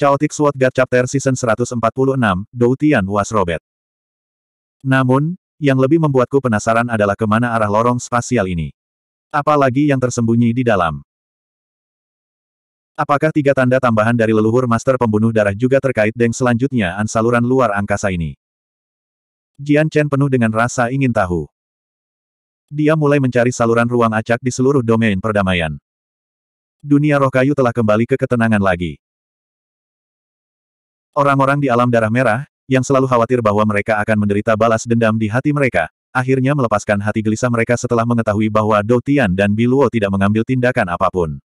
Chaotic Sword God Chapter Season 146, Dou was Robert. Namun, yang lebih membuatku penasaran adalah kemana arah lorong spasial ini. Apalagi yang tersembunyi di dalam. Apakah tiga tanda tambahan dari leluhur master pembunuh darah juga terkait dengan selanjutnya an saluran luar angkasa ini? Jian Chen penuh dengan rasa ingin tahu. Dia mulai mencari saluran ruang acak di seluruh domain perdamaian. Dunia roh kayu telah kembali ke ketenangan lagi. Orang-orang di alam darah merah, yang selalu khawatir bahwa mereka akan menderita balas dendam di hati mereka, akhirnya melepaskan hati gelisah mereka setelah mengetahui bahwa Dou Tian dan Biluo tidak mengambil tindakan apapun.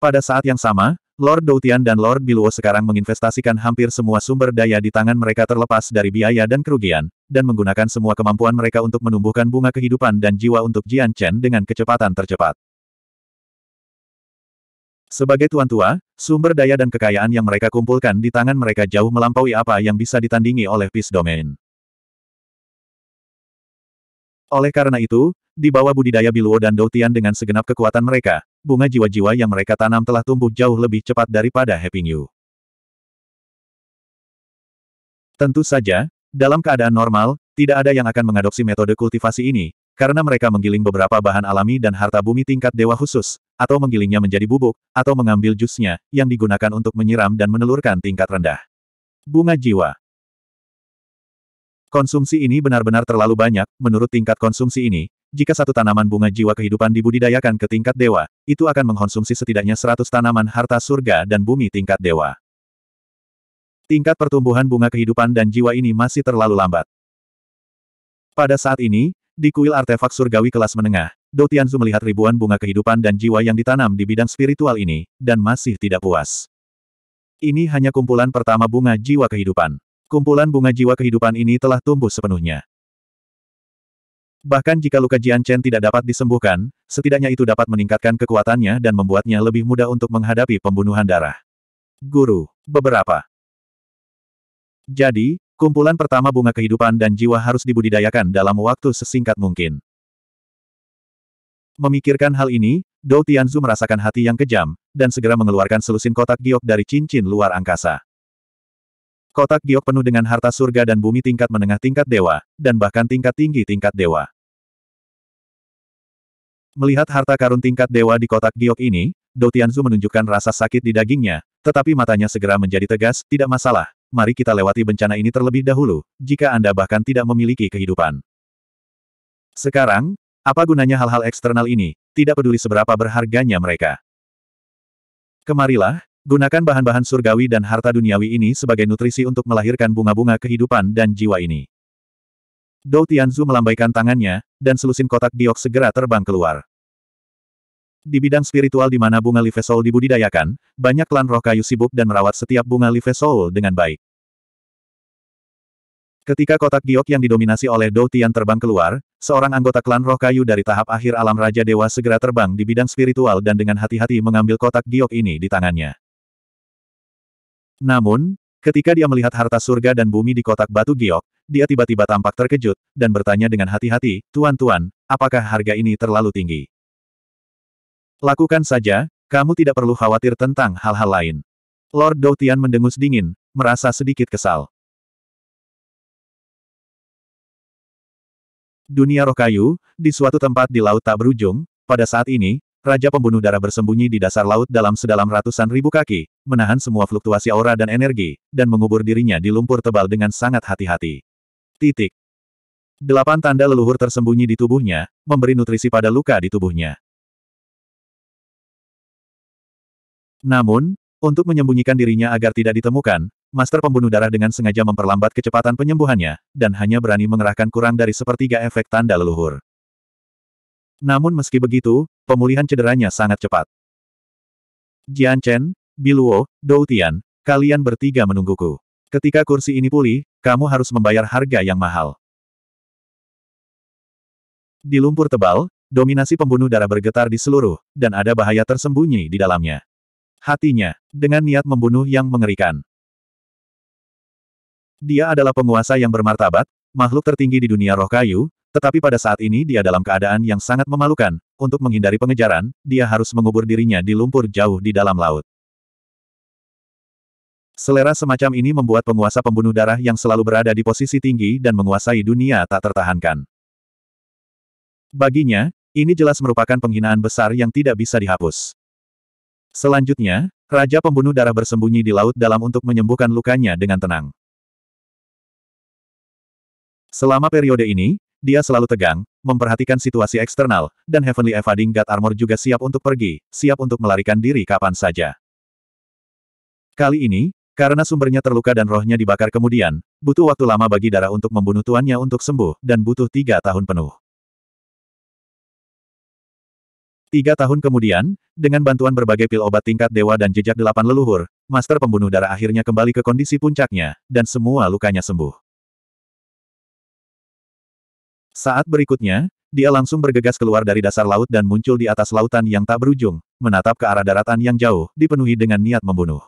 Pada saat yang sama, Lord Doutian dan Lord Biluo sekarang menginvestasikan hampir semua sumber daya di tangan mereka terlepas dari biaya dan kerugian, dan menggunakan semua kemampuan mereka untuk menumbuhkan bunga kehidupan dan jiwa untuk Jian Chen dengan kecepatan tercepat. Sebagai tuan tua, sumber daya dan kekayaan yang mereka kumpulkan di tangan mereka jauh melampaui apa yang bisa ditandingi oleh Peace Domain. Oleh karena itu, di bawah budidaya Biluo dan Doutian dengan segenap kekuatan mereka, bunga jiwa-jiwa yang mereka tanam telah tumbuh jauh lebih cepat daripada Happy New. Tentu saja, dalam keadaan normal, tidak ada yang akan mengadopsi metode kultivasi ini, karena mereka menggiling beberapa bahan alami dan harta bumi tingkat dewa khusus, atau menggilingnya menjadi bubuk, atau mengambil jusnya, yang digunakan untuk menyiram dan menelurkan tingkat rendah. Bunga jiwa Konsumsi ini benar-benar terlalu banyak, menurut tingkat konsumsi ini, jika satu tanaman bunga jiwa kehidupan dibudidayakan ke tingkat dewa, itu akan mengkonsumsi setidaknya 100 tanaman harta surga dan bumi tingkat dewa. Tingkat pertumbuhan bunga kehidupan dan jiwa ini masih terlalu lambat. Pada saat ini, di kuil artefak surgawi kelas menengah, Dou Tianzu melihat ribuan bunga kehidupan dan jiwa yang ditanam di bidang spiritual ini, dan masih tidak puas. Ini hanya kumpulan pertama bunga jiwa kehidupan. Kumpulan bunga jiwa kehidupan ini telah tumbuh sepenuhnya. Bahkan jika luka Jian Chen tidak dapat disembuhkan, setidaknya itu dapat meningkatkan kekuatannya dan membuatnya lebih mudah untuk menghadapi pembunuhan darah. Guru. Beberapa. Jadi, Kumpulan pertama bunga kehidupan dan jiwa harus dibudidayakan dalam waktu sesingkat mungkin. Memikirkan hal ini, Dou Tianzu merasakan hati yang kejam, dan segera mengeluarkan selusin kotak giok dari cincin luar angkasa. Kotak giok penuh dengan harta surga dan bumi tingkat menengah tingkat dewa, dan bahkan tingkat tinggi tingkat dewa. Melihat harta karun tingkat dewa di kotak giok ini, Dou Tianzu menunjukkan rasa sakit di dagingnya, tetapi matanya segera menjadi tegas, tidak masalah, mari kita lewati bencana ini terlebih dahulu, jika Anda bahkan tidak memiliki kehidupan. Sekarang, apa gunanya hal-hal eksternal ini, tidak peduli seberapa berharganya mereka. Kemarilah, gunakan bahan-bahan surgawi dan harta duniawi ini sebagai nutrisi untuk melahirkan bunga-bunga kehidupan dan jiwa ini. Dou Tianzu melambaikan tangannya, dan selusin kotak giok segera terbang keluar. Di bidang spiritual di mana bunga live dibudidayakan, banyak klan roh kayu sibuk dan merawat setiap bunga live dengan baik. Ketika kotak giok yang didominasi oleh Dou Tian terbang keluar, seorang anggota klan roh kayu dari tahap akhir alam Raja Dewa segera terbang di bidang spiritual dan dengan hati-hati mengambil kotak giok ini di tangannya. Namun, ketika dia melihat harta surga dan bumi di kotak batu giok, dia tiba-tiba tampak terkejut, dan bertanya dengan hati-hati, Tuan-tuan, apakah harga ini terlalu tinggi? Lakukan saja, kamu tidak perlu khawatir tentang hal-hal lain. Lord Doutian mendengus dingin, merasa sedikit kesal. Dunia roh kayu, di suatu tempat di laut tak berujung, pada saat ini, Raja Pembunuh Darah bersembunyi di dasar laut dalam sedalam ratusan ribu kaki, menahan semua fluktuasi aura dan energi, dan mengubur dirinya di lumpur tebal dengan sangat hati-hati. Titik. Delapan tanda leluhur tersembunyi di tubuhnya, memberi nutrisi pada luka di tubuhnya. Namun, untuk menyembunyikan dirinya agar tidak ditemukan, Master Pembunuh Darah dengan sengaja memperlambat kecepatan penyembuhannya, dan hanya berani mengerahkan kurang dari sepertiga efek tanda leluhur. Namun meski begitu, pemulihan cederanya sangat cepat. Jian Chen, Biluo, Dou Tian, kalian bertiga menungguku. Ketika kursi ini pulih, kamu harus membayar harga yang mahal. Di lumpur tebal, dominasi pembunuh darah bergetar di seluruh, dan ada bahaya tersembunyi di dalamnya hatinya, dengan niat membunuh yang mengerikan. Dia adalah penguasa yang bermartabat, makhluk tertinggi di dunia roh kayu, tetapi pada saat ini dia dalam keadaan yang sangat memalukan, untuk menghindari pengejaran, dia harus mengubur dirinya di lumpur jauh di dalam laut. Selera semacam ini membuat penguasa pembunuh darah yang selalu berada di posisi tinggi dan menguasai dunia tak tertahankan. Baginya, ini jelas merupakan penghinaan besar yang tidak bisa dihapus. Selanjutnya, Raja Pembunuh Darah bersembunyi di laut dalam untuk menyembuhkan lukanya dengan tenang. Selama periode ini, dia selalu tegang, memperhatikan situasi eksternal, dan Heavenly Evading God Armor juga siap untuk pergi, siap untuk melarikan diri kapan saja. Kali ini, karena sumbernya terluka dan rohnya dibakar kemudian, butuh waktu lama bagi darah untuk membunuh tuannya untuk sembuh, dan butuh tiga tahun penuh. Tiga tahun kemudian, dengan bantuan berbagai pil obat tingkat dewa dan jejak delapan leluhur, Master Pembunuh Darah akhirnya kembali ke kondisi puncaknya, dan semua lukanya sembuh. Saat berikutnya, dia langsung bergegas keluar dari dasar laut dan muncul di atas lautan yang tak berujung, menatap ke arah daratan yang jauh, dipenuhi dengan niat membunuh.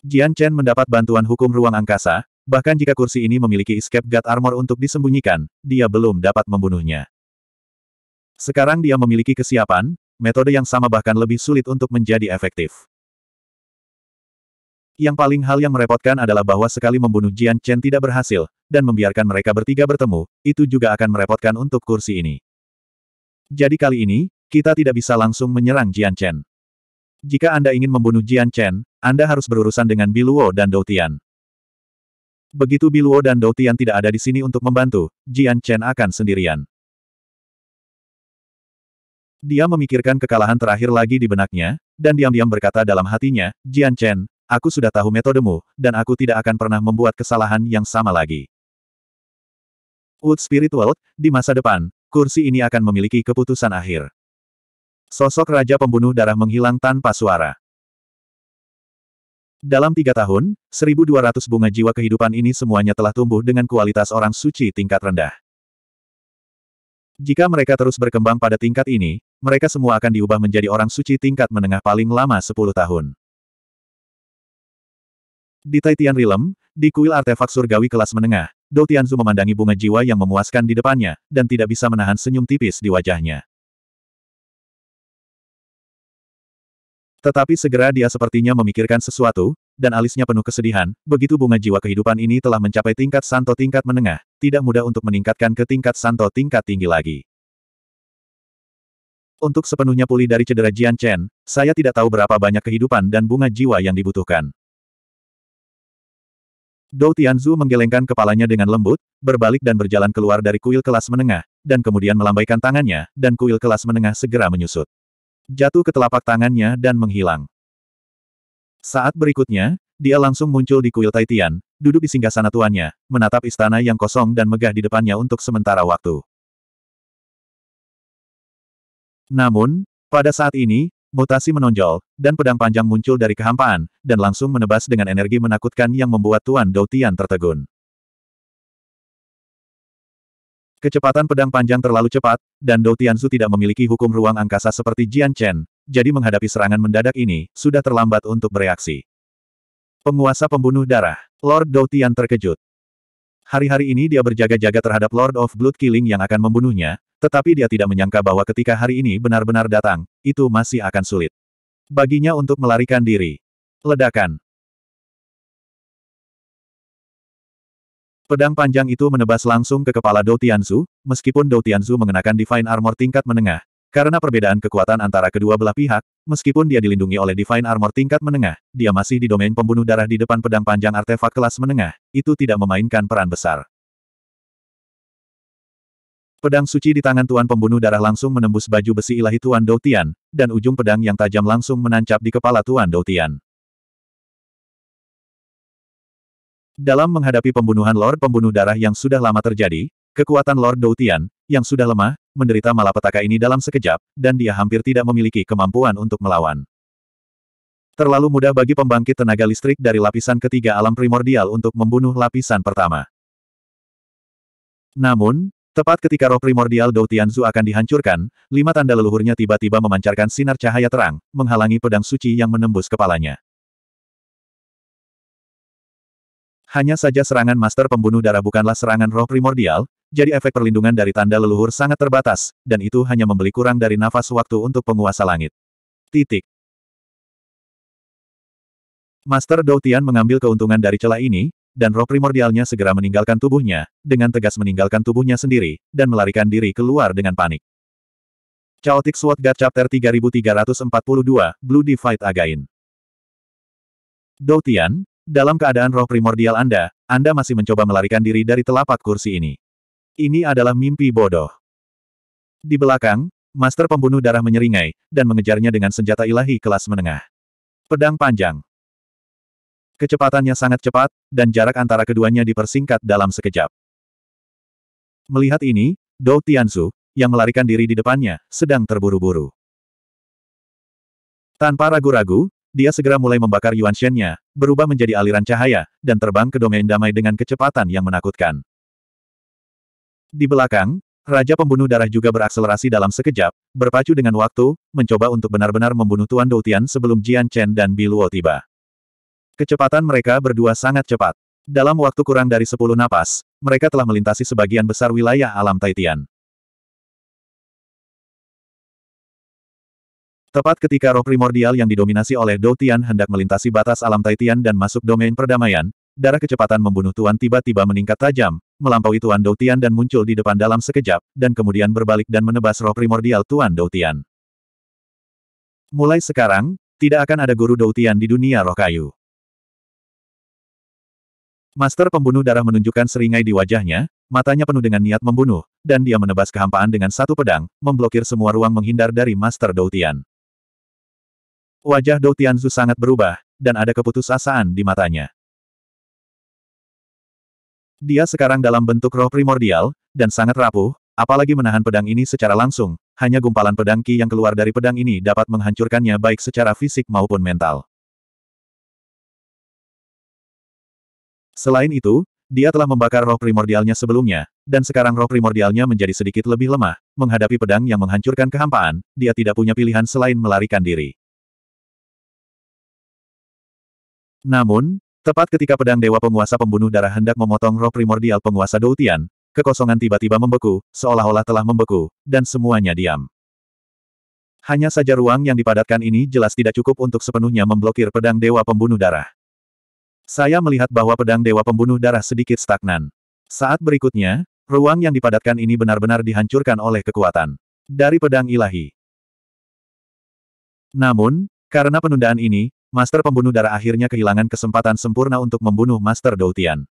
Jian Chen mendapat bantuan hukum ruang angkasa, bahkan jika kursi ini memiliki escape guard armor untuk disembunyikan, dia belum dapat membunuhnya. Sekarang dia memiliki kesiapan, metode yang sama bahkan lebih sulit untuk menjadi efektif. Yang paling hal yang merepotkan adalah bahwa sekali membunuh Jian Chen tidak berhasil, dan membiarkan mereka bertiga bertemu, itu juga akan merepotkan untuk kursi ini. Jadi kali ini, kita tidak bisa langsung menyerang Jian Chen. Jika Anda ingin membunuh Jian Chen, Anda harus berurusan dengan Biluo dan Doutian. Begitu Biluo dan Doutian tidak ada di sini untuk membantu, Jian Chen akan sendirian. Dia memikirkan kekalahan terakhir lagi di benaknya, dan diam-diam berkata dalam hatinya, Jian Chen, aku sudah tahu metodemu, dan aku tidak akan pernah membuat kesalahan yang sama lagi. Wood Spiritual, di masa depan, kursi ini akan memiliki keputusan akhir. Sosok Raja Pembunuh Darah menghilang tanpa suara. Dalam tiga tahun, 1.200 bunga jiwa kehidupan ini semuanya telah tumbuh dengan kualitas orang suci tingkat rendah. Jika mereka terus berkembang pada tingkat ini, mereka semua akan diubah menjadi orang suci tingkat menengah paling lama 10 tahun. Di Taitian Realm, di kuil artefak surgawi kelas menengah, Dou Tianzu memandangi bunga jiwa yang memuaskan di depannya, dan tidak bisa menahan senyum tipis di wajahnya. Tetapi segera dia sepertinya memikirkan sesuatu, dan alisnya penuh kesedihan, begitu bunga jiwa kehidupan ini telah mencapai tingkat santo tingkat menengah, tidak mudah untuk meningkatkan ke tingkat santo tingkat tinggi lagi. Untuk sepenuhnya pulih dari cedera Jian Chen, saya tidak tahu berapa banyak kehidupan dan bunga jiwa yang dibutuhkan. Dou Tianzu menggelengkan kepalanya dengan lembut, berbalik dan berjalan keluar dari kuil kelas menengah, dan kemudian melambaikan tangannya, dan kuil kelas menengah segera menyusut jatuh ke telapak tangannya dan menghilang. Saat berikutnya, dia langsung muncul di kuil Taitian, duduk di singgah sana tuannya, menatap istana yang kosong dan megah di depannya untuk sementara waktu. Namun, pada saat ini, mutasi menonjol, dan pedang panjang muncul dari kehampaan, dan langsung menebas dengan energi menakutkan yang membuat Tuan Doutian tertegun. Kecepatan pedang panjang terlalu cepat, dan Dou Tianzu tidak memiliki hukum ruang angkasa seperti Jian Chen, jadi menghadapi serangan mendadak ini, sudah terlambat untuk bereaksi. Penguasa pembunuh darah, Lord Dou Tian terkejut. Hari-hari ini dia berjaga-jaga terhadap Lord of Blood Killing yang akan membunuhnya, tetapi dia tidak menyangka bahwa ketika hari ini benar-benar datang, itu masih akan sulit. Baginya untuk melarikan diri. Ledakan. Pedang panjang itu menebas langsung ke kepala Dou Tianzu, meskipun Dou Tianzu mengenakan Divine Armor tingkat menengah. Karena perbedaan kekuatan antara kedua belah pihak, meskipun dia dilindungi oleh Divine Armor tingkat menengah, dia masih di domain pembunuh darah di depan pedang panjang artefak kelas menengah, itu tidak memainkan peran besar. Pedang suci di tangan Tuan Pembunuh Darah langsung menembus baju besi ilahi Tuan Dou Tian, dan ujung pedang yang tajam langsung menancap di kepala Tuan Dou Tian. Dalam menghadapi pembunuhan Lord Pembunuh Darah yang sudah lama terjadi, kekuatan Lord Doutian, yang sudah lemah, menderita malapetaka ini dalam sekejap, dan dia hampir tidak memiliki kemampuan untuk melawan. Terlalu mudah bagi pembangkit tenaga listrik dari lapisan ketiga alam primordial untuk membunuh lapisan pertama. Namun, tepat ketika roh primordial Doutianzu akan dihancurkan, lima tanda leluhurnya tiba-tiba memancarkan sinar cahaya terang, menghalangi pedang suci yang menembus kepalanya. Hanya saja serangan master pembunuh darah bukanlah serangan roh primordial, jadi efek perlindungan dari tanda leluhur sangat terbatas, dan itu hanya membeli kurang dari nafas waktu untuk penguasa langit. Titik. Master Tian mengambil keuntungan dari celah ini, dan roh primordialnya segera meninggalkan tubuhnya, dengan tegas meninggalkan tubuhnya sendiri, dan melarikan diri keluar dengan panik. Chaotic Sword God Chapter 3342, Blue Divide Again Tian, dalam keadaan roh primordial Anda, Anda masih mencoba melarikan diri dari telapak kursi ini. Ini adalah mimpi bodoh. Di belakang, Master Pembunuh Darah menyeringai, dan mengejarnya dengan senjata ilahi kelas menengah. Pedang panjang. Kecepatannya sangat cepat, dan jarak antara keduanya dipersingkat dalam sekejap. Melihat ini, Dou Tianzu, yang melarikan diri di depannya, sedang terburu-buru. Tanpa ragu-ragu, dia segera mulai membakar Yuan Shen-nya, berubah menjadi aliran cahaya, dan terbang ke domain damai dengan kecepatan yang menakutkan. Di belakang, Raja Pembunuh Darah juga berakselerasi dalam sekejap, berpacu dengan waktu, mencoba untuk benar-benar membunuh Tuan Doutian sebelum Jian Chen dan Biluo tiba. Kecepatan mereka berdua sangat cepat. Dalam waktu kurang dari 10 napas, mereka telah melintasi sebagian besar wilayah alam Taitian. Tepat ketika roh primordial yang didominasi oleh Dou Tian hendak melintasi batas alam Taitian dan masuk domain perdamaian, darah kecepatan membunuh Tuan tiba-tiba meningkat tajam, melampaui Tuan Dou Tian dan muncul di depan dalam sekejap, dan kemudian berbalik dan menebas roh primordial Tuan Dou Tian. Mulai sekarang, tidak akan ada guru Dou Tian di dunia roh kayu. Master pembunuh darah menunjukkan seringai di wajahnya, matanya penuh dengan niat membunuh, dan dia menebas kehampaan dengan satu pedang, memblokir semua ruang menghindar dari Master Dou Tian. Wajah Dou Tianzu sangat berubah, dan ada keputusasaan di matanya. Dia sekarang dalam bentuk roh primordial, dan sangat rapuh, apalagi menahan pedang ini secara langsung, hanya gumpalan pedang Ki yang keluar dari pedang ini dapat menghancurkannya baik secara fisik maupun mental. Selain itu, dia telah membakar roh primordialnya sebelumnya, dan sekarang roh primordialnya menjadi sedikit lebih lemah, menghadapi pedang yang menghancurkan kehampaan, dia tidak punya pilihan selain melarikan diri. Namun, tepat ketika pedang dewa penguasa pembunuh darah hendak memotong roh primordial penguasa Doutian, kekosongan tiba-tiba membeku, seolah-olah telah membeku, dan semuanya diam. Hanya saja ruang yang dipadatkan ini jelas tidak cukup untuk sepenuhnya memblokir pedang dewa pembunuh darah. Saya melihat bahwa pedang dewa pembunuh darah sedikit stagnan. Saat berikutnya, ruang yang dipadatkan ini benar-benar dihancurkan oleh kekuatan dari pedang ilahi. Namun, karena penundaan ini, Master Pembunuh Darah akhirnya kehilangan kesempatan sempurna untuk membunuh Master Doutian.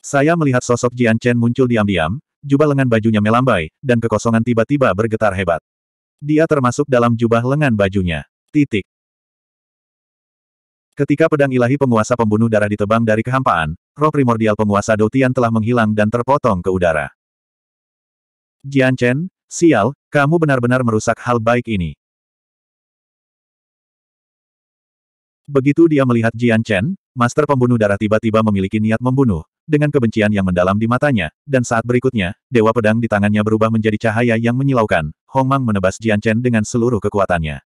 Saya melihat sosok Jian Chen muncul diam-diam, jubah lengan bajunya melambai, dan kekosongan tiba-tiba bergetar hebat. Dia termasuk dalam jubah lengan bajunya. Titik. Ketika pedang ilahi penguasa pembunuh darah ditebang dari kehampaan, roh primordial penguasa Doutian telah menghilang dan terpotong ke udara. Jian Chen, sial, kamu benar-benar merusak hal baik ini. Begitu dia melihat Jian Chen, Master Pembunuh Darah tiba-tiba memiliki niat membunuh, dengan kebencian yang mendalam di matanya, dan saat berikutnya, Dewa Pedang di tangannya berubah menjadi cahaya yang menyilaukan, Hong Mang menebas Jian Chen dengan seluruh kekuatannya.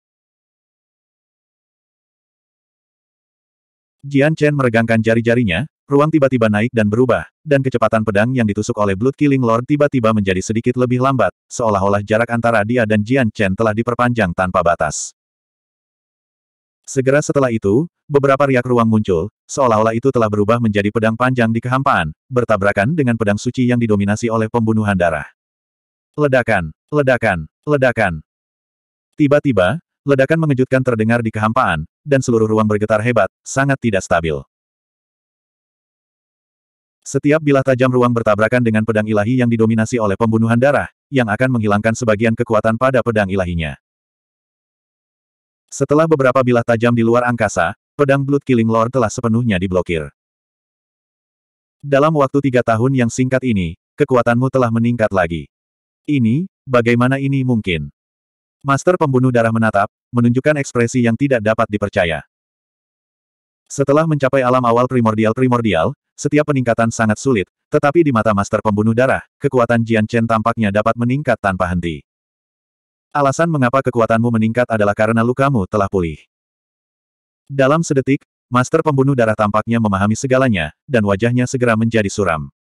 Jian Chen meregangkan jari-jarinya, ruang tiba-tiba naik dan berubah, dan kecepatan pedang yang ditusuk oleh Blood Killing Lord tiba-tiba menjadi sedikit lebih lambat, seolah-olah jarak antara dia dan Jian Chen telah diperpanjang tanpa batas. Segera setelah itu, beberapa riak ruang muncul, seolah-olah itu telah berubah menjadi pedang panjang di kehampaan, bertabrakan dengan pedang suci yang didominasi oleh pembunuhan darah. Ledakan, ledakan, ledakan. Tiba-tiba, ledakan mengejutkan terdengar di kehampaan, dan seluruh ruang bergetar hebat, sangat tidak stabil. Setiap bilah tajam ruang bertabrakan dengan pedang ilahi yang didominasi oleh pembunuhan darah, yang akan menghilangkan sebagian kekuatan pada pedang ilahinya. Setelah beberapa bilah tajam di luar angkasa, pedang Blood Killing Lord telah sepenuhnya diblokir. Dalam waktu tiga tahun yang singkat ini, kekuatanmu telah meningkat lagi. Ini, bagaimana ini mungkin? Master pembunuh darah menatap, menunjukkan ekspresi yang tidak dapat dipercaya. Setelah mencapai alam awal primordial-primordial, setiap peningkatan sangat sulit, tetapi di mata Master Pembunuh Darah, kekuatan Jian Chen tampaknya dapat meningkat tanpa henti. Alasan mengapa kekuatanmu meningkat adalah karena lukamu telah pulih. Dalam sedetik, Master Pembunuh Darah tampaknya memahami segalanya, dan wajahnya segera menjadi suram.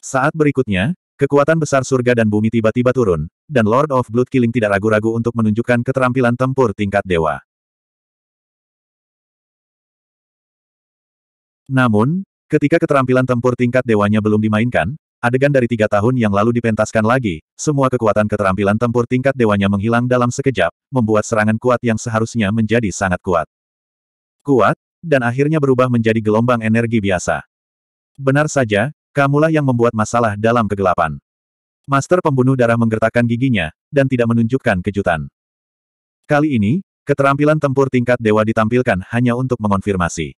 Saat berikutnya, kekuatan besar surga dan bumi tiba-tiba turun, dan Lord of Blood Killing tidak ragu-ragu untuk menunjukkan keterampilan tempur tingkat dewa. Namun, ketika keterampilan tempur tingkat dewanya belum dimainkan, adegan dari tiga tahun yang lalu dipentaskan lagi, semua kekuatan keterampilan tempur tingkat dewanya menghilang dalam sekejap, membuat serangan kuat yang seharusnya menjadi sangat kuat. Kuat, dan akhirnya berubah menjadi gelombang energi biasa. Benar saja, kamulah yang membuat masalah dalam kegelapan. Master pembunuh darah menggertakkan giginya, dan tidak menunjukkan kejutan. Kali ini, keterampilan tempur tingkat dewa ditampilkan hanya untuk mengonfirmasi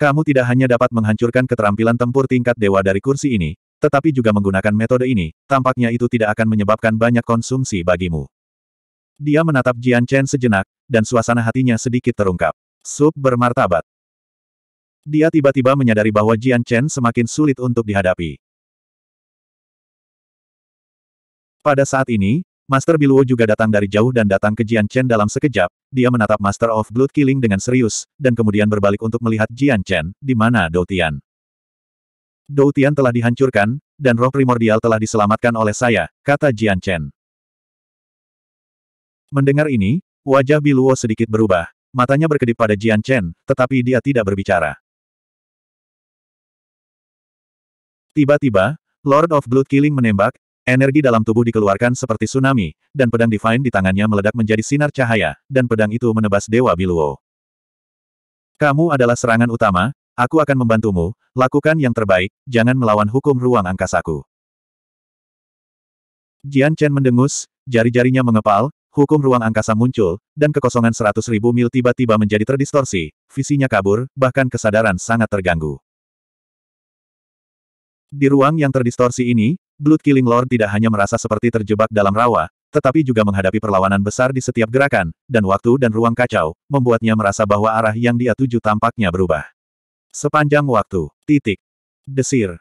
kamu tidak hanya dapat menghancurkan keterampilan tempur tingkat dewa dari kursi ini, tetapi juga menggunakan metode ini, tampaknya itu tidak akan menyebabkan banyak konsumsi bagimu. Dia menatap Jian Chen sejenak, dan suasana hatinya sedikit terungkap. Sup bermartabat. Dia tiba-tiba menyadari bahwa Jian Chen semakin sulit untuk dihadapi. Pada saat ini, Master Biluo juga datang dari jauh dan datang ke Jian Chen dalam sekejap, dia menatap Master of Blood Killing dengan serius, dan kemudian berbalik untuk melihat Jian Chen, di mana Dou Tian. Dou Tian telah dihancurkan, dan roh primordial telah diselamatkan oleh saya, kata Jian Chen. Mendengar ini, wajah Biluo sedikit berubah, matanya berkedip pada Jian Chen, tetapi dia tidak berbicara. Tiba-tiba, Lord of Blood Killing menembak, Energi dalam tubuh dikeluarkan seperti tsunami, dan pedang divine di tangannya meledak menjadi sinar cahaya, dan pedang itu menebas Dewa Biluo. Kamu adalah serangan utama, aku akan membantumu, lakukan yang terbaik, jangan melawan hukum ruang angkasaku. Jian Chen mendengus, jari-jarinya mengepal, hukum ruang angkasa muncul, dan kekosongan seratus ribu mil tiba-tiba menjadi terdistorsi, visinya kabur, bahkan kesadaran sangat terganggu. Di ruang yang terdistorsi ini, Blood Killing Lord tidak hanya merasa seperti terjebak dalam rawa, tetapi juga menghadapi perlawanan besar di setiap gerakan, dan waktu dan ruang kacau, membuatnya merasa bahwa arah yang dia tuju tampaknya berubah. Sepanjang waktu, titik, desir.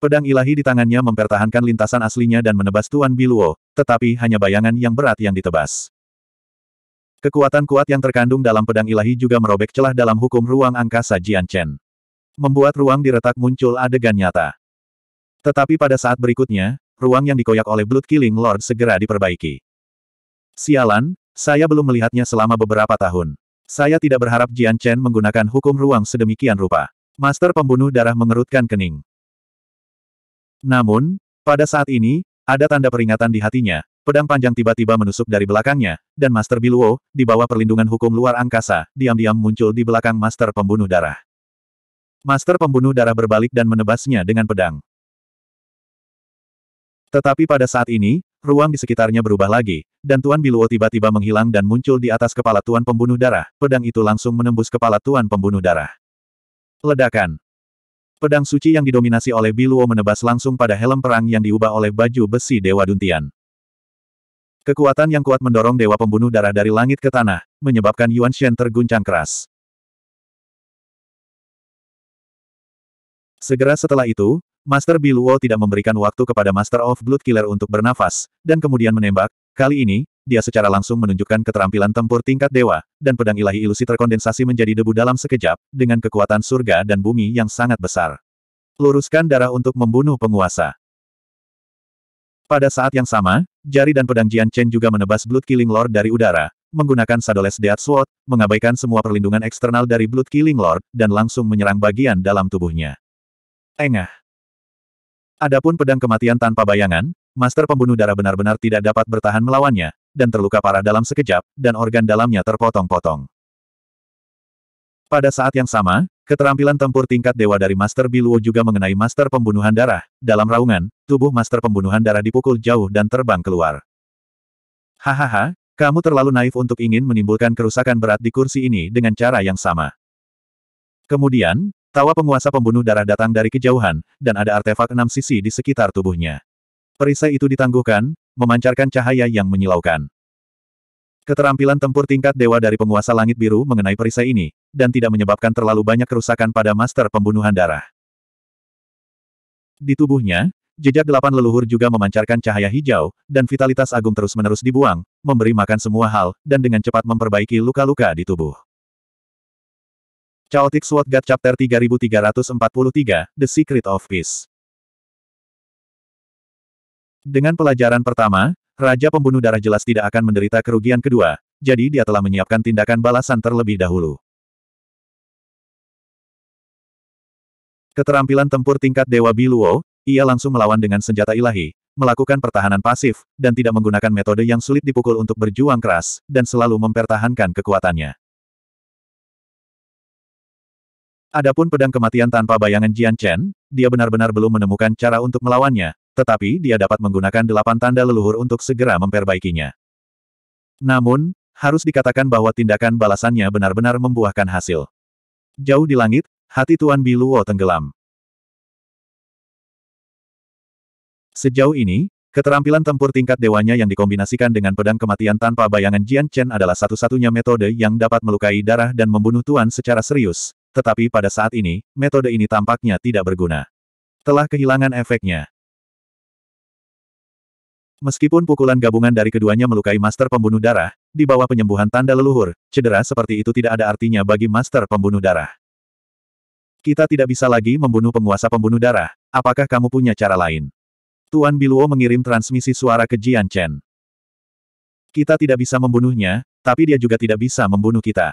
Pedang ilahi di tangannya mempertahankan lintasan aslinya dan menebas Tuan Biluo, tetapi hanya bayangan yang berat yang ditebas. Kekuatan kuat yang terkandung dalam pedang ilahi juga merobek celah dalam hukum ruang angkasa Jian Chen. Membuat ruang di retak muncul adegan nyata. Tetapi pada saat berikutnya, ruang yang dikoyak oleh Blood Killing Lord segera diperbaiki. Sialan, saya belum melihatnya selama beberapa tahun. Saya tidak berharap Jian Chen menggunakan hukum ruang sedemikian rupa. Master pembunuh darah mengerutkan kening. Namun, pada saat ini, ada tanda peringatan di hatinya, pedang panjang tiba-tiba menusuk dari belakangnya, dan Master Biluo, di bawah perlindungan hukum luar angkasa, diam-diam muncul di belakang Master Pembunuh Darah. Master Pembunuh Darah berbalik dan menebasnya dengan pedang. Tetapi pada saat ini, ruang di sekitarnya berubah lagi, dan Tuan Biluo tiba-tiba menghilang dan muncul di atas kepala Tuan Pembunuh Darah, pedang itu langsung menembus kepala Tuan Pembunuh Darah. Ledakan. Pedang suci yang didominasi oleh Biluo menebas langsung pada helm perang yang diubah oleh baju besi Dewa Duntian. Kekuatan yang kuat mendorong Dewa Pembunuh Darah dari langit ke tanah, menyebabkan Yuan Shen terguncang keras. Segera setelah itu, Master Biluo tidak memberikan waktu kepada Master of Blood Killer untuk bernafas, dan kemudian menembak, kali ini, dia secara langsung menunjukkan keterampilan tempur tingkat dewa, dan pedang ilahi ilusi terkondensasi menjadi debu dalam sekejap, dengan kekuatan surga dan bumi yang sangat besar. Luruskan darah untuk membunuh penguasa. Pada saat yang sama, jari dan pedang Jian Chen juga menebas Blood Killing Lord dari udara, menggunakan Sadoles Death Sword, mengabaikan semua perlindungan eksternal dari Blood Killing Lord, dan langsung menyerang bagian dalam tubuhnya. Engah. Adapun pedang kematian tanpa bayangan, Master Pembunuh Darah benar-benar tidak dapat bertahan melawannya, dan terluka parah dalam sekejap, dan organ dalamnya terpotong-potong. Pada saat yang sama, keterampilan tempur tingkat dewa dari Master Biluo juga mengenai Master Pembunuhan Darah. Dalam raungan, tubuh Master Pembunuhan Darah dipukul jauh dan terbang keluar. Hahaha, kamu terlalu naif untuk ingin menimbulkan kerusakan berat di kursi ini dengan cara yang sama. Kemudian, Tawa penguasa pembunuh darah datang dari kejauhan, dan ada artefak enam sisi di sekitar tubuhnya. Perisai itu ditangguhkan, memancarkan cahaya yang menyilaukan. Keterampilan tempur tingkat dewa dari penguasa langit biru mengenai perisai ini, dan tidak menyebabkan terlalu banyak kerusakan pada master pembunuhan darah. Di tubuhnya, jejak delapan leluhur juga memancarkan cahaya hijau, dan vitalitas agung terus-menerus dibuang, memberi makan semua hal, dan dengan cepat memperbaiki luka-luka di tubuh. Chaotic Sword God Chapter 3343, The Secret of Peace. Dengan pelajaran pertama, Raja Pembunuh Darah jelas tidak akan menderita kerugian kedua, jadi dia telah menyiapkan tindakan balasan terlebih dahulu. Keterampilan tempur tingkat Dewa Biluo, ia langsung melawan dengan senjata ilahi, melakukan pertahanan pasif, dan tidak menggunakan metode yang sulit dipukul untuk berjuang keras, dan selalu mempertahankan kekuatannya. Adapun pedang kematian tanpa bayangan Jian Chen, dia benar-benar belum menemukan cara untuk melawannya, tetapi dia dapat menggunakan delapan tanda leluhur untuk segera memperbaikinya. Namun, harus dikatakan bahwa tindakan balasannya benar-benar membuahkan hasil. Jauh di langit, hati Tuan Biluo tenggelam. Sejauh ini, keterampilan tempur tingkat dewanya yang dikombinasikan dengan pedang kematian tanpa bayangan Jian Chen adalah satu-satunya metode yang dapat melukai darah dan membunuh Tuan secara serius, tetapi pada saat ini, metode ini tampaknya tidak berguna. Telah kehilangan efeknya. Meskipun pukulan gabungan dari keduanya melukai Master Pembunuh Darah, di bawah penyembuhan tanda leluhur, cedera seperti itu tidak ada artinya bagi Master Pembunuh Darah. Kita tidak bisa lagi membunuh penguasa pembunuh darah, apakah kamu punya cara lain? Tuan Biluo mengirim transmisi suara ke Jian Chen. Kita tidak bisa membunuhnya, tapi dia juga tidak bisa membunuh kita.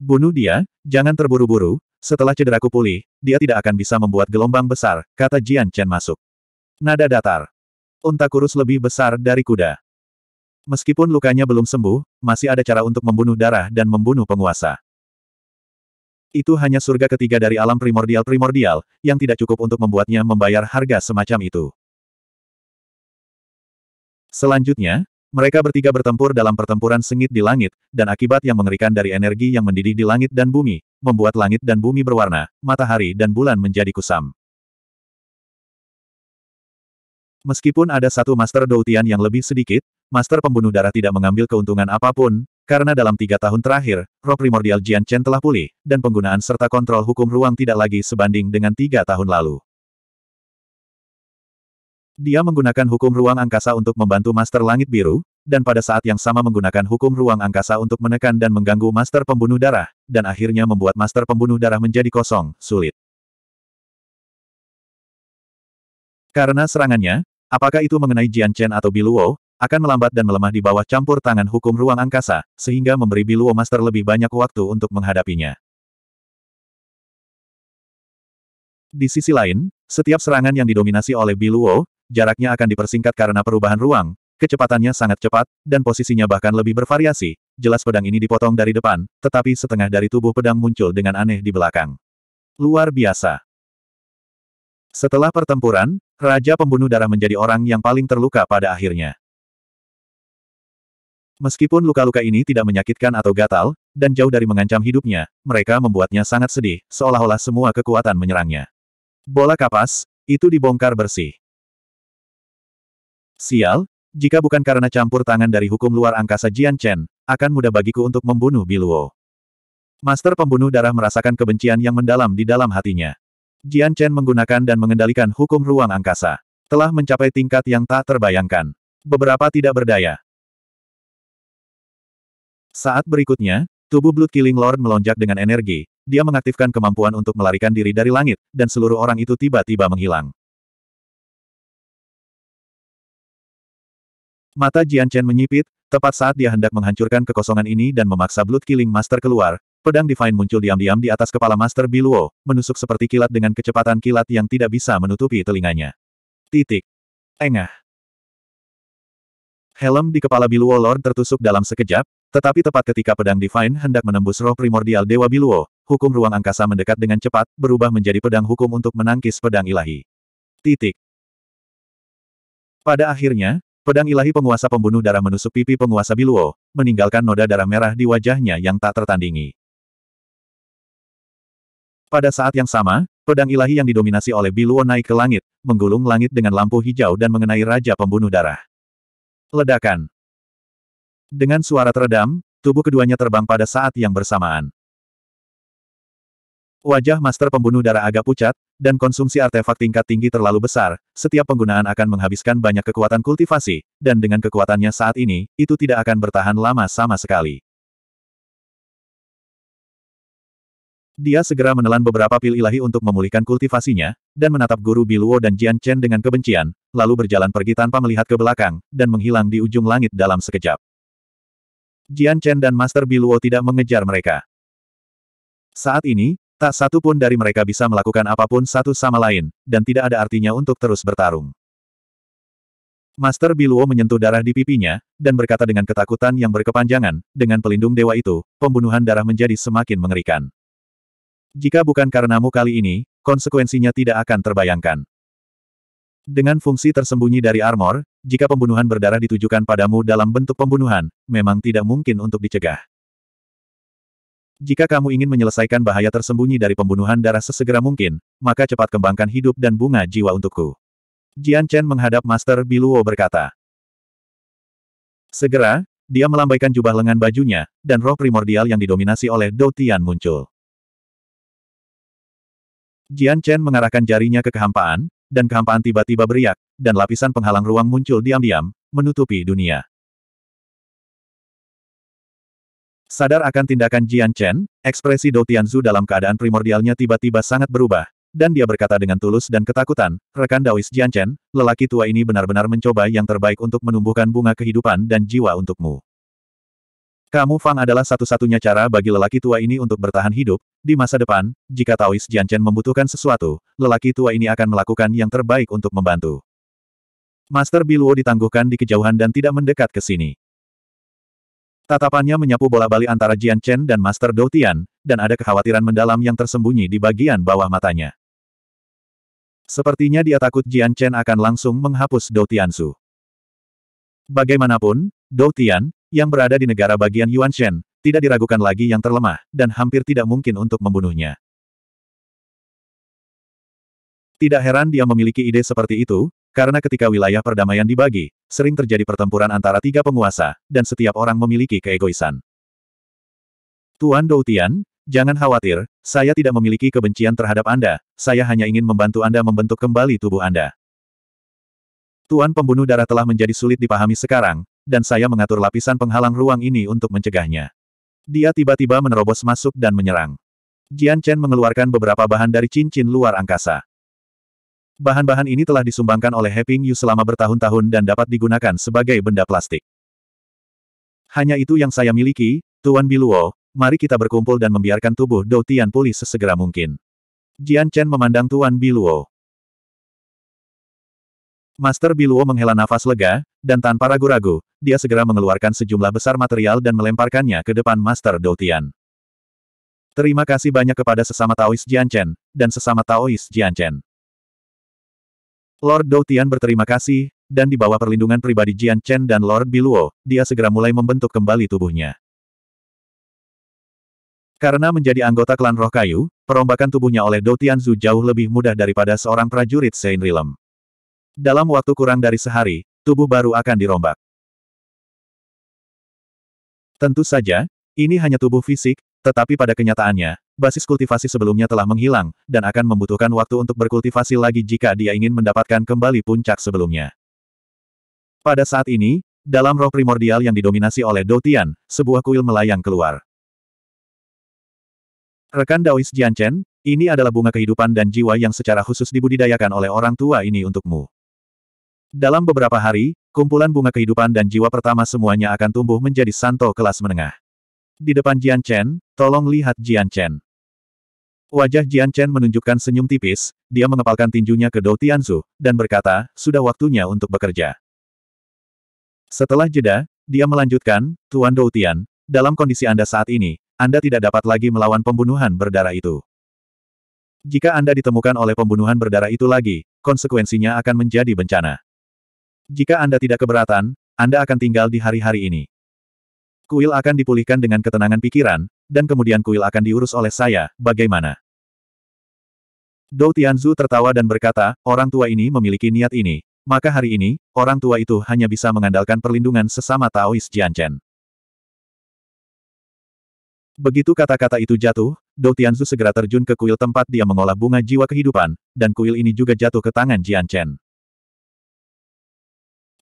Bunuh dia, jangan terburu-buru, setelah cederaku pulih, dia tidak akan bisa membuat gelombang besar, kata Jian Chen masuk. Nada datar. Unta kurus lebih besar dari kuda. Meskipun lukanya belum sembuh, masih ada cara untuk membunuh darah dan membunuh penguasa. Itu hanya surga ketiga dari alam primordial-primordial, yang tidak cukup untuk membuatnya membayar harga semacam itu. Selanjutnya, mereka bertiga bertempur dalam pertempuran sengit di langit, dan akibat yang mengerikan dari energi yang mendidih di langit dan bumi, membuat langit dan bumi berwarna, matahari dan bulan menjadi kusam. Meskipun ada satu Master Doutian yang lebih sedikit, Master Pembunuh Darah tidak mengambil keuntungan apapun, karena dalam tiga tahun terakhir, roh primordial Jian Chen telah pulih, dan penggunaan serta kontrol hukum ruang tidak lagi sebanding dengan tiga tahun lalu. Dia menggunakan hukum ruang angkasa untuk membantu Master Langit Biru, dan pada saat yang sama menggunakan hukum ruang angkasa untuk menekan dan mengganggu Master Pembunuh Darah, dan akhirnya membuat Master Pembunuh Darah menjadi kosong, sulit. Karena serangannya, apakah itu mengenai Jian Chen atau Biluo, akan melambat dan melemah di bawah campur tangan hukum ruang angkasa, sehingga memberi Biluo Master lebih banyak waktu untuk menghadapinya. Di sisi lain, setiap serangan yang didominasi oleh Biluo, jaraknya akan dipersingkat karena perubahan ruang, kecepatannya sangat cepat, dan posisinya bahkan lebih bervariasi. Jelas pedang ini dipotong dari depan, tetapi setengah dari tubuh pedang muncul dengan aneh di belakang. Luar biasa. Setelah pertempuran, Raja Pembunuh Darah menjadi orang yang paling terluka pada akhirnya. Meskipun luka-luka ini tidak menyakitkan atau gatal, dan jauh dari mengancam hidupnya, mereka membuatnya sangat sedih, seolah-olah semua kekuatan menyerangnya. Bola kapas, itu dibongkar bersih. Sial, jika bukan karena campur tangan dari hukum luar angkasa Jian Chen, akan mudah bagiku untuk membunuh Biluo. Master pembunuh darah merasakan kebencian yang mendalam di dalam hatinya. Jian Chen menggunakan dan mengendalikan hukum ruang angkasa. Telah mencapai tingkat yang tak terbayangkan. Beberapa tidak berdaya. Saat berikutnya, tubuh Blood Killing Lord melonjak dengan energi. Dia mengaktifkan kemampuan untuk melarikan diri dari langit, dan seluruh orang itu tiba-tiba menghilang. Mata Jian Chen menyipit, tepat saat dia hendak menghancurkan kekosongan ini dan memaksa Blood Killing Master keluar, pedang Divine muncul diam-diam di atas kepala Master Biluo, menusuk seperti kilat dengan kecepatan kilat yang tidak bisa menutupi telinganya. Titik. Engah. Helm di kepala Biluo Lord tertusuk dalam sekejap, tetapi tepat ketika pedang Divine hendak menembus roh primordial Dewa Biluo, hukum ruang angkasa mendekat dengan cepat, berubah menjadi pedang hukum untuk menangkis pedang ilahi. Titik. Pada akhirnya, Pedang ilahi penguasa pembunuh darah menusuk pipi penguasa Biluo, meninggalkan noda darah merah di wajahnya yang tak tertandingi. Pada saat yang sama, pedang ilahi yang didominasi oleh Biluo naik ke langit, menggulung langit dengan lampu hijau dan mengenai Raja Pembunuh Darah. Ledakan. Dengan suara teredam, tubuh keduanya terbang pada saat yang bersamaan. Wajah Master Pembunuh Darah agak pucat, dan konsumsi artefak tingkat tinggi terlalu besar, setiap penggunaan akan menghabiskan banyak kekuatan kultivasi, dan dengan kekuatannya saat ini, itu tidak akan bertahan lama sama sekali. Dia segera menelan beberapa pil ilahi untuk memulihkan kultivasinya, dan menatap guru Biluo dan Jian Chen dengan kebencian, lalu berjalan pergi tanpa melihat ke belakang, dan menghilang di ujung langit dalam sekejap. Jian Chen dan Master Biluo tidak mengejar mereka. Saat ini, Tak satu pun dari mereka bisa melakukan apapun satu sama lain, dan tidak ada artinya untuk terus bertarung. Master Biluo menyentuh darah di pipinya, dan berkata dengan ketakutan yang berkepanjangan, dengan pelindung dewa itu, pembunuhan darah menjadi semakin mengerikan. Jika bukan karenamu kali ini, konsekuensinya tidak akan terbayangkan. Dengan fungsi tersembunyi dari armor, jika pembunuhan berdarah ditujukan padamu dalam bentuk pembunuhan, memang tidak mungkin untuk dicegah. Jika kamu ingin menyelesaikan bahaya tersembunyi dari pembunuhan darah sesegera mungkin, maka cepat kembangkan hidup dan bunga jiwa untukku. Jian Chen menghadap Master Biluo berkata. Segera, dia melambaikan jubah lengan bajunya, dan roh primordial yang didominasi oleh Dou Tian muncul. Jian Chen mengarahkan jarinya ke kehampaan, dan kehampaan tiba-tiba beriak, dan lapisan penghalang ruang muncul diam-diam, menutupi dunia. Sadar akan tindakan Jian Chen, ekspresi Dou Tianzu dalam keadaan primordialnya tiba-tiba sangat berubah, dan dia berkata dengan tulus dan ketakutan, rekan Daois Jian Chen, lelaki tua ini benar-benar mencoba yang terbaik untuk menumbuhkan bunga kehidupan dan jiwa untukmu. Kamu Fang adalah satu-satunya cara bagi lelaki tua ini untuk bertahan hidup, di masa depan, jika Taois Chen membutuhkan sesuatu, lelaki tua ini akan melakukan yang terbaik untuk membantu. Master Biluo ditangguhkan di kejauhan dan tidak mendekat ke sini. Tatapannya menyapu bola bali antara Jian Chen dan Master Dou Tian, dan ada kekhawatiran mendalam yang tersembunyi di bagian bawah matanya. Sepertinya dia takut Jian Chen akan langsung menghapus Dou Tianzu. Bagaimanapun, Dou Tian, yang berada di negara bagian Yuan Shen, tidak diragukan lagi yang terlemah, dan hampir tidak mungkin untuk membunuhnya. Tidak heran dia memiliki ide seperti itu, karena ketika wilayah perdamaian dibagi, sering terjadi pertempuran antara tiga penguasa, dan setiap orang memiliki keegoisan. Tuan Doutian, jangan khawatir, saya tidak memiliki kebencian terhadap Anda, saya hanya ingin membantu Anda membentuk kembali tubuh Anda. Tuan pembunuh darah telah menjadi sulit dipahami sekarang, dan saya mengatur lapisan penghalang ruang ini untuk mencegahnya. Dia tiba-tiba menerobos masuk dan menyerang. Jian Chen mengeluarkan beberapa bahan dari cincin luar angkasa. Bahan-bahan ini telah disumbangkan oleh Heping Yu selama bertahun-tahun dan dapat digunakan sebagai benda plastik. Hanya itu yang saya miliki, Tuan Biluo, mari kita berkumpul dan membiarkan tubuh Dou Tian pulih sesegera mungkin. Jian Chen memandang Tuan Biluo. Master Biluo menghela nafas lega, dan tanpa ragu-ragu, dia segera mengeluarkan sejumlah besar material dan melemparkannya ke depan Master Dou Tian. Terima kasih banyak kepada sesama Taois Jian Chen, dan sesama Taois Jian Chen. Lord Tian berterima kasih, dan di bawah perlindungan pribadi Jian Chen dan Lord Biluo, dia segera mulai membentuk kembali tubuhnya. Karena menjadi anggota klan roh kayu, perombakan tubuhnya oleh Doutian Zhu jauh lebih mudah daripada seorang prajurit Sein Rilem. Dalam waktu kurang dari sehari, tubuh baru akan dirombak. Tentu saja, ini hanya tubuh fisik, tetapi pada kenyataannya, basis kultivasi sebelumnya telah menghilang, dan akan membutuhkan waktu untuk berkultivasi lagi jika dia ingin mendapatkan kembali puncak sebelumnya. Pada saat ini, dalam roh primordial yang didominasi oleh Dotian, sebuah kuil melayang keluar. Rekan Daois Jianchen, ini adalah bunga kehidupan dan jiwa yang secara khusus dibudidayakan oleh orang tua ini untukmu. Dalam beberapa hari, kumpulan bunga kehidupan dan jiwa pertama semuanya akan tumbuh menjadi santo kelas menengah. Di depan Jian Chen, tolong lihat Jian Chen. Wajah Jian Chen menunjukkan senyum tipis, dia mengepalkan tinjunya ke Dou Tianzu, dan berkata, sudah waktunya untuk bekerja. Setelah jeda, dia melanjutkan, Tuan Dou Tian, dalam kondisi Anda saat ini, Anda tidak dapat lagi melawan pembunuhan berdarah itu. Jika Anda ditemukan oleh pembunuhan berdarah itu lagi, konsekuensinya akan menjadi bencana. Jika Anda tidak keberatan, Anda akan tinggal di hari-hari ini. Kuil akan dipulihkan dengan ketenangan pikiran, dan kemudian kuil akan diurus oleh saya, bagaimana? Dou Tianzu tertawa dan berkata, orang tua ini memiliki niat ini, maka hari ini, orang tua itu hanya bisa mengandalkan perlindungan sesama Taois Jianchen. Begitu kata-kata itu jatuh, Dou Tianzu segera terjun ke kuil tempat dia mengolah bunga jiwa kehidupan, dan kuil ini juga jatuh ke tangan Jianchen.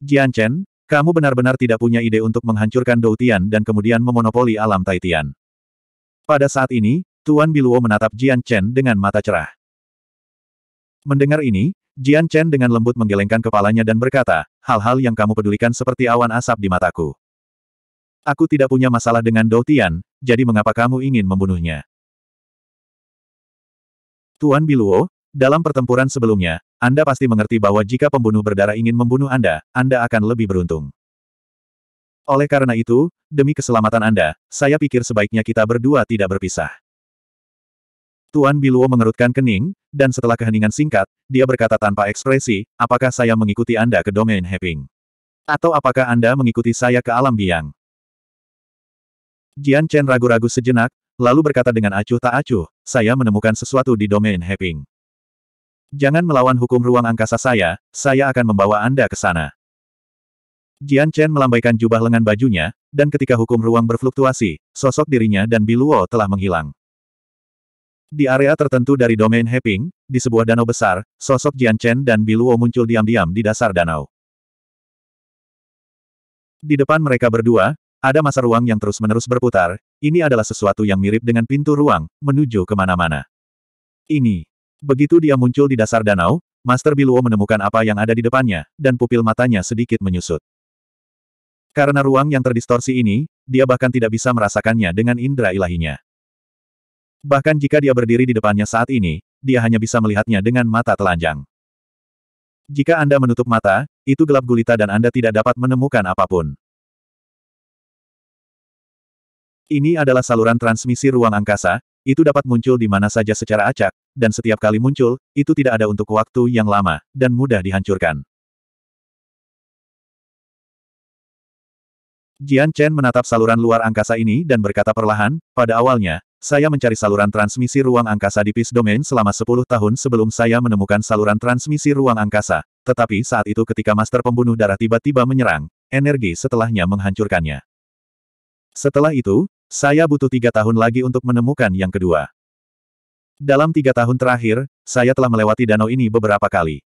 Jianchen. Kamu benar-benar tidak punya ide untuk menghancurkan Doutian dan kemudian memonopoli alam Taitian. Pada saat ini, Tuan Biluo menatap Jian Chen dengan mata cerah. Mendengar ini, Jian Chen dengan lembut menggelengkan kepalanya dan berkata, hal-hal yang kamu pedulikan seperti awan asap di mataku. Aku tidak punya masalah dengan Doutian, jadi mengapa kamu ingin membunuhnya? Tuan Biluo, dalam pertempuran sebelumnya, Anda pasti mengerti bahwa jika pembunuh berdarah ingin membunuh Anda, Anda akan lebih beruntung. Oleh karena itu, demi keselamatan Anda, saya pikir sebaiknya kita berdua tidak berpisah. Tuan Biluo mengerutkan kening, dan setelah keheningan singkat, dia berkata tanpa ekspresi, apakah saya mengikuti Anda ke domain Heping? Atau apakah Anda mengikuti saya ke alam biang? Jian Chen ragu-ragu sejenak, lalu berkata dengan acuh tak acuh, saya menemukan sesuatu di domain Heping. Jangan melawan hukum ruang angkasa saya, saya akan membawa Anda ke sana. Jian Chen melambaikan jubah lengan bajunya, dan ketika hukum ruang berfluktuasi, sosok dirinya dan Biluo telah menghilang. Di area tertentu dari domain Heping, di sebuah danau besar, sosok Jian Chen dan Biluo muncul diam-diam di dasar danau. Di depan mereka berdua, ada masa ruang yang terus-menerus berputar, ini adalah sesuatu yang mirip dengan pintu ruang, menuju kemana-mana. Ini Begitu dia muncul di dasar danau, Master Biluo menemukan apa yang ada di depannya, dan pupil matanya sedikit menyusut. Karena ruang yang terdistorsi ini, dia bahkan tidak bisa merasakannya dengan indera ilahinya. Bahkan jika dia berdiri di depannya saat ini, dia hanya bisa melihatnya dengan mata telanjang. Jika Anda menutup mata, itu gelap gulita dan Anda tidak dapat menemukan apapun. Ini adalah saluran transmisi ruang angkasa, itu dapat muncul di mana saja secara acak, dan setiap kali muncul, itu tidak ada untuk waktu yang lama, dan mudah dihancurkan. Jian Chen menatap saluran luar angkasa ini dan berkata perlahan, pada awalnya, saya mencari saluran transmisi ruang angkasa di Peace Domain selama 10 tahun sebelum saya menemukan saluran transmisi ruang angkasa, tetapi saat itu ketika Master Pembunuh Darah tiba-tiba menyerang, energi setelahnya menghancurkannya. Setelah itu, saya butuh tiga tahun lagi untuk menemukan yang kedua. Dalam tiga tahun terakhir, saya telah melewati danau ini beberapa kali.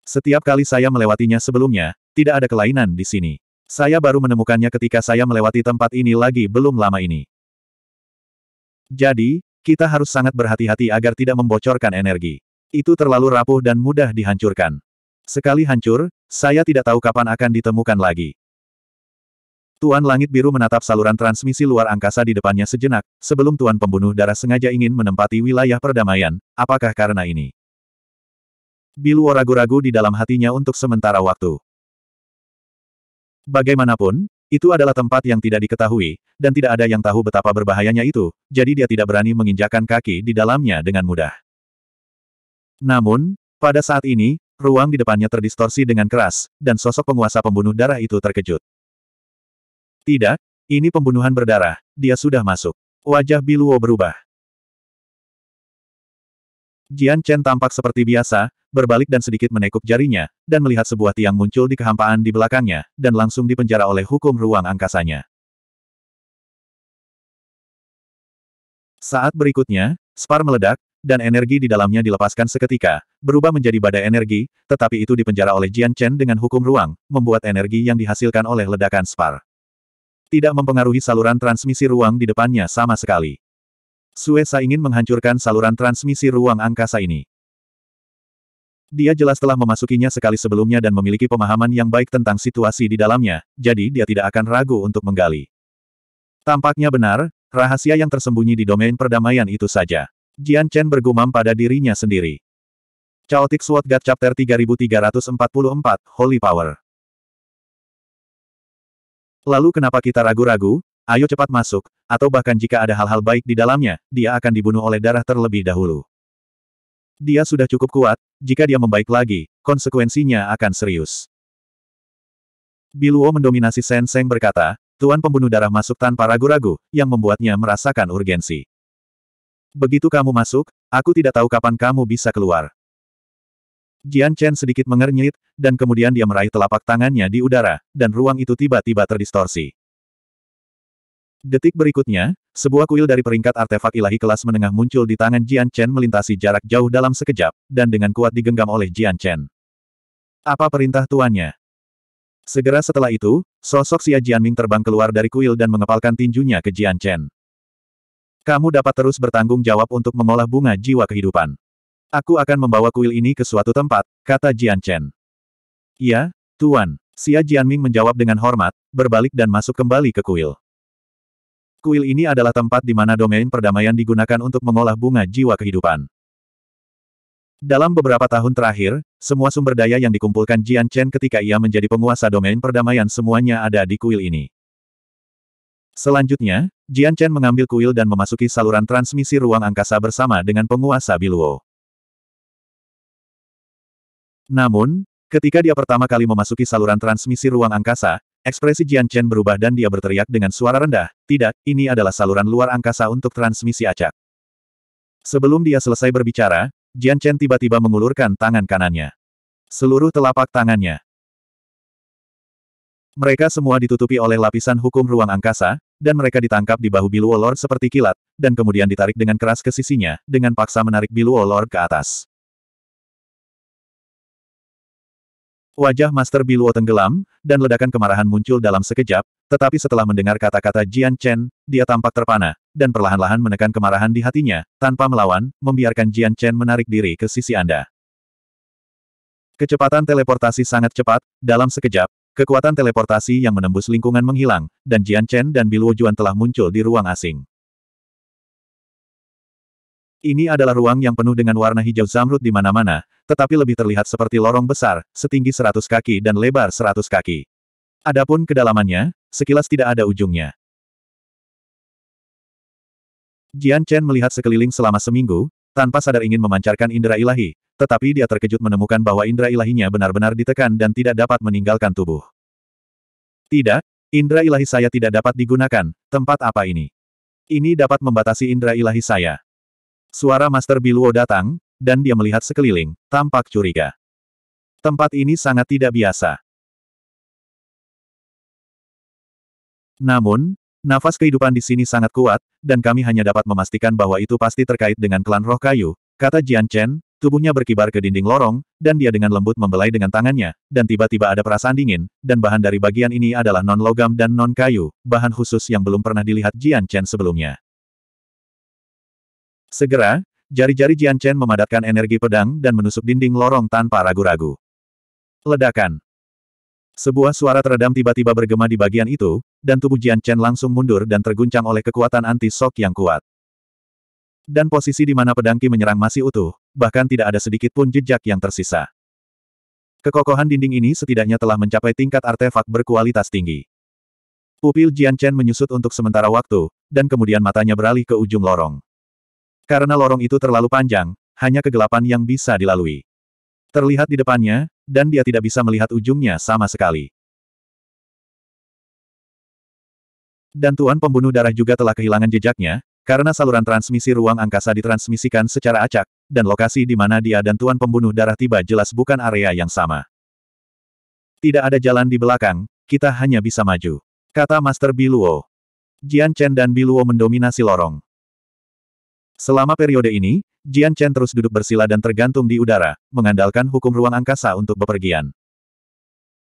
Setiap kali saya melewatinya sebelumnya, tidak ada kelainan di sini. Saya baru menemukannya ketika saya melewati tempat ini lagi belum lama ini. Jadi, kita harus sangat berhati-hati agar tidak membocorkan energi. Itu terlalu rapuh dan mudah dihancurkan. Sekali hancur, saya tidak tahu kapan akan ditemukan lagi. Tuan Langit Biru menatap saluran transmisi luar angkasa di depannya sejenak, sebelum Tuan Pembunuh Darah sengaja ingin menempati wilayah perdamaian, apakah karena ini? Biluo ragu-ragu di dalam hatinya untuk sementara waktu. Bagaimanapun, itu adalah tempat yang tidak diketahui, dan tidak ada yang tahu betapa berbahayanya itu, jadi dia tidak berani menginjakan kaki di dalamnya dengan mudah. Namun, pada saat ini, ruang di depannya terdistorsi dengan keras, dan sosok penguasa pembunuh darah itu terkejut. Tidak, ini pembunuhan berdarah, dia sudah masuk. Wajah Biluo berubah. Jian Chen tampak seperti biasa, berbalik dan sedikit menekuk jarinya, dan melihat sebuah tiang muncul di kehampaan di belakangnya, dan langsung dipenjara oleh hukum ruang angkasanya. Saat berikutnya, Spar meledak, dan energi di dalamnya dilepaskan seketika, berubah menjadi badai energi, tetapi itu dipenjara oleh Jian Chen dengan hukum ruang, membuat energi yang dihasilkan oleh ledakan Spar tidak mempengaruhi saluran transmisi ruang di depannya sama sekali. Suesa ingin menghancurkan saluran transmisi ruang angkasa ini. Dia jelas telah memasukinya sekali sebelumnya dan memiliki pemahaman yang baik tentang situasi di dalamnya, jadi dia tidak akan ragu untuk menggali. Tampaknya benar, rahasia yang tersembunyi di domain perdamaian itu saja. Jian Chen bergumam pada dirinya sendiri. Chaotic Sword God Chapter 3344, Holy Power Lalu kenapa kita ragu-ragu? Ayo cepat masuk, atau bahkan jika ada hal-hal baik di dalamnya, dia akan dibunuh oleh darah terlebih dahulu. Dia sudah cukup kuat, jika dia membaik lagi, konsekuensinya akan serius. Biluo mendominasi Sen Seng berkata, Tuan pembunuh darah masuk tanpa ragu-ragu, yang membuatnya merasakan urgensi. Begitu kamu masuk, aku tidak tahu kapan kamu bisa keluar. Jian Chen sedikit mengernyit, dan kemudian dia meraih telapak tangannya di udara, dan ruang itu tiba-tiba terdistorsi. Detik berikutnya, sebuah kuil dari peringkat artefak ilahi kelas menengah muncul di tangan Jian Chen melintasi jarak jauh dalam sekejap, dan dengan kuat digenggam oleh Jian Chen. Apa perintah tuannya? Segera setelah itu, sosok Xia Jianming terbang keluar dari kuil dan mengepalkan tinjunya ke Jian Chen. Kamu dapat terus bertanggung jawab untuk mengolah bunga jiwa kehidupan. Aku akan membawa kuil ini ke suatu tempat, kata Jian Chen. "Ya, Tuan. Xia Jianming menjawab dengan hormat, berbalik dan masuk kembali ke kuil. Kuil ini adalah tempat di mana domain perdamaian digunakan untuk mengolah bunga jiwa kehidupan. Dalam beberapa tahun terakhir, semua sumber daya yang dikumpulkan Jian Chen ketika ia menjadi penguasa domain perdamaian semuanya ada di kuil ini. Selanjutnya, Jian Chen mengambil kuil dan memasuki saluran transmisi ruang angkasa bersama dengan penguasa Biluo. Namun, ketika dia pertama kali memasuki saluran transmisi ruang angkasa, ekspresi Jian Chen berubah dan dia berteriak dengan suara rendah, tidak, ini adalah saluran luar angkasa untuk transmisi acak. Sebelum dia selesai berbicara, Jian Chen tiba-tiba mengulurkan tangan kanannya. Seluruh telapak tangannya. Mereka semua ditutupi oleh lapisan hukum ruang angkasa, dan mereka ditangkap di bahu Biluo Lord seperti kilat, dan kemudian ditarik dengan keras ke sisinya, dengan paksa menarik Biluo Lord ke atas. Wajah Master Biluo tenggelam, dan ledakan kemarahan muncul dalam sekejap, tetapi setelah mendengar kata-kata Jian Chen, dia tampak terpana, dan perlahan-lahan menekan kemarahan di hatinya, tanpa melawan, membiarkan Jian Chen menarik diri ke sisi Anda. Kecepatan teleportasi sangat cepat, dalam sekejap, kekuatan teleportasi yang menembus lingkungan menghilang, dan Jian Chen dan Biluo Juan telah muncul di ruang asing. Ini adalah ruang yang penuh dengan warna hijau zamrud di mana-mana, tetapi lebih terlihat seperti lorong besar, setinggi 100 kaki dan lebar 100 kaki. Adapun kedalamannya, sekilas tidak ada ujungnya. Jian Chen melihat sekeliling selama seminggu, tanpa sadar ingin memancarkan indera ilahi, tetapi dia terkejut menemukan bahwa indera ilahinya benar-benar ditekan dan tidak dapat meninggalkan tubuh. Tidak, indera ilahi saya tidak dapat digunakan, tempat apa ini? Ini dapat membatasi indera ilahi saya. Suara Master Biluo datang, dan dia melihat sekeliling, tampak curiga. Tempat ini sangat tidak biasa. Namun, nafas kehidupan di sini sangat kuat, dan kami hanya dapat memastikan bahwa itu pasti terkait dengan klan roh kayu, kata Jian Chen, tubuhnya berkibar ke dinding lorong, dan dia dengan lembut membelai dengan tangannya, dan tiba-tiba ada perasaan dingin, dan bahan dari bagian ini adalah non-logam dan non-kayu, bahan khusus yang belum pernah dilihat Jian Chen sebelumnya. Segera, jari-jari Jian Chen memadatkan energi pedang dan menusuk dinding lorong tanpa ragu-ragu. Ledakan. Sebuah suara teredam tiba-tiba bergema di bagian itu, dan tubuh Jian Chen langsung mundur dan terguncang oleh kekuatan anti-sok yang kuat. Dan posisi di mana pedangki menyerang masih utuh, bahkan tidak ada sedikit pun jejak yang tersisa. Kekokohan dinding ini setidaknya telah mencapai tingkat artefak berkualitas tinggi. Pupil Jian Chen menyusut untuk sementara waktu, dan kemudian matanya beralih ke ujung lorong. Karena lorong itu terlalu panjang, hanya kegelapan yang bisa dilalui. Terlihat di depannya, dan dia tidak bisa melihat ujungnya sama sekali. Dan Tuan Pembunuh Darah juga telah kehilangan jejaknya, karena saluran transmisi ruang angkasa ditransmisikan secara acak, dan lokasi di mana dia dan Tuan Pembunuh Darah tiba jelas bukan area yang sama. Tidak ada jalan di belakang, kita hanya bisa maju. Kata Master Biluo. Jian Chen dan Biluo mendominasi lorong. Selama periode ini, Jian Chen terus duduk bersila dan tergantung di udara, mengandalkan hukum ruang angkasa untuk bepergian.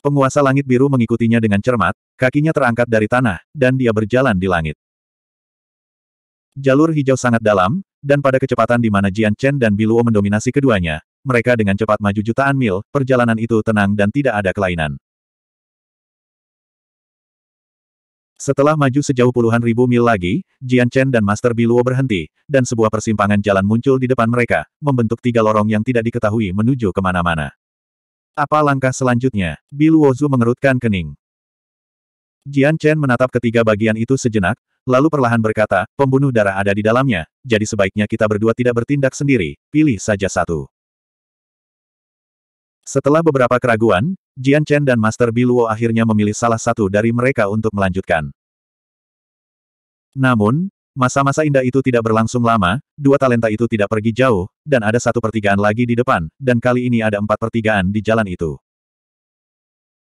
Penguasa langit biru mengikutinya dengan cermat, kakinya terangkat dari tanah, dan dia berjalan di langit. Jalur hijau sangat dalam, dan pada kecepatan di mana Jian Chen dan Biluo mendominasi keduanya, mereka dengan cepat maju jutaan mil, perjalanan itu tenang dan tidak ada kelainan. Setelah maju sejauh puluhan ribu mil lagi, Jian Chen dan Master Biluo berhenti, dan sebuah persimpangan jalan muncul di depan mereka, membentuk tiga lorong yang tidak diketahui menuju kemana-mana. Apa langkah selanjutnya? Biluo Zu mengerutkan kening. Jian Chen menatap ketiga bagian itu sejenak, lalu perlahan berkata, pembunuh darah ada di dalamnya, jadi sebaiknya kita berdua tidak bertindak sendiri, pilih saja satu. Setelah beberapa keraguan, Jian Chen dan Master Biluo akhirnya memilih salah satu dari mereka untuk melanjutkan. Namun, masa-masa indah itu tidak berlangsung lama, dua talenta itu tidak pergi jauh, dan ada satu pertigaan lagi di depan, dan kali ini ada empat pertigaan di jalan itu.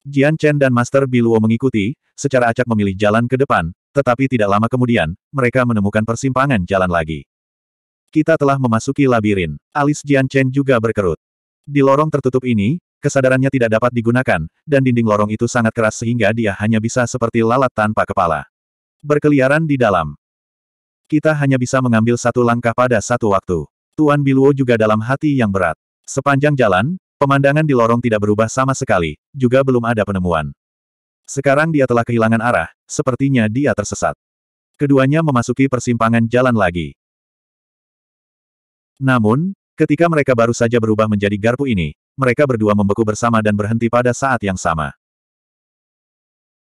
Jian Chen dan Master Biluo mengikuti, secara acak memilih jalan ke depan, tetapi tidak lama kemudian, mereka menemukan persimpangan jalan lagi. Kita telah memasuki labirin. Alis Jian Chen juga berkerut. Di lorong tertutup ini, kesadarannya tidak dapat digunakan, dan dinding lorong itu sangat keras sehingga dia hanya bisa seperti lalat tanpa kepala. Berkeliaran di dalam. Kita hanya bisa mengambil satu langkah pada satu waktu. Tuan Biluo juga dalam hati yang berat. Sepanjang jalan, pemandangan di lorong tidak berubah sama sekali, juga belum ada penemuan. Sekarang dia telah kehilangan arah, sepertinya dia tersesat. Keduanya memasuki persimpangan jalan lagi. Namun, Ketika mereka baru saja berubah menjadi garpu ini, mereka berdua membeku bersama dan berhenti pada saat yang sama.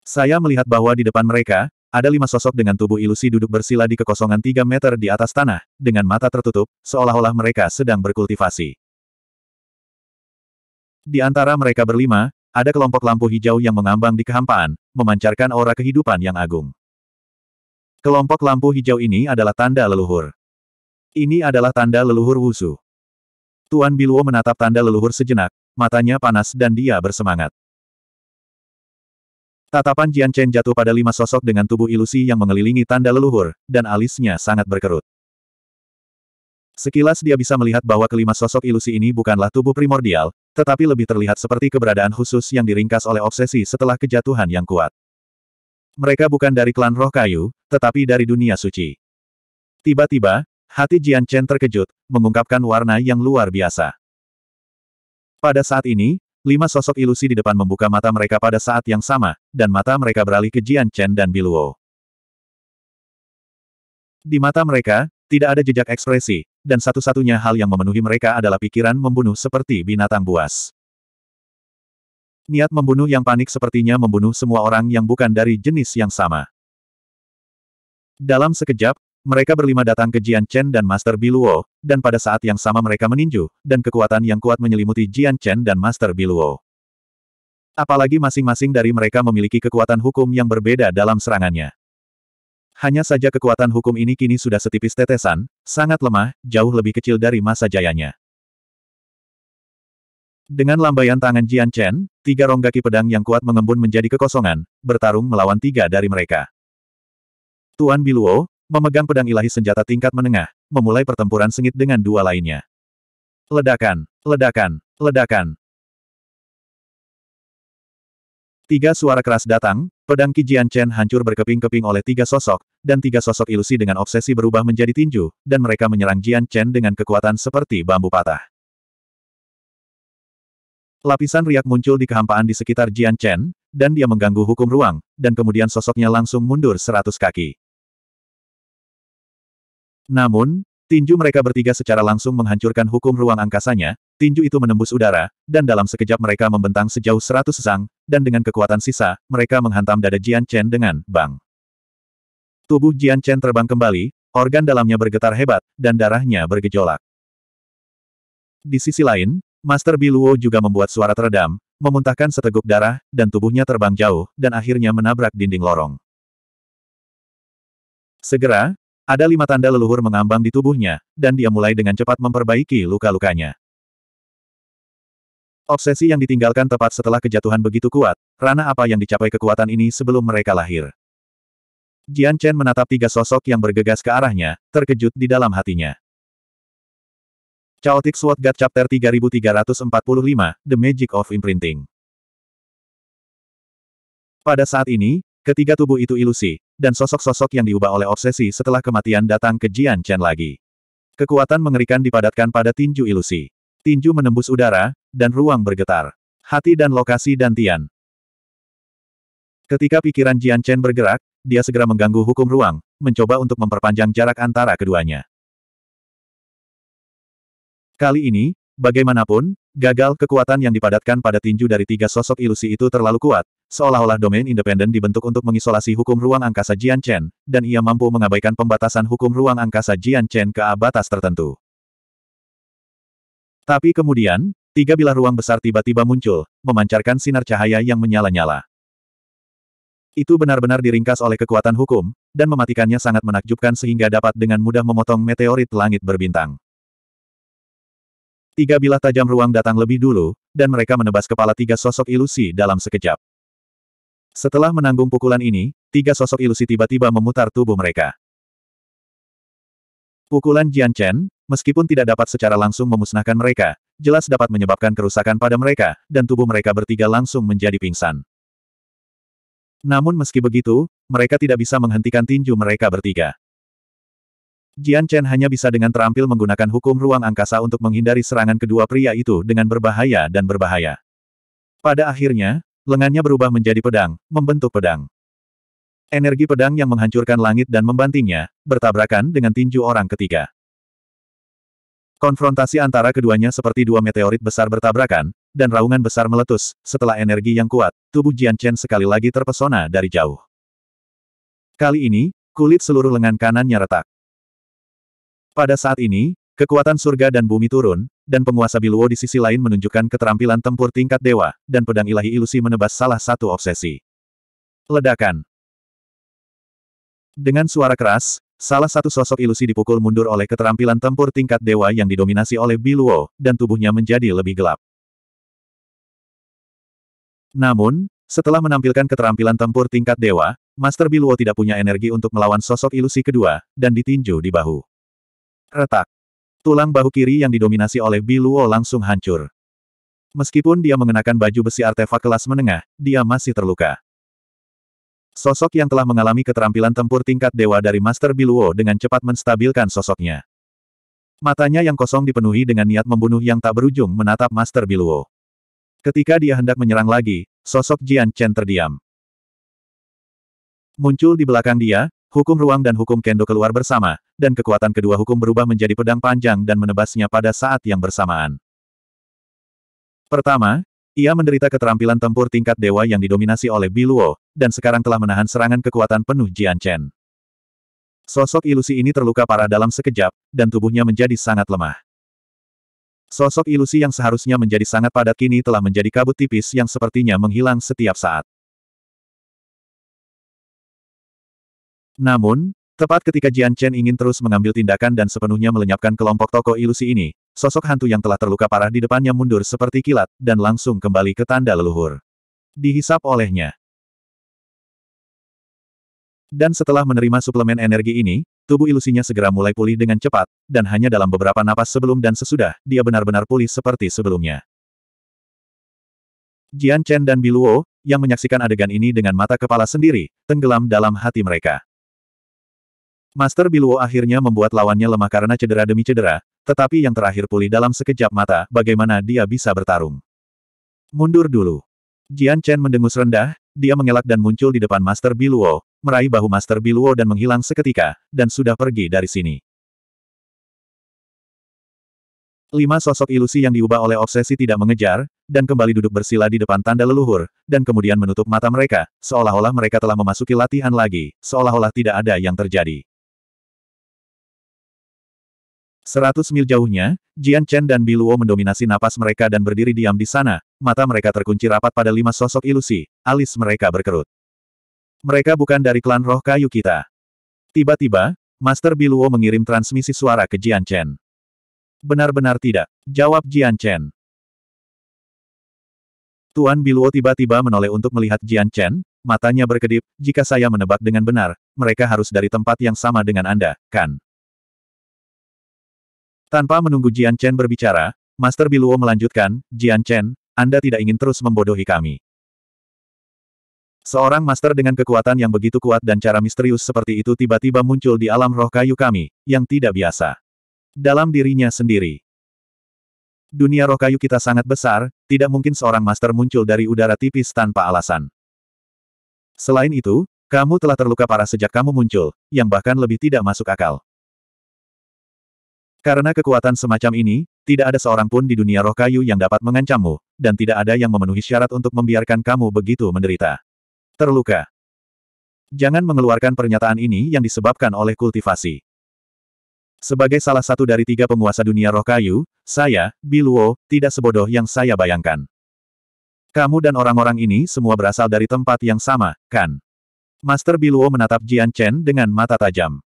Saya melihat bahwa di depan mereka, ada lima sosok dengan tubuh ilusi duduk bersila di kekosongan tiga meter di atas tanah, dengan mata tertutup, seolah-olah mereka sedang berkultivasi. Di antara mereka berlima, ada kelompok lampu hijau yang mengambang di kehampaan, memancarkan aura kehidupan yang agung. Kelompok lampu hijau ini adalah tanda leluhur. Ini adalah tanda leluhur Wusu. Tuan Biluo menatap tanda leluhur sejenak, matanya panas dan dia bersemangat. Tatapan Jian Chen jatuh pada lima sosok dengan tubuh ilusi yang mengelilingi tanda leluhur, dan alisnya sangat berkerut. Sekilas dia bisa melihat bahwa kelima sosok ilusi ini bukanlah tubuh primordial, tetapi lebih terlihat seperti keberadaan khusus yang diringkas oleh obsesi setelah kejatuhan yang kuat. Mereka bukan dari klan roh kayu, tetapi dari dunia suci. Tiba-tiba, Hati Jian Chen terkejut, mengungkapkan warna yang luar biasa. Pada saat ini, lima sosok ilusi di depan membuka mata mereka pada saat yang sama, dan mata mereka beralih ke Jian Chen dan Biluo. Di mata mereka, tidak ada jejak ekspresi, dan satu-satunya hal yang memenuhi mereka adalah pikiran membunuh seperti binatang buas. Niat membunuh yang panik sepertinya membunuh semua orang yang bukan dari jenis yang sama. Dalam sekejap, mereka berlima datang ke Jian Chen dan Master Biluo, dan pada saat yang sama mereka meninju, dan kekuatan yang kuat menyelimuti Jian Chen dan Master Biluo. Apalagi masing-masing dari mereka memiliki kekuatan hukum yang berbeda dalam serangannya. Hanya saja kekuatan hukum ini kini sudah setipis tetesan, sangat lemah, jauh lebih kecil dari masa jayanya. Dengan lambaian tangan Jian Chen, tiga ronggaki pedang yang kuat mengembun menjadi kekosongan, bertarung melawan tiga dari mereka. Tuan Biluo, memegang pedang ilahi senjata tingkat menengah, memulai pertempuran sengit dengan dua lainnya. Ledakan, ledakan, ledakan. Tiga suara keras datang, pedang Kijian Chen hancur berkeping-keping oleh tiga sosok, dan tiga sosok ilusi dengan obsesi berubah menjadi tinju, dan mereka menyerang Jian Chen dengan kekuatan seperti bambu patah. Lapisan riak muncul di kehampaan di sekitar Jian Chen, dan dia mengganggu hukum ruang, dan kemudian sosoknya langsung mundur seratus kaki. Namun, tinju mereka bertiga secara langsung menghancurkan hukum ruang angkasanya, tinju itu menembus udara, dan dalam sekejap mereka membentang sejauh seratus zang, dan dengan kekuatan sisa, mereka menghantam dada Jian Chen dengan bang. Tubuh Jian Chen terbang kembali, organ dalamnya bergetar hebat, dan darahnya bergejolak. Di sisi lain, Master Biluo juga membuat suara teredam, memuntahkan seteguk darah, dan tubuhnya terbang jauh, dan akhirnya menabrak dinding lorong. Segera, ada lima tanda leluhur mengambang di tubuhnya, dan dia mulai dengan cepat memperbaiki luka-lukanya. Obsesi yang ditinggalkan tepat setelah kejatuhan begitu kuat, Rana apa yang dicapai kekuatan ini sebelum mereka lahir. Jian Chen menatap tiga sosok yang bergegas ke arahnya, terkejut di dalam hatinya. Chaotic Sword God Chapter 3345, The Magic of Imprinting Pada saat ini, Ketiga tubuh itu ilusi, dan sosok-sosok yang diubah oleh obsesi setelah kematian datang ke Jian Chen lagi. Kekuatan mengerikan dipadatkan pada tinju ilusi. Tinju menembus udara, dan ruang bergetar. Hati dan lokasi dan Tian. Ketika pikiran Jian Chen bergerak, dia segera mengganggu hukum ruang, mencoba untuk memperpanjang jarak antara keduanya. Kali ini, bagaimanapun, gagal kekuatan yang dipadatkan pada tinju dari tiga sosok ilusi itu terlalu kuat, seolah-olah domain independen dibentuk untuk mengisolasi hukum ruang angkasa Jian Chen, dan ia mampu mengabaikan pembatasan hukum ruang angkasa Jian Chen ke abatas tertentu. Tapi kemudian, tiga bilah ruang besar tiba-tiba muncul, memancarkan sinar cahaya yang menyala-nyala. Itu benar-benar diringkas oleh kekuatan hukum, dan mematikannya sangat menakjubkan sehingga dapat dengan mudah memotong meteorit langit berbintang. Tiga bilah tajam ruang datang lebih dulu, dan mereka menebas kepala tiga sosok ilusi dalam sekejap. Setelah menanggung pukulan ini, tiga sosok ilusi tiba-tiba memutar tubuh mereka. Pukulan Jian Chen, meskipun tidak dapat secara langsung memusnahkan mereka, jelas dapat menyebabkan kerusakan pada mereka, dan tubuh mereka bertiga langsung menjadi pingsan. Namun meski begitu, mereka tidak bisa menghentikan tinju mereka bertiga. Jian Chen hanya bisa dengan terampil menggunakan hukum ruang angkasa untuk menghindari serangan kedua pria itu dengan berbahaya dan berbahaya. Pada akhirnya, lengannya berubah menjadi pedang, membentuk pedang. Energi pedang yang menghancurkan langit dan membantingnya, bertabrakan dengan tinju orang ketiga. Konfrontasi antara keduanya seperti dua meteorit besar bertabrakan, dan raungan besar meletus, setelah energi yang kuat, tubuh Jian Chen sekali lagi terpesona dari jauh. Kali ini, kulit seluruh lengan kanannya retak. Pada saat ini, kekuatan surga dan bumi turun, dan penguasa Biluo di sisi lain menunjukkan keterampilan tempur tingkat dewa, dan pedang ilahi ilusi menebas salah satu obsesi. Ledakan Dengan suara keras, salah satu sosok ilusi dipukul mundur oleh keterampilan tempur tingkat dewa yang didominasi oleh Biluo, dan tubuhnya menjadi lebih gelap. Namun, setelah menampilkan keterampilan tempur tingkat dewa, Master Biluo tidak punya energi untuk melawan sosok ilusi kedua, dan ditinju di bahu. Retak. Tulang bahu kiri yang didominasi oleh Biluo langsung hancur. Meskipun dia mengenakan baju besi artefak kelas menengah, dia masih terluka. Sosok yang telah mengalami keterampilan tempur tingkat dewa dari Master Biluo dengan cepat menstabilkan sosoknya. Matanya yang kosong dipenuhi dengan niat membunuh yang tak berujung menatap Master Biluo. Ketika dia hendak menyerang lagi, sosok Jian Chen terdiam. Muncul di belakang dia, Hukum ruang dan hukum kendo keluar bersama, dan kekuatan kedua hukum berubah menjadi pedang panjang dan menebasnya pada saat yang bersamaan. Pertama, ia menderita keterampilan tempur tingkat dewa yang didominasi oleh Biluo, dan sekarang telah menahan serangan kekuatan penuh Jian Chen. Sosok ilusi ini terluka parah dalam sekejap, dan tubuhnya menjadi sangat lemah. Sosok ilusi yang seharusnya menjadi sangat padat kini telah menjadi kabut tipis yang sepertinya menghilang setiap saat. Namun, tepat ketika Jian Chen ingin terus mengambil tindakan dan sepenuhnya melenyapkan kelompok toko ilusi ini, sosok hantu yang telah terluka parah di depannya mundur seperti kilat, dan langsung kembali ke tanda leluhur. Dihisap olehnya. Dan setelah menerima suplemen energi ini, tubuh ilusinya segera mulai pulih dengan cepat, dan hanya dalam beberapa napas sebelum dan sesudah, dia benar-benar pulih seperti sebelumnya. Jian Chen dan Biluo, yang menyaksikan adegan ini dengan mata kepala sendiri, tenggelam dalam hati mereka. Master Biluo akhirnya membuat lawannya lemah karena cedera demi cedera, tetapi yang terakhir pulih dalam sekejap mata, bagaimana dia bisa bertarung. Mundur dulu. Jian Chen mendengus rendah, dia mengelak dan muncul di depan Master Biluo, meraih bahu Master Biluo dan menghilang seketika, dan sudah pergi dari sini. Lima sosok ilusi yang diubah oleh obsesi tidak mengejar, dan kembali duduk bersila di depan tanda leluhur, dan kemudian menutup mata mereka, seolah-olah mereka telah memasuki latihan lagi, seolah-olah tidak ada yang terjadi. Seratus mil jauhnya, Jian Chen dan Biluo mendominasi napas mereka dan berdiri diam di sana, mata mereka terkunci rapat pada lima sosok ilusi, alis mereka berkerut. Mereka bukan dari klan roh kayu kita. Tiba-tiba, Master Biluo mengirim transmisi suara ke Jian Chen. Benar-benar tidak, jawab Jian Chen. Tuan Biluo tiba-tiba menoleh untuk melihat Jian Chen, matanya berkedip, jika saya menebak dengan benar, mereka harus dari tempat yang sama dengan Anda, kan? Tanpa menunggu Jian Chen berbicara, Master Biluo melanjutkan, Jian Chen, Anda tidak ingin terus membodohi kami. Seorang master dengan kekuatan yang begitu kuat dan cara misterius seperti itu tiba-tiba muncul di alam roh kayu kami, yang tidak biasa. Dalam dirinya sendiri. Dunia roh kayu kita sangat besar, tidak mungkin seorang master muncul dari udara tipis tanpa alasan. Selain itu, kamu telah terluka parah sejak kamu muncul, yang bahkan lebih tidak masuk akal. Karena kekuatan semacam ini, tidak ada seorang pun di dunia roh kayu yang dapat mengancammu, dan tidak ada yang memenuhi syarat untuk membiarkan kamu begitu menderita. Terluka. Jangan mengeluarkan pernyataan ini yang disebabkan oleh kultivasi. Sebagai salah satu dari tiga penguasa dunia roh kayu, saya, Biluo, tidak sebodoh yang saya bayangkan. Kamu dan orang-orang ini semua berasal dari tempat yang sama, kan? Master Biluo menatap Jian Chen dengan mata tajam.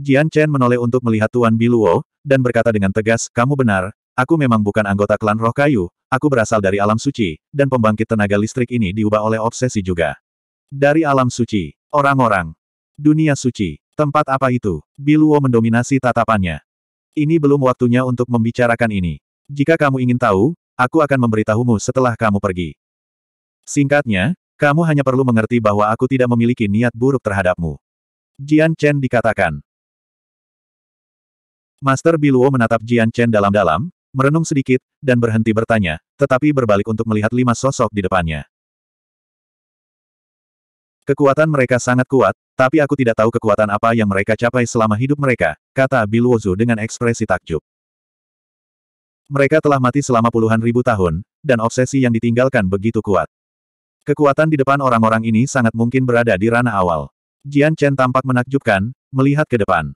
Jian Chen menoleh untuk melihat Tuan Biluo, dan berkata dengan tegas, kamu benar, aku memang bukan anggota klan roh kayu, aku berasal dari alam suci, dan pembangkit tenaga listrik ini diubah oleh obsesi juga. Dari alam suci, orang-orang, dunia suci, tempat apa itu? Biluo mendominasi tatapannya. Ini belum waktunya untuk membicarakan ini. Jika kamu ingin tahu, aku akan memberitahumu setelah kamu pergi. Singkatnya, kamu hanya perlu mengerti bahwa aku tidak memiliki niat buruk terhadapmu. Jian Chen dikatakan. Master Biluo menatap Jian Chen dalam-dalam, merenung sedikit, dan berhenti bertanya, tetapi berbalik untuk melihat lima sosok di depannya. Kekuatan mereka sangat kuat, tapi aku tidak tahu kekuatan apa yang mereka capai selama hidup mereka, kata Biluozu dengan ekspresi takjub. Mereka telah mati selama puluhan ribu tahun, dan obsesi yang ditinggalkan begitu kuat. Kekuatan di depan orang-orang ini sangat mungkin berada di ranah awal. Jian Chen tampak menakjubkan, melihat ke depan.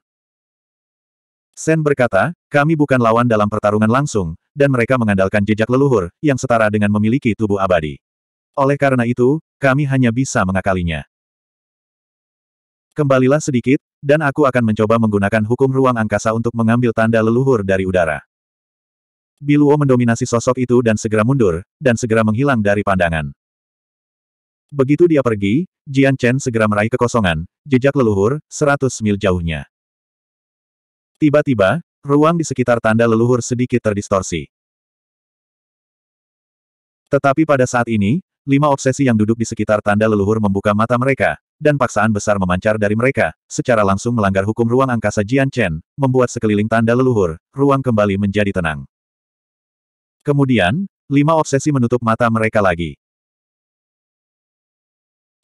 Sen berkata, kami bukan lawan dalam pertarungan langsung, dan mereka mengandalkan jejak leluhur, yang setara dengan memiliki tubuh abadi. Oleh karena itu, kami hanya bisa mengakalinya. Kembalilah sedikit, dan aku akan mencoba menggunakan hukum ruang angkasa untuk mengambil tanda leluhur dari udara. Biluo mendominasi sosok itu dan segera mundur, dan segera menghilang dari pandangan. Begitu dia pergi, Jian Chen segera meraih kekosongan, jejak leluhur, 100 mil jauhnya. Tiba-tiba, ruang di sekitar tanda leluhur sedikit terdistorsi. Tetapi pada saat ini, lima obsesi yang duduk di sekitar tanda leluhur membuka mata mereka, dan paksaan besar memancar dari mereka, secara langsung melanggar hukum ruang angkasa Jian Chen, membuat sekeliling tanda leluhur, ruang kembali menjadi tenang. Kemudian, lima obsesi menutup mata mereka lagi.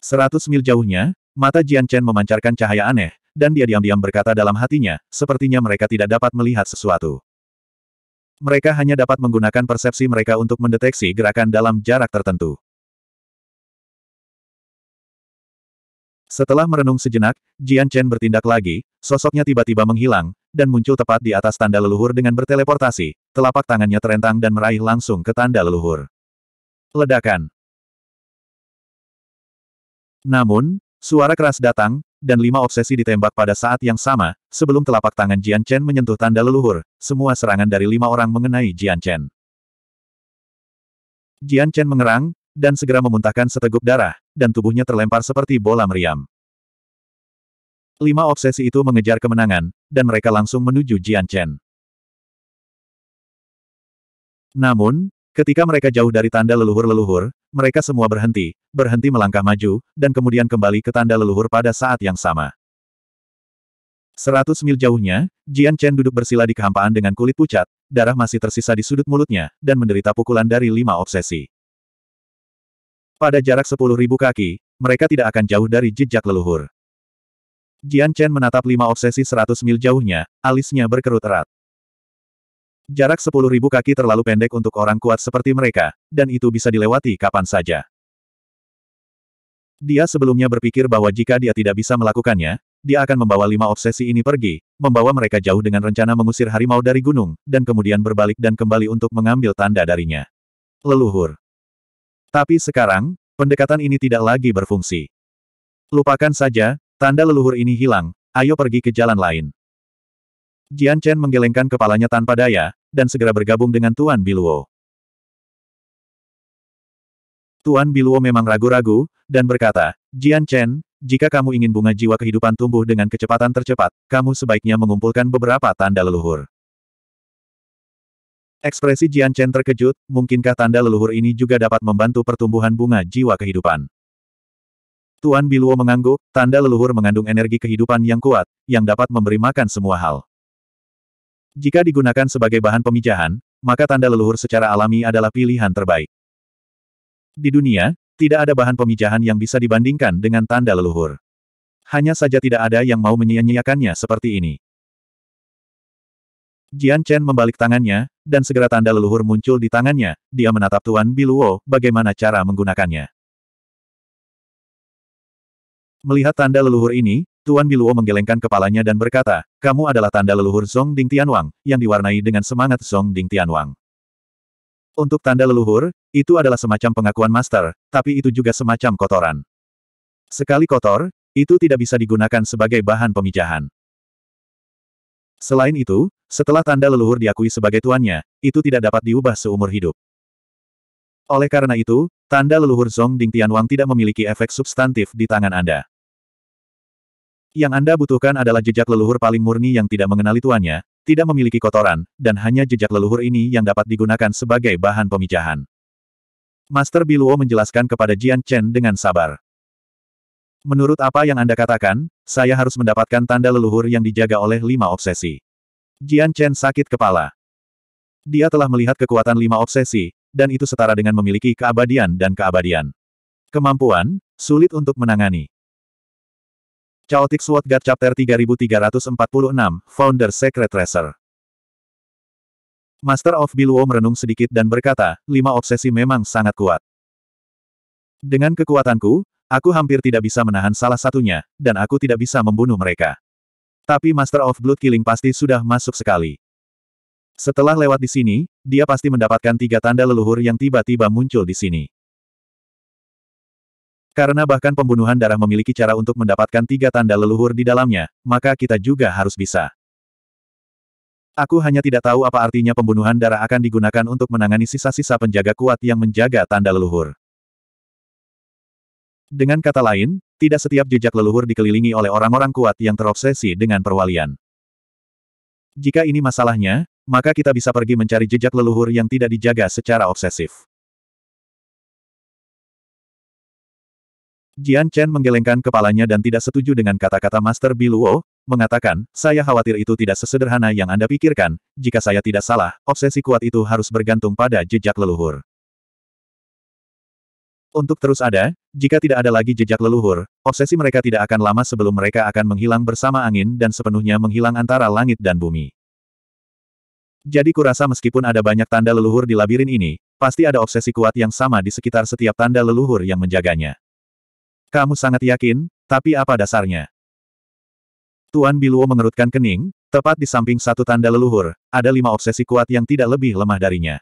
Seratus mil jauhnya, mata Jian Chen memancarkan cahaya aneh, dan dia diam-diam berkata dalam hatinya, sepertinya mereka tidak dapat melihat sesuatu. Mereka hanya dapat menggunakan persepsi mereka untuk mendeteksi gerakan dalam jarak tertentu. Setelah merenung sejenak, Jian Chen bertindak lagi, sosoknya tiba-tiba menghilang, dan muncul tepat di atas tanda leluhur dengan berteleportasi, telapak tangannya terentang dan meraih langsung ke tanda leluhur. Ledakan. Namun, suara keras datang, dan lima obsesi ditembak pada saat yang sama, sebelum telapak tangan Jian Chen menyentuh tanda leluhur, semua serangan dari lima orang mengenai Jian Chen. Jian Chen mengerang, dan segera memuntahkan seteguk darah, dan tubuhnya terlempar seperti bola meriam. Lima obsesi itu mengejar kemenangan, dan mereka langsung menuju Jian Chen. Namun, Ketika mereka jauh dari tanda leluhur-leluhur, mereka semua berhenti, berhenti melangkah maju, dan kemudian kembali ke tanda leluhur pada saat yang sama. Seratus mil jauhnya, Jian Chen duduk bersila di kehampaan dengan kulit pucat, darah masih tersisa di sudut mulutnya, dan menderita pukulan dari lima obsesi. Pada jarak sepuluh ribu kaki, mereka tidak akan jauh dari jejak leluhur. Jian Chen menatap lima obsesi seratus mil jauhnya, alisnya berkerut erat. Jarak sepuluh ribu kaki terlalu pendek untuk orang kuat seperti mereka, dan itu bisa dilewati kapan saja. Dia sebelumnya berpikir bahwa jika dia tidak bisa melakukannya, dia akan membawa lima obsesi ini pergi, membawa mereka jauh dengan rencana mengusir harimau dari gunung, dan kemudian berbalik dan kembali untuk mengambil tanda darinya. Leluhur. Tapi sekarang, pendekatan ini tidak lagi berfungsi. Lupakan saja, tanda leluhur ini hilang, ayo pergi ke jalan lain. Jian Chen menggelengkan kepalanya tanpa daya, dan segera bergabung dengan Tuan Biluo. Tuan Biluo memang ragu-ragu, dan berkata, Jian Chen, jika kamu ingin bunga jiwa kehidupan tumbuh dengan kecepatan tercepat, kamu sebaiknya mengumpulkan beberapa tanda leluhur. Ekspresi Jian Chen terkejut, mungkinkah tanda leluhur ini juga dapat membantu pertumbuhan bunga jiwa kehidupan? Tuan Biluo mengangguk, tanda leluhur mengandung energi kehidupan yang kuat, yang dapat memberi makan semua hal. Jika digunakan sebagai bahan pemijahan, maka tanda leluhur secara alami adalah pilihan terbaik. Di dunia, tidak ada bahan pemijahan yang bisa dibandingkan dengan tanda leluhur. Hanya saja tidak ada yang mau menyia-nyiakannya seperti ini. Jian Chen membalik tangannya, dan segera tanda leluhur muncul di tangannya, dia menatap Tuan Biluo, bagaimana cara menggunakannya. Melihat tanda leluhur ini, Tuan Biluo menggelengkan kepalanya dan berkata, kamu adalah tanda leluhur Song Ding Tianwang, yang diwarnai dengan semangat Song Ding Tianwang. Untuk tanda leluhur, itu adalah semacam pengakuan master, tapi itu juga semacam kotoran. Sekali kotor, itu tidak bisa digunakan sebagai bahan pemijahan. Selain itu, setelah tanda leluhur diakui sebagai tuannya, itu tidak dapat diubah seumur hidup. Oleh karena itu, tanda leluhur Zong Ding Tianwang tidak memiliki efek substantif di tangan Anda. Yang Anda butuhkan adalah jejak leluhur paling murni yang tidak mengenali tuannya, tidak memiliki kotoran, dan hanya jejak leluhur ini yang dapat digunakan sebagai bahan pemijahan. Master Biluo menjelaskan kepada Jian Chen dengan sabar. Menurut apa yang Anda katakan, saya harus mendapatkan tanda leluhur yang dijaga oleh lima obsesi. Jian Chen sakit kepala. Dia telah melihat kekuatan lima obsesi, dan itu setara dengan memiliki keabadian dan keabadian. Kemampuan, sulit untuk menangani. Chaotic Sword God Chapter 3346, Founder Secret Treasure. Master of Biluo merenung sedikit dan berkata, lima obsesi memang sangat kuat. Dengan kekuatanku, aku hampir tidak bisa menahan salah satunya, dan aku tidak bisa membunuh mereka. Tapi Master of Blood Killing pasti sudah masuk sekali. Setelah lewat di sini, dia pasti mendapatkan tiga tanda leluhur yang tiba-tiba muncul di sini. Karena bahkan pembunuhan darah memiliki cara untuk mendapatkan tiga tanda leluhur di dalamnya, maka kita juga harus bisa. Aku hanya tidak tahu apa artinya pembunuhan darah akan digunakan untuk menangani sisa-sisa penjaga kuat yang menjaga tanda leluhur. Dengan kata lain, tidak setiap jejak leluhur dikelilingi oleh orang-orang kuat yang terobsesi dengan perwalian. Jika ini masalahnya, maka kita bisa pergi mencari jejak leluhur yang tidak dijaga secara obsesif. Jian Chen menggelengkan kepalanya dan tidak setuju dengan kata-kata Master Biluo, mengatakan, saya khawatir itu tidak sesederhana yang Anda pikirkan, jika saya tidak salah, obsesi kuat itu harus bergantung pada jejak leluhur. Untuk terus ada, jika tidak ada lagi jejak leluhur, obsesi mereka tidak akan lama sebelum mereka akan menghilang bersama angin dan sepenuhnya menghilang antara langit dan bumi. Jadi kurasa meskipun ada banyak tanda leluhur di labirin ini, pasti ada obsesi kuat yang sama di sekitar setiap tanda leluhur yang menjaganya. Kamu sangat yakin, tapi apa dasarnya? Tuan Biluo mengerutkan kening, tepat di samping satu tanda leluhur, ada lima obsesi kuat yang tidak lebih lemah darinya.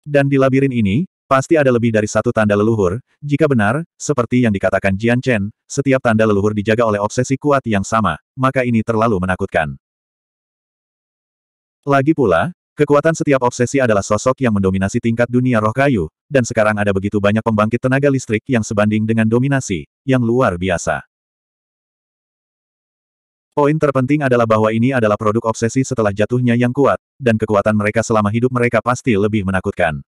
Dan di labirin ini, Pasti ada lebih dari satu tanda leluhur, jika benar, seperti yang dikatakan Jian Chen, setiap tanda leluhur dijaga oleh obsesi kuat yang sama, maka ini terlalu menakutkan. Lagi pula, Kekuatan setiap obsesi adalah sosok yang mendominasi tingkat dunia roh kayu, dan sekarang ada begitu banyak pembangkit tenaga listrik yang sebanding dengan dominasi, yang luar biasa. Poin terpenting adalah bahwa ini adalah produk obsesi setelah jatuhnya yang kuat, dan kekuatan mereka selama hidup mereka pasti lebih menakutkan.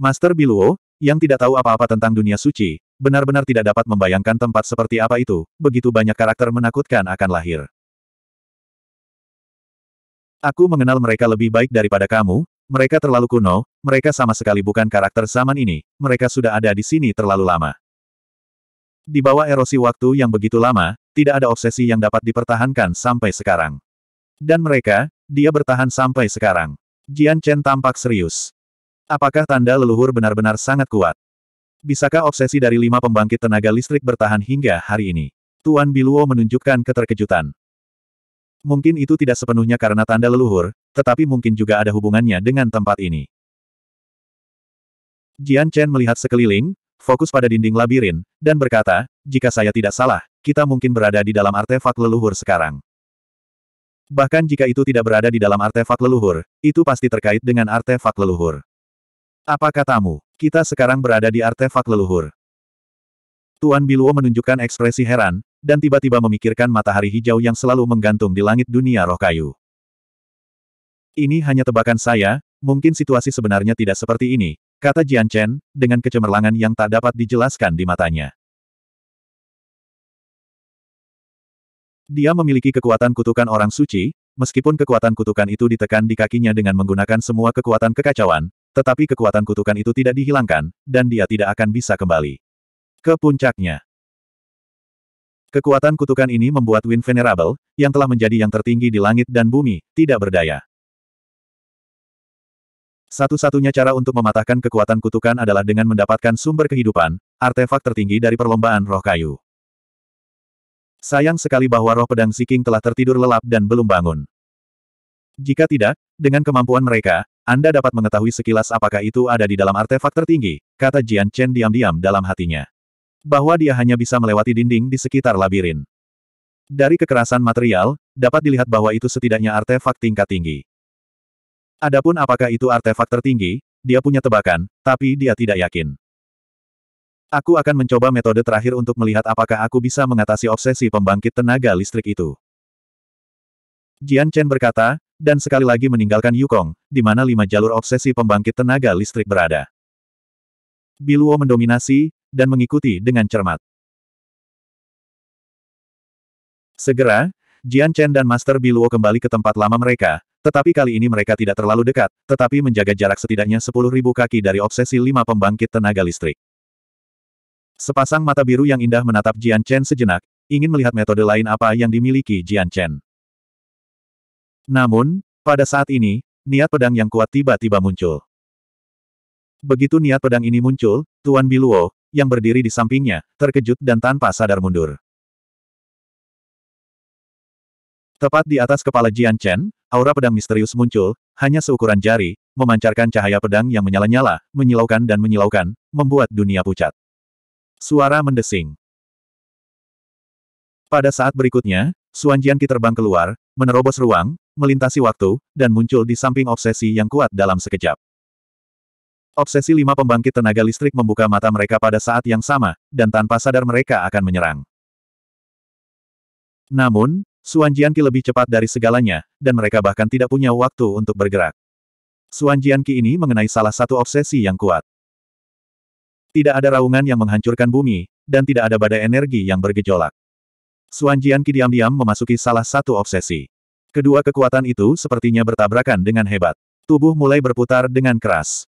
Master Biluo, yang tidak tahu apa-apa tentang dunia suci, benar-benar tidak dapat membayangkan tempat seperti apa itu, begitu banyak karakter menakutkan akan lahir. Aku mengenal mereka lebih baik daripada kamu, mereka terlalu kuno, mereka sama sekali bukan karakter zaman ini, mereka sudah ada di sini terlalu lama. Di bawah erosi waktu yang begitu lama, tidak ada obsesi yang dapat dipertahankan sampai sekarang. Dan mereka, dia bertahan sampai sekarang. Jian Chen tampak serius. Apakah tanda leluhur benar-benar sangat kuat? Bisakah obsesi dari lima pembangkit tenaga listrik bertahan hingga hari ini? Tuan Biluo menunjukkan keterkejutan. Mungkin itu tidak sepenuhnya karena tanda leluhur, tetapi mungkin juga ada hubungannya dengan tempat ini. Jian Chen melihat sekeliling, fokus pada dinding labirin, dan berkata, jika saya tidak salah, kita mungkin berada di dalam artefak leluhur sekarang. Bahkan jika itu tidak berada di dalam artefak leluhur, itu pasti terkait dengan artefak leluhur. Apa katamu, kita sekarang berada di artefak leluhur? Tuan Biluo menunjukkan ekspresi heran, dan tiba-tiba memikirkan matahari hijau yang selalu menggantung di langit dunia roh kayu. Ini hanya tebakan saya, mungkin situasi sebenarnya tidak seperti ini, kata Jian Chen, dengan kecemerlangan yang tak dapat dijelaskan di matanya. Dia memiliki kekuatan kutukan orang suci, meskipun kekuatan kutukan itu ditekan di kakinya dengan menggunakan semua kekuatan kekacauan, tetapi kekuatan kutukan itu tidak dihilangkan, dan dia tidak akan bisa kembali. Ke puncaknya. Kekuatan kutukan ini membuat Win Venerable, yang telah menjadi yang tertinggi di langit dan bumi, tidak berdaya. Satu-satunya cara untuk mematahkan kekuatan kutukan adalah dengan mendapatkan sumber kehidupan, artefak tertinggi dari perlombaan roh kayu. Sayang sekali bahwa roh pedang Siking telah tertidur lelap dan belum bangun. Jika tidak, dengan kemampuan mereka, Anda dapat mengetahui sekilas apakah itu ada di dalam artefak tertinggi, kata Jian Chen diam-diam dalam hatinya bahwa dia hanya bisa melewati dinding di sekitar labirin. Dari kekerasan material, dapat dilihat bahwa itu setidaknya artefak tingkat tinggi. Adapun apakah itu artefak tertinggi, dia punya tebakan, tapi dia tidak yakin. Aku akan mencoba metode terakhir untuk melihat apakah aku bisa mengatasi obsesi pembangkit tenaga listrik itu. Jian Chen berkata, dan sekali lagi meninggalkan Yukong, di mana lima jalur obsesi pembangkit tenaga listrik berada. Biluo mendominasi, dan mengikuti dengan cermat. Segera, Jian Chen dan Master Biluo kembali ke tempat lama mereka, tetapi kali ini mereka tidak terlalu dekat, tetapi menjaga jarak setidaknya 10.000 kaki dari obsesi lima pembangkit tenaga listrik. Sepasang mata biru yang indah menatap Jian Chen sejenak, ingin melihat metode lain apa yang dimiliki Jian Chen. Namun, pada saat ini, niat pedang yang kuat tiba-tiba muncul. Begitu niat pedang ini muncul, Tuan Biluo, yang berdiri di sampingnya, terkejut dan tanpa sadar mundur. Tepat di atas kepala Jian Chen, aura pedang misterius muncul, hanya seukuran jari, memancarkan cahaya pedang yang menyala-nyala, menyilaukan dan menyilaukan, membuat dunia pucat. Suara mendesing. Pada saat berikutnya, Suan Ki terbang keluar, menerobos ruang, melintasi waktu, dan muncul di samping obsesi yang kuat dalam sekejap. Obsesi lima pembangkit tenaga listrik membuka mata mereka pada saat yang sama, dan tanpa sadar mereka akan menyerang. Namun, Suan Jianqi lebih cepat dari segalanya, dan mereka bahkan tidak punya waktu untuk bergerak. Suan Jianqi ini mengenai salah satu obsesi yang kuat. Tidak ada raungan yang menghancurkan bumi, dan tidak ada badai energi yang bergejolak. Suan Jianqi diam-diam memasuki salah satu obsesi. Kedua kekuatan itu sepertinya bertabrakan dengan hebat. Tubuh mulai berputar dengan keras.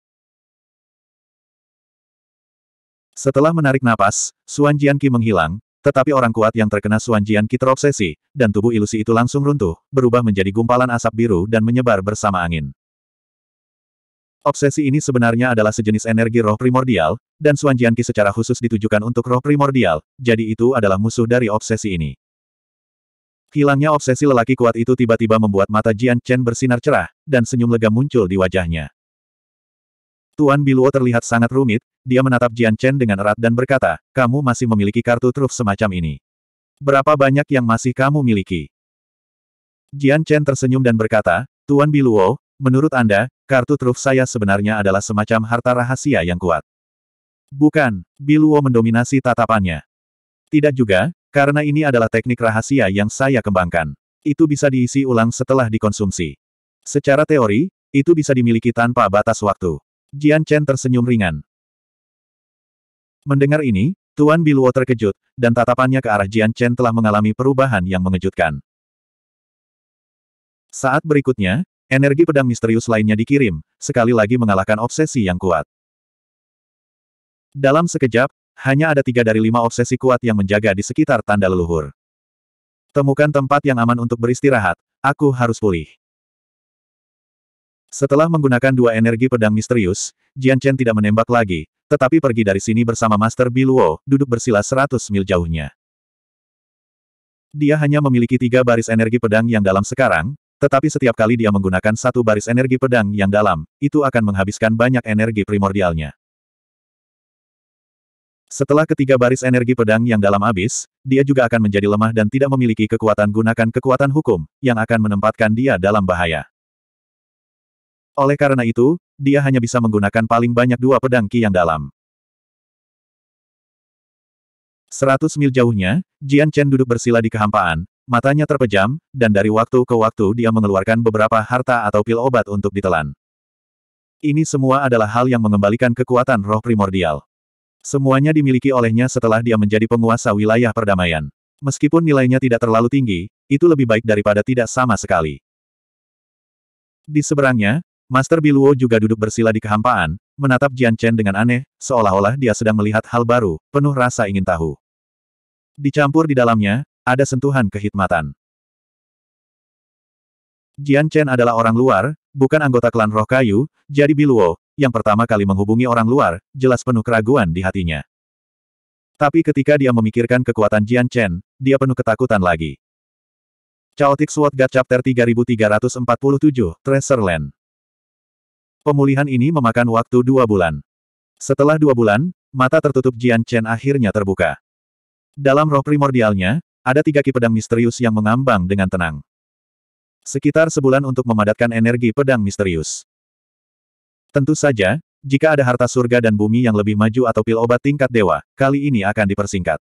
Setelah menarik napas, Suan Jianqi menghilang, tetapi orang kuat yang terkena Suan Jianqi terobsesi, dan tubuh ilusi itu langsung runtuh, berubah menjadi gumpalan asap biru dan menyebar bersama angin. Obsesi ini sebenarnya adalah sejenis energi roh primordial, dan Suan Jianqi secara khusus ditujukan untuk roh primordial, jadi itu adalah musuh dari obsesi ini. Hilangnya obsesi lelaki kuat itu tiba-tiba membuat mata Jian Chen bersinar cerah, dan senyum lega muncul di wajahnya. Tuan Biluo terlihat sangat rumit, dia menatap Jian Chen dengan erat dan berkata, kamu masih memiliki kartu truf semacam ini. Berapa banyak yang masih kamu miliki? Jian Chen tersenyum dan berkata, Tuan Biluo, menurut Anda, kartu truf saya sebenarnya adalah semacam harta rahasia yang kuat. Bukan, Biluo mendominasi tatapannya. Tidak juga, karena ini adalah teknik rahasia yang saya kembangkan. Itu bisa diisi ulang setelah dikonsumsi. Secara teori, itu bisa dimiliki tanpa batas waktu. Jian Chen tersenyum ringan. Mendengar ini, Tuan Biluo terkejut, dan tatapannya ke arah Jian Chen telah mengalami perubahan yang mengejutkan. Saat berikutnya, energi pedang misterius lainnya dikirim, sekali lagi mengalahkan obsesi yang kuat. Dalam sekejap, hanya ada tiga dari lima obsesi kuat yang menjaga di sekitar tanda leluhur. Temukan tempat yang aman untuk beristirahat, aku harus pulih. Setelah menggunakan dua energi pedang misterius, Jian Chen tidak menembak lagi, tetapi pergi dari sini bersama Master Biluo, duduk bersila 100 mil jauhnya. Dia hanya memiliki tiga baris energi pedang yang dalam sekarang, tetapi setiap kali dia menggunakan satu baris energi pedang yang dalam, itu akan menghabiskan banyak energi primordialnya. Setelah ketiga baris energi pedang yang dalam habis, dia juga akan menjadi lemah dan tidak memiliki kekuatan gunakan kekuatan hukum, yang akan menempatkan dia dalam bahaya. Oleh karena itu, dia hanya bisa menggunakan paling banyak dua pedang Ki yang dalam. Seratus mil jauhnya, Jian Chen duduk bersila di kehampaan, matanya terpejam, dan dari waktu ke waktu dia mengeluarkan beberapa harta atau pil obat untuk ditelan. Ini semua adalah hal yang mengembalikan kekuatan roh primordial. Semuanya dimiliki olehnya setelah dia menjadi penguasa wilayah perdamaian. Meskipun nilainya tidak terlalu tinggi, itu lebih baik daripada tidak sama sekali. Di seberangnya, Master Biluo juga duduk bersila di kehampaan, menatap Jian Chen dengan aneh, seolah-olah dia sedang melihat hal baru, penuh rasa ingin tahu. Dicampur di dalamnya, ada sentuhan kehitmatan. Jian Chen adalah orang luar, bukan anggota klan roh kayu, jadi Biluo, yang pertama kali menghubungi orang luar, jelas penuh keraguan di hatinya. Tapi ketika dia memikirkan kekuatan Jian Chen, dia penuh ketakutan lagi. Chaotic Sword God Chapter 3347, Treasure Land Pemulihan ini memakan waktu dua bulan. Setelah dua bulan, mata tertutup Jian Chen akhirnya terbuka. Dalam roh primordialnya, ada tiga ki pedang misterius yang mengambang dengan tenang. Sekitar sebulan untuk memadatkan energi pedang misterius. Tentu saja, jika ada harta surga dan bumi yang lebih maju atau pil obat tingkat dewa, kali ini akan dipersingkat.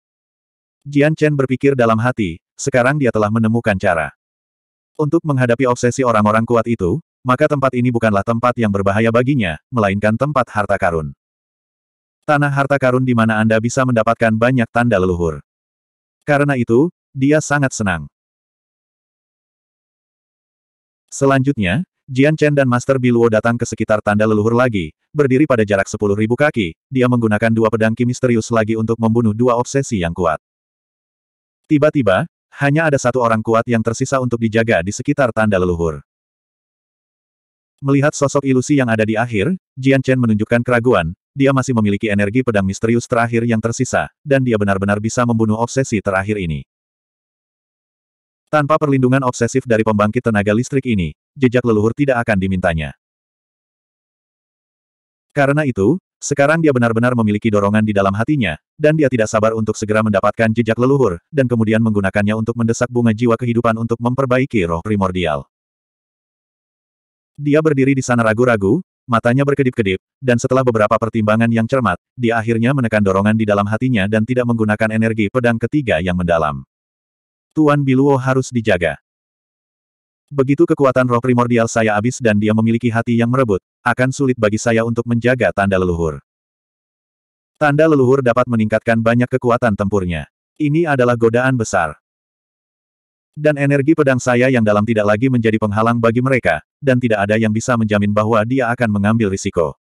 Jian Chen berpikir dalam hati, sekarang dia telah menemukan cara. Untuk menghadapi obsesi orang-orang kuat itu, maka tempat ini bukanlah tempat yang berbahaya baginya, melainkan tempat harta karun. Tanah harta karun di mana Anda bisa mendapatkan banyak tanda leluhur. Karena itu, dia sangat senang. Selanjutnya, Jian Chen dan Master Biluo datang ke sekitar tanda leluhur lagi, berdiri pada jarak 10.000 kaki, dia menggunakan dua pedang ki misterius lagi untuk membunuh dua obsesi yang kuat. Tiba-tiba, hanya ada satu orang kuat yang tersisa untuk dijaga di sekitar tanda leluhur. Melihat sosok ilusi yang ada di akhir, Jian Chen menunjukkan keraguan, dia masih memiliki energi pedang misterius terakhir yang tersisa, dan dia benar-benar bisa membunuh obsesi terakhir ini. Tanpa perlindungan obsesif dari pembangkit tenaga listrik ini, jejak leluhur tidak akan dimintanya. Karena itu, sekarang dia benar-benar memiliki dorongan di dalam hatinya, dan dia tidak sabar untuk segera mendapatkan jejak leluhur, dan kemudian menggunakannya untuk mendesak bunga jiwa kehidupan untuk memperbaiki roh primordial. Dia berdiri di sana ragu-ragu, matanya berkedip-kedip, dan setelah beberapa pertimbangan yang cermat, dia akhirnya menekan dorongan di dalam hatinya dan tidak menggunakan energi pedang ketiga yang mendalam. Tuan Biluo harus dijaga. Begitu kekuatan roh primordial saya habis dan dia memiliki hati yang merebut, akan sulit bagi saya untuk menjaga tanda leluhur. Tanda leluhur dapat meningkatkan banyak kekuatan tempurnya. Ini adalah godaan besar. Dan energi pedang saya yang dalam tidak lagi menjadi penghalang bagi mereka, dan tidak ada yang bisa menjamin bahwa dia akan mengambil risiko.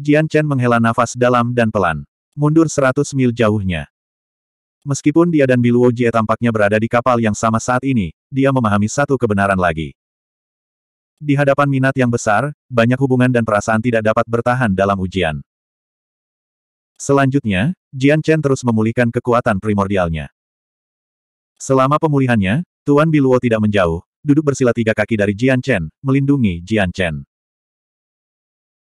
Jian Chen menghela nafas dalam dan pelan. Mundur seratus mil jauhnya. Meskipun dia dan Biluo Jie tampaknya berada di kapal yang sama saat ini, dia memahami satu kebenaran lagi. Di hadapan minat yang besar, banyak hubungan dan perasaan tidak dapat bertahan dalam ujian. Selanjutnya, Jian Chen terus memulihkan kekuatan primordialnya. Selama pemulihannya, Tuan Biluo tidak menjauh, duduk bersila tiga kaki dari Jian Chen, melindungi Jian Chen.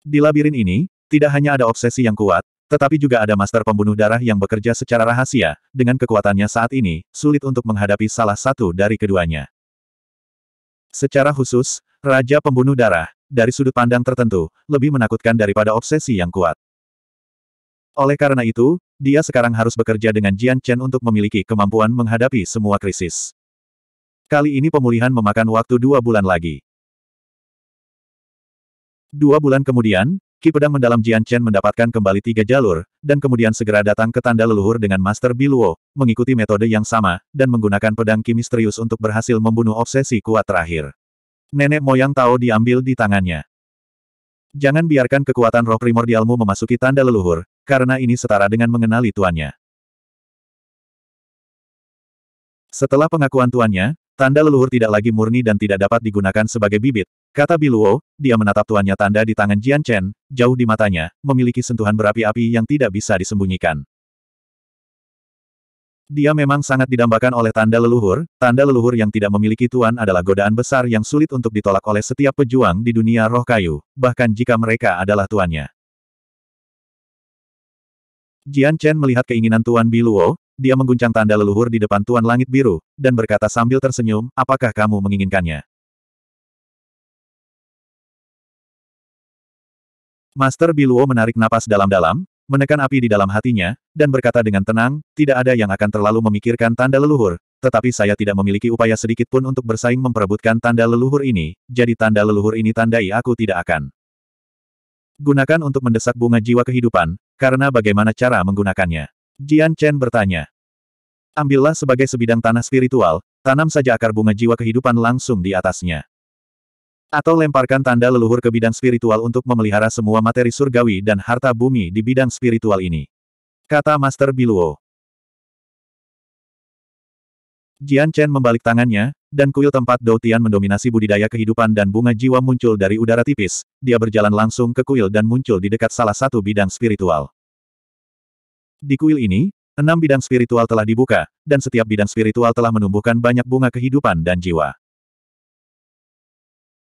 Di labirin ini, tidak hanya ada obsesi yang kuat, tetapi juga ada master pembunuh darah yang bekerja secara rahasia, dengan kekuatannya saat ini, sulit untuk menghadapi salah satu dari keduanya. Secara khusus, Raja Pembunuh Darah, dari sudut pandang tertentu, lebih menakutkan daripada obsesi yang kuat. Oleh karena itu, dia sekarang harus bekerja dengan Jian Chen untuk memiliki kemampuan menghadapi semua krisis. Kali ini pemulihan memakan waktu dua bulan lagi. Dua bulan kemudian, Ki Pedang Mendalam Jian Chen mendapatkan kembali tiga jalur, dan kemudian segera datang ke tanda leluhur dengan Master Biluo, mengikuti metode yang sama, dan menggunakan pedang Ki misterius untuk berhasil membunuh obsesi kuat terakhir. Nenek moyang Tao diambil di tangannya. Jangan biarkan kekuatan roh primordialmu memasuki tanda leluhur, karena ini setara dengan mengenali tuannya. Setelah pengakuan tuannya, Tanda leluhur tidak lagi murni dan tidak dapat digunakan sebagai bibit, kata Biluo, dia menatap tuannya tanda di tangan Jian Chen, jauh di matanya, memiliki sentuhan berapi-api yang tidak bisa disembunyikan. Dia memang sangat didambakan oleh tanda leluhur, tanda leluhur yang tidak memiliki tuan adalah godaan besar yang sulit untuk ditolak oleh setiap pejuang di dunia roh kayu, bahkan jika mereka adalah tuannya. Jian Chen melihat keinginan Tuan Biluo, dia mengguncang tanda leluhur di depan Tuan Langit Biru, dan berkata sambil tersenyum, apakah kamu menginginkannya? Master Biluo menarik napas dalam-dalam, menekan api di dalam hatinya, dan berkata dengan tenang, tidak ada yang akan terlalu memikirkan tanda leluhur, tetapi saya tidak memiliki upaya sedikit pun untuk bersaing memperebutkan tanda leluhur ini, jadi tanda leluhur ini tandai aku tidak akan. Gunakan untuk mendesak bunga jiwa kehidupan, karena bagaimana cara menggunakannya. Jian Chen bertanya. Ambillah sebagai sebidang tanah spiritual, tanam saja akar bunga jiwa kehidupan langsung di atasnya. Atau lemparkan tanda leluhur ke bidang spiritual untuk memelihara semua materi surgawi dan harta bumi di bidang spiritual ini. Kata Master Biluo. Jian Chen membalik tangannya, dan kuil tempat Tian mendominasi budidaya kehidupan dan bunga jiwa muncul dari udara tipis, dia berjalan langsung ke kuil dan muncul di dekat salah satu bidang spiritual. Di kuil ini, enam bidang spiritual telah dibuka, dan setiap bidang spiritual telah menumbuhkan banyak bunga kehidupan dan jiwa.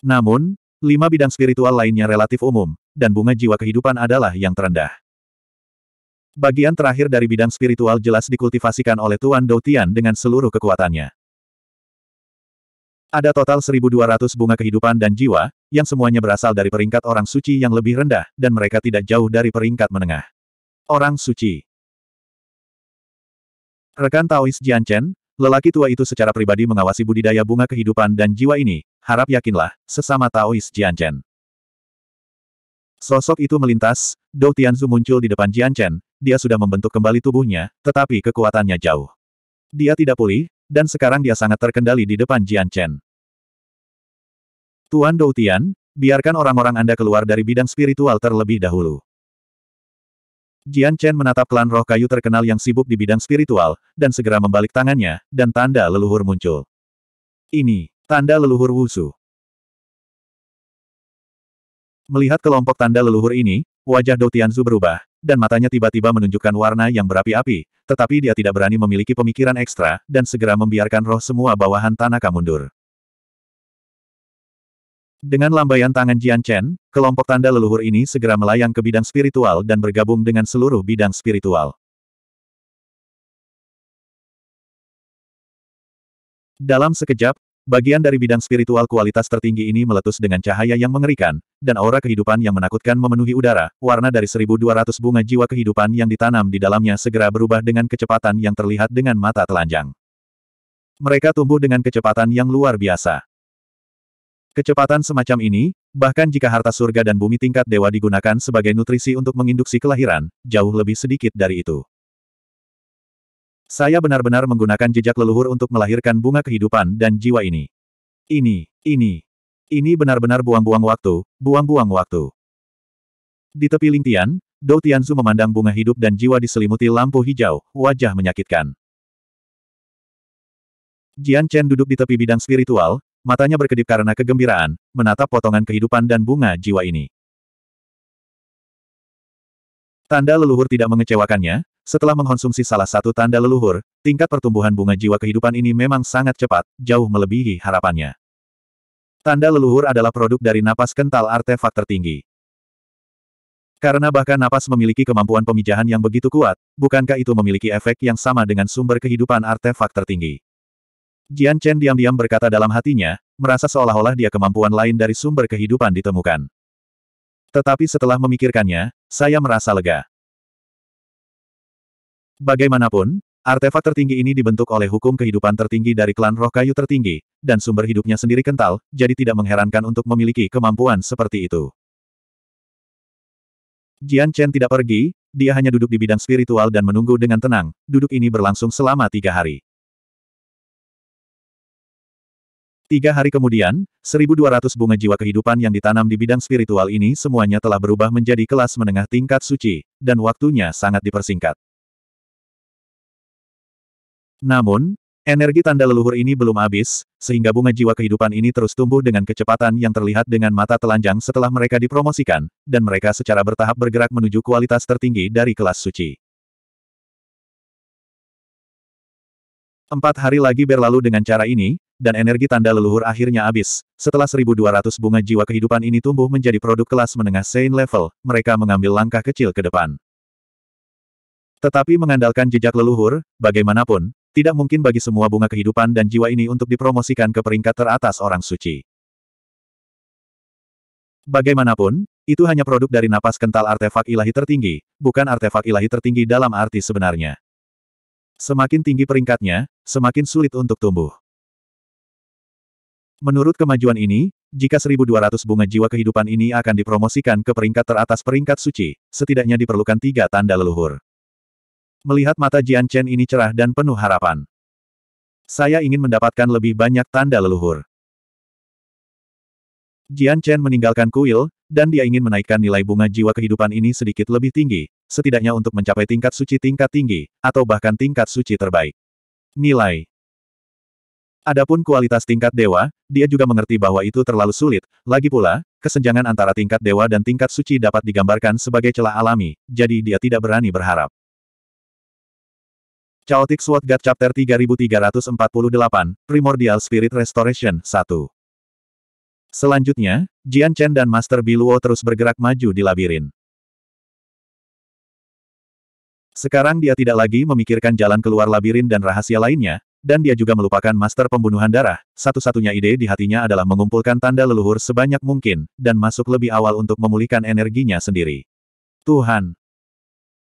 Namun, lima bidang spiritual lainnya relatif umum, dan bunga jiwa kehidupan adalah yang terendah. Bagian terakhir dari bidang spiritual jelas dikultivasikan oleh Tuan Doutian dengan seluruh kekuatannya. Ada total 1200 bunga kehidupan dan jiwa, yang semuanya berasal dari peringkat orang suci yang lebih rendah, dan mereka tidak jauh dari peringkat menengah. Orang suci. Rekan Taois Jianchen, lelaki tua itu secara pribadi mengawasi budidaya bunga kehidupan dan jiwa ini, harap yakinlah, sesama Taois Jianchen. Sosok itu melintas, Dou Tianzu muncul di depan Jianchen, dia sudah membentuk kembali tubuhnya, tetapi kekuatannya jauh. Dia tidak pulih, dan sekarang dia sangat terkendali di depan Jianchen. Tuan Dou Tian, biarkan orang-orang Anda keluar dari bidang spiritual terlebih dahulu. Jian Chen menatap klan roh kayu terkenal yang sibuk di bidang spiritual, dan segera membalik tangannya, dan tanda leluhur muncul. Ini, tanda leluhur Wusu. Melihat kelompok tanda leluhur ini, wajah Dou Tianzu berubah, dan matanya tiba-tiba menunjukkan warna yang berapi-api, tetapi dia tidak berani memiliki pemikiran ekstra, dan segera membiarkan roh semua bawahan Tanaka mundur. Dengan lambaian tangan Jian Chen, kelompok tanda leluhur ini segera melayang ke bidang spiritual dan bergabung dengan seluruh bidang spiritual. Dalam sekejap, bagian dari bidang spiritual kualitas tertinggi ini meletus dengan cahaya yang mengerikan, dan aura kehidupan yang menakutkan memenuhi udara, warna dari 1200 bunga jiwa kehidupan yang ditanam di dalamnya segera berubah dengan kecepatan yang terlihat dengan mata telanjang. Mereka tumbuh dengan kecepatan yang luar biasa. Kecepatan semacam ini, bahkan jika harta surga dan bumi tingkat dewa digunakan sebagai nutrisi untuk menginduksi kelahiran, jauh lebih sedikit dari itu. Saya benar-benar menggunakan jejak leluhur untuk melahirkan bunga kehidupan dan jiwa ini. Ini, ini, ini benar-benar buang-buang waktu, buang-buang waktu. Di tepi Lingtian, Dou Tianzu memandang bunga hidup dan jiwa diselimuti lampu hijau, wajah menyakitkan. Jian Chen duduk di tepi bidang spiritual, matanya berkedip karena kegembiraan, menatap potongan kehidupan dan bunga jiwa ini. Tanda leluhur tidak mengecewakannya, setelah mengkonsumsi salah satu tanda leluhur, tingkat pertumbuhan bunga jiwa kehidupan ini memang sangat cepat, jauh melebihi harapannya. Tanda leluhur adalah produk dari napas kental artefak tertinggi. Karena bahkan napas memiliki kemampuan pemijahan yang begitu kuat, bukankah itu memiliki efek yang sama dengan sumber kehidupan artefak tertinggi? Jian Chen diam-diam berkata dalam hatinya, merasa seolah-olah dia kemampuan lain dari sumber kehidupan ditemukan. Tetapi setelah memikirkannya, saya merasa lega. Bagaimanapun, artefak tertinggi ini dibentuk oleh hukum kehidupan tertinggi dari klan roh kayu tertinggi, dan sumber hidupnya sendiri kental, jadi tidak mengherankan untuk memiliki kemampuan seperti itu. Jian Chen tidak pergi, dia hanya duduk di bidang spiritual dan menunggu dengan tenang, duduk ini berlangsung selama tiga hari. Tiga hari kemudian, 1200 bunga jiwa kehidupan yang ditanam di bidang spiritual ini semuanya telah berubah menjadi kelas menengah tingkat suci, dan waktunya sangat dipersingkat. Namun, energi tanda leluhur ini belum habis, sehingga bunga jiwa kehidupan ini terus tumbuh dengan kecepatan yang terlihat dengan mata telanjang setelah mereka dipromosikan, dan mereka secara bertahap bergerak menuju kualitas tertinggi dari kelas suci. Empat hari lagi berlalu dengan cara ini, dan energi tanda leluhur akhirnya habis. Setelah 1200 bunga jiwa kehidupan ini tumbuh menjadi produk kelas menengah Saint level, mereka mengambil langkah kecil ke depan. Tetapi mengandalkan jejak leluhur, bagaimanapun, tidak mungkin bagi semua bunga kehidupan dan jiwa ini untuk dipromosikan ke peringkat teratas orang suci. Bagaimanapun, itu hanya produk dari napas kental artefak ilahi tertinggi, bukan artefak ilahi tertinggi dalam arti sebenarnya. Semakin tinggi peringkatnya, semakin sulit untuk tumbuh. Menurut kemajuan ini, jika 1200 bunga jiwa kehidupan ini akan dipromosikan ke peringkat teratas peringkat suci, setidaknya diperlukan tiga tanda leluhur. Melihat mata Jian Chen ini cerah dan penuh harapan. Saya ingin mendapatkan lebih banyak tanda leluhur. Jian Chen meninggalkan kuil, dan dia ingin menaikkan nilai bunga jiwa kehidupan ini sedikit lebih tinggi, setidaknya untuk mencapai tingkat suci tingkat tinggi, atau bahkan tingkat suci terbaik. Nilai Adapun kualitas tingkat dewa, dia juga mengerti bahwa itu terlalu sulit, lagi pula, kesenjangan antara tingkat dewa dan tingkat suci dapat digambarkan sebagai celah alami, jadi dia tidak berani berharap. Chaotic Sword God Chapter 3348, Primordial Spirit Restoration 1 Selanjutnya, Jian Chen dan Master Biluo terus bergerak maju di labirin. Sekarang dia tidak lagi memikirkan jalan keluar labirin dan rahasia lainnya, dan dia juga melupakan master pembunuhan darah, satu-satunya ide di hatinya adalah mengumpulkan tanda leluhur sebanyak mungkin, dan masuk lebih awal untuk memulihkan energinya sendiri. Tuhan!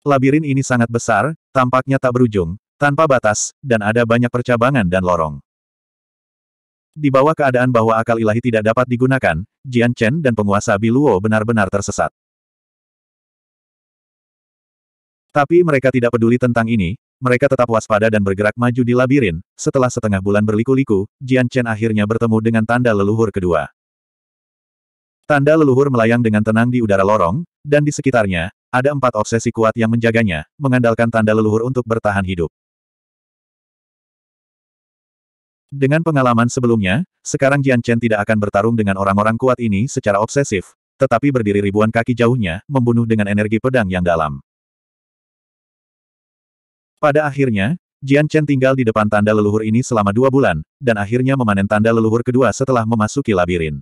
Labirin ini sangat besar, tampaknya tak berujung, tanpa batas, dan ada banyak percabangan dan lorong. Di bawah keadaan bahwa akal ilahi tidak dapat digunakan, Jian Chen dan penguasa Biluo benar-benar tersesat. Tapi mereka tidak peduli tentang ini, mereka tetap waspada dan bergerak maju di labirin. Setelah setengah bulan berliku-liku, Jian Chen akhirnya bertemu dengan tanda leluhur kedua. Tanda leluhur melayang dengan tenang di udara lorong, dan di sekitarnya, ada empat obsesi kuat yang menjaganya, mengandalkan tanda leluhur untuk bertahan hidup. Dengan pengalaman sebelumnya, sekarang Jian Chen tidak akan bertarung dengan orang-orang kuat ini secara obsesif, tetapi berdiri ribuan kaki jauhnya, membunuh dengan energi pedang yang dalam. Pada akhirnya, Jian Chen tinggal di depan tanda leluhur ini selama dua bulan, dan akhirnya memanen tanda leluhur kedua setelah memasuki labirin.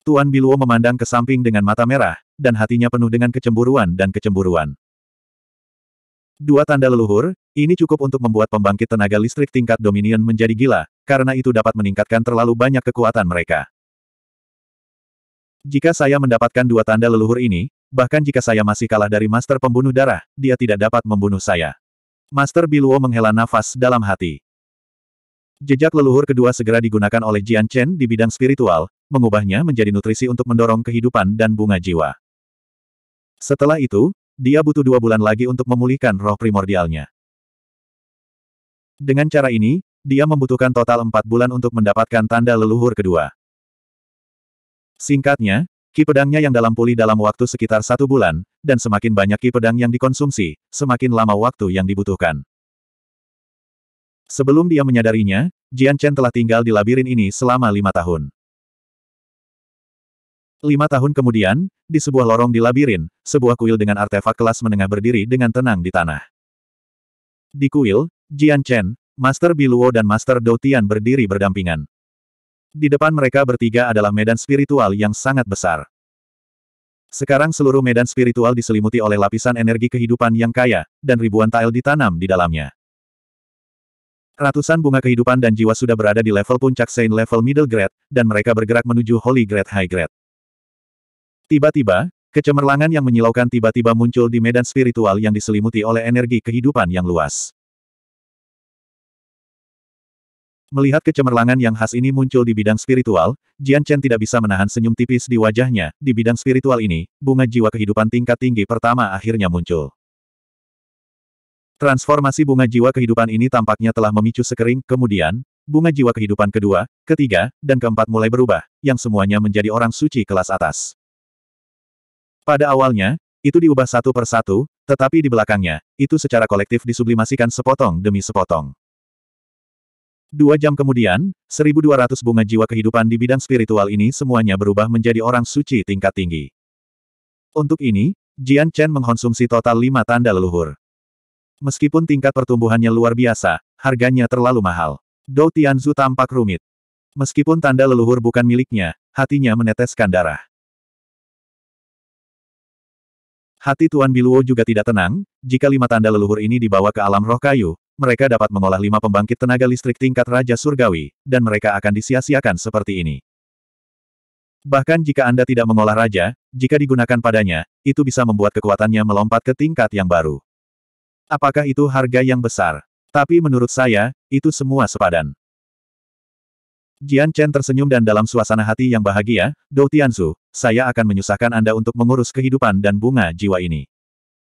Tuan Biluo memandang ke samping dengan mata merah, dan hatinya penuh dengan kecemburuan dan kecemburuan. Dua tanda leluhur, ini cukup untuk membuat pembangkit tenaga listrik tingkat Dominion menjadi gila, karena itu dapat meningkatkan terlalu banyak kekuatan mereka. Jika saya mendapatkan dua tanda leluhur ini, Bahkan jika saya masih kalah dari Master Pembunuh Darah, dia tidak dapat membunuh saya. Master Biluo menghela nafas dalam hati. Jejak leluhur kedua segera digunakan oleh Jian Chen di bidang spiritual, mengubahnya menjadi nutrisi untuk mendorong kehidupan dan bunga jiwa. Setelah itu, dia butuh dua bulan lagi untuk memulihkan roh primordialnya. Dengan cara ini, dia membutuhkan total empat bulan untuk mendapatkan tanda leluhur kedua. Singkatnya, Ki pedangnya yang dalam pulih dalam waktu sekitar satu bulan, dan semakin banyak ki pedang yang dikonsumsi, semakin lama waktu yang dibutuhkan. Sebelum dia menyadarinya, Jian Chen telah tinggal di labirin ini selama lima tahun. Lima tahun kemudian, di sebuah lorong di labirin, sebuah kuil dengan artefak kelas menengah berdiri dengan tenang di tanah. Di kuil, Jian Chen, Master Biluo dan Master Dou Tian berdiri berdampingan. Di depan mereka bertiga adalah medan spiritual yang sangat besar. Sekarang seluruh medan spiritual diselimuti oleh lapisan energi kehidupan yang kaya, dan ribuan tael ditanam di dalamnya. Ratusan bunga kehidupan dan jiwa sudah berada di level puncak Saint level middle grade, dan mereka bergerak menuju Holy Grade High Grade. Tiba-tiba, kecemerlangan yang menyilaukan tiba-tiba muncul di medan spiritual yang diselimuti oleh energi kehidupan yang luas. Melihat kecemerlangan yang khas ini muncul di bidang spiritual, Jian Chen tidak bisa menahan senyum tipis di wajahnya, di bidang spiritual ini, bunga jiwa kehidupan tingkat tinggi pertama akhirnya muncul. Transformasi bunga jiwa kehidupan ini tampaknya telah memicu sekering, kemudian, bunga jiwa kehidupan kedua, ketiga, dan keempat mulai berubah, yang semuanya menjadi orang suci kelas atas. Pada awalnya, itu diubah satu persatu, tetapi di belakangnya, itu secara kolektif disublimasikan sepotong demi sepotong. Dua jam kemudian, 1200 bunga jiwa kehidupan di bidang spiritual ini semuanya berubah menjadi orang suci tingkat tinggi. Untuk ini, Jian Chen mengkonsumsi total lima tanda leluhur. Meskipun tingkat pertumbuhannya luar biasa, harganya terlalu mahal. Dou Tianzu tampak rumit. Meskipun tanda leluhur bukan miliknya, hatinya meneteskan darah. Hati Tuan Biluo juga tidak tenang, jika lima tanda leluhur ini dibawa ke alam roh kayu, mereka dapat mengolah lima pembangkit tenaga listrik tingkat Raja Surgawi, dan mereka akan disia-siakan seperti ini. Bahkan jika Anda tidak mengolah raja, jika digunakan padanya, itu bisa membuat kekuatannya melompat ke tingkat yang baru. Apakah itu harga yang besar? Tapi menurut saya, itu semua sepadan. Jian Chen tersenyum dan dalam suasana hati yang bahagia, Dou Tianzu, saya akan menyusahkan Anda untuk mengurus kehidupan dan bunga jiwa ini.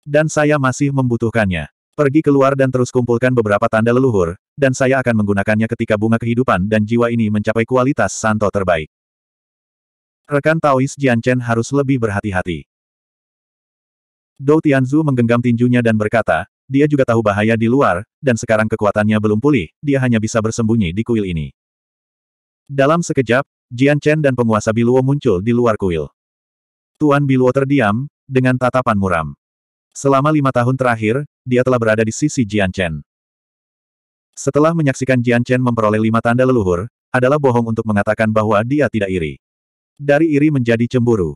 Dan saya masih membutuhkannya. Pergi keluar dan terus kumpulkan beberapa tanda leluhur, dan saya akan menggunakannya ketika bunga kehidupan dan jiwa ini mencapai kualitas santo terbaik. Rekan Taois Chen harus lebih berhati-hati. Dou Tianzu menggenggam tinjunya dan berkata, dia juga tahu bahaya di luar, dan sekarang kekuatannya belum pulih, dia hanya bisa bersembunyi di kuil ini. Dalam sekejap, Jian Chen dan penguasa Biluo muncul di luar kuil. Tuan Biluo terdiam, dengan tatapan muram. Selama lima tahun terakhir, dia telah berada di sisi Jian Chen. Setelah menyaksikan Jian Chen memperoleh lima tanda leluhur, adalah bohong untuk mengatakan bahwa dia tidak iri. Dari iri menjadi cemburu.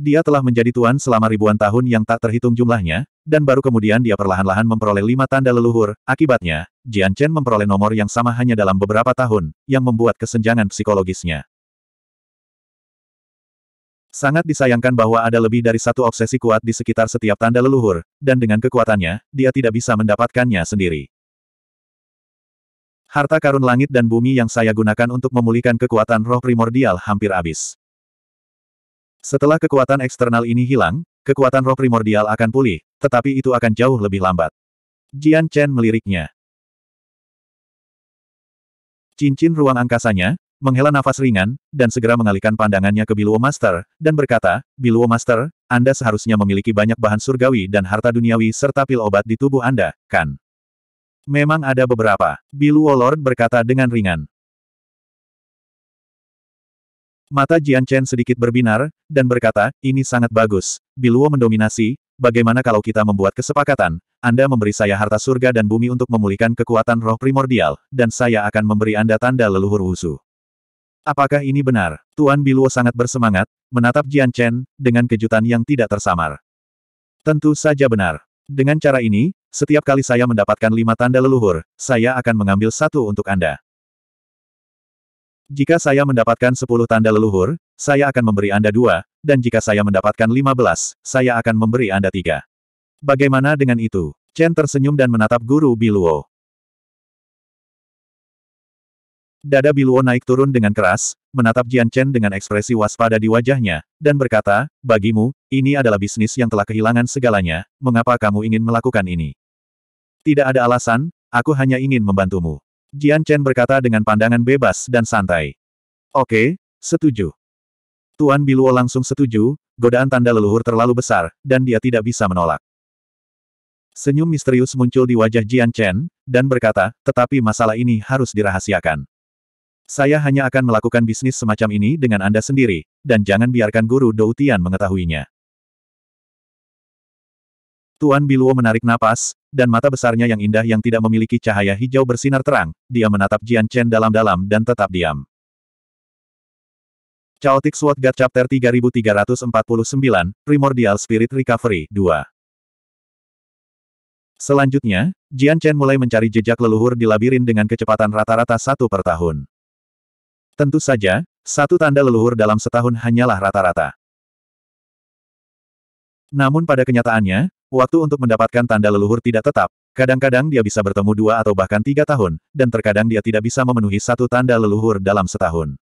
Dia telah menjadi tuan selama ribuan tahun yang tak terhitung jumlahnya, dan baru kemudian dia perlahan-lahan memperoleh lima tanda leluhur. Akibatnya, Jian Chen memperoleh nomor yang sama hanya dalam beberapa tahun, yang membuat kesenjangan psikologisnya. Sangat disayangkan bahwa ada lebih dari satu obsesi kuat di sekitar setiap tanda leluhur, dan dengan kekuatannya, dia tidak bisa mendapatkannya sendiri. Harta karun langit dan bumi yang saya gunakan untuk memulihkan kekuatan roh primordial hampir habis. Setelah kekuatan eksternal ini hilang, kekuatan roh primordial akan pulih, tetapi itu akan jauh lebih lambat. Jian Chen meliriknya cincin ruang angkasanya, menghela nafas ringan, dan segera mengalihkan pandangannya ke Biluo Master, dan berkata, Biluo Master, Anda seharusnya memiliki banyak bahan surgawi dan harta duniawi serta pil obat di tubuh Anda, kan? Memang ada beberapa, Biluo Lord berkata dengan ringan. Mata Jian Chen sedikit berbinar, dan berkata, ini sangat bagus. Biluo mendominasi, bagaimana kalau kita membuat kesepakatan, Anda memberi saya harta surga dan bumi untuk memulihkan kekuatan roh primordial, dan saya akan memberi Anda tanda leluhur Wusu. Apakah ini benar? Tuan Biluo sangat bersemangat, menatap Jian Chen, dengan kejutan yang tidak tersamar. Tentu saja benar. Dengan cara ini, setiap kali saya mendapatkan lima tanda leluhur, saya akan mengambil satu untuk Anda. Jika saya mendapatkan sepuluh tanda leluhur, saya akan memberi Anda dua, dan jika saya mendapatkan lima belas, saya akan memberi Anda tiga. Bagaimana dengan itu? Chen tersenyum dan menatap guru Biluo. Dada Biluo naik turun dengan keras, menatap Jian Chen dengan ekspresi waspada di wajahnya, dan berkata, bagimu, ini adalah bisnis yang telah kehilangan segalanya, mengapa kamu ingin melakukan ini? Tidak ada alasan, aku hanya ingin membantumu. Jian Chen berkata dengan pandangan bebas dan santai. Oke, setuju. Tuan Biluo langsung setuju, godaan tanda leluhur terlalu besar, dan dia tidak bisa menolak. Senyum misterius muncul di wajah Jian Chen, dan berkata, tetapi masalah ini harus dirahasiakan. Saya hanya akan melakukan bisnis semacam ini dengan Anda sendiri, dan jangan biarkan guru Dou mengetahuinya. Tuan Biluo menarik napas, dan mata besarnya yang indah yang tidak memiliki cahaya hijau bersinar terang, dia menatap Jian Chen dalam-dalam dan tetap diam. Chaotic Sword God Chapter 3349, Primordial Spirit Recovery 2 Selanjutnya, Jian Chen mulai mencari jejak leluhur di labirin dengan kecepatan rata-rata satu per tahun. Tentu saja, satu tanda leluhur dalam setahun hanyalah rata-rata. Namun pada kenyataannya, waktu untuk mendapatkan tanda leluhur tidak tetap, kadang-kadang dia bisa bertemu dua atau bahkan tiga tahun, dan terkadang dia tidak bisa memenuhi satu tanda leluhur dalam setahun.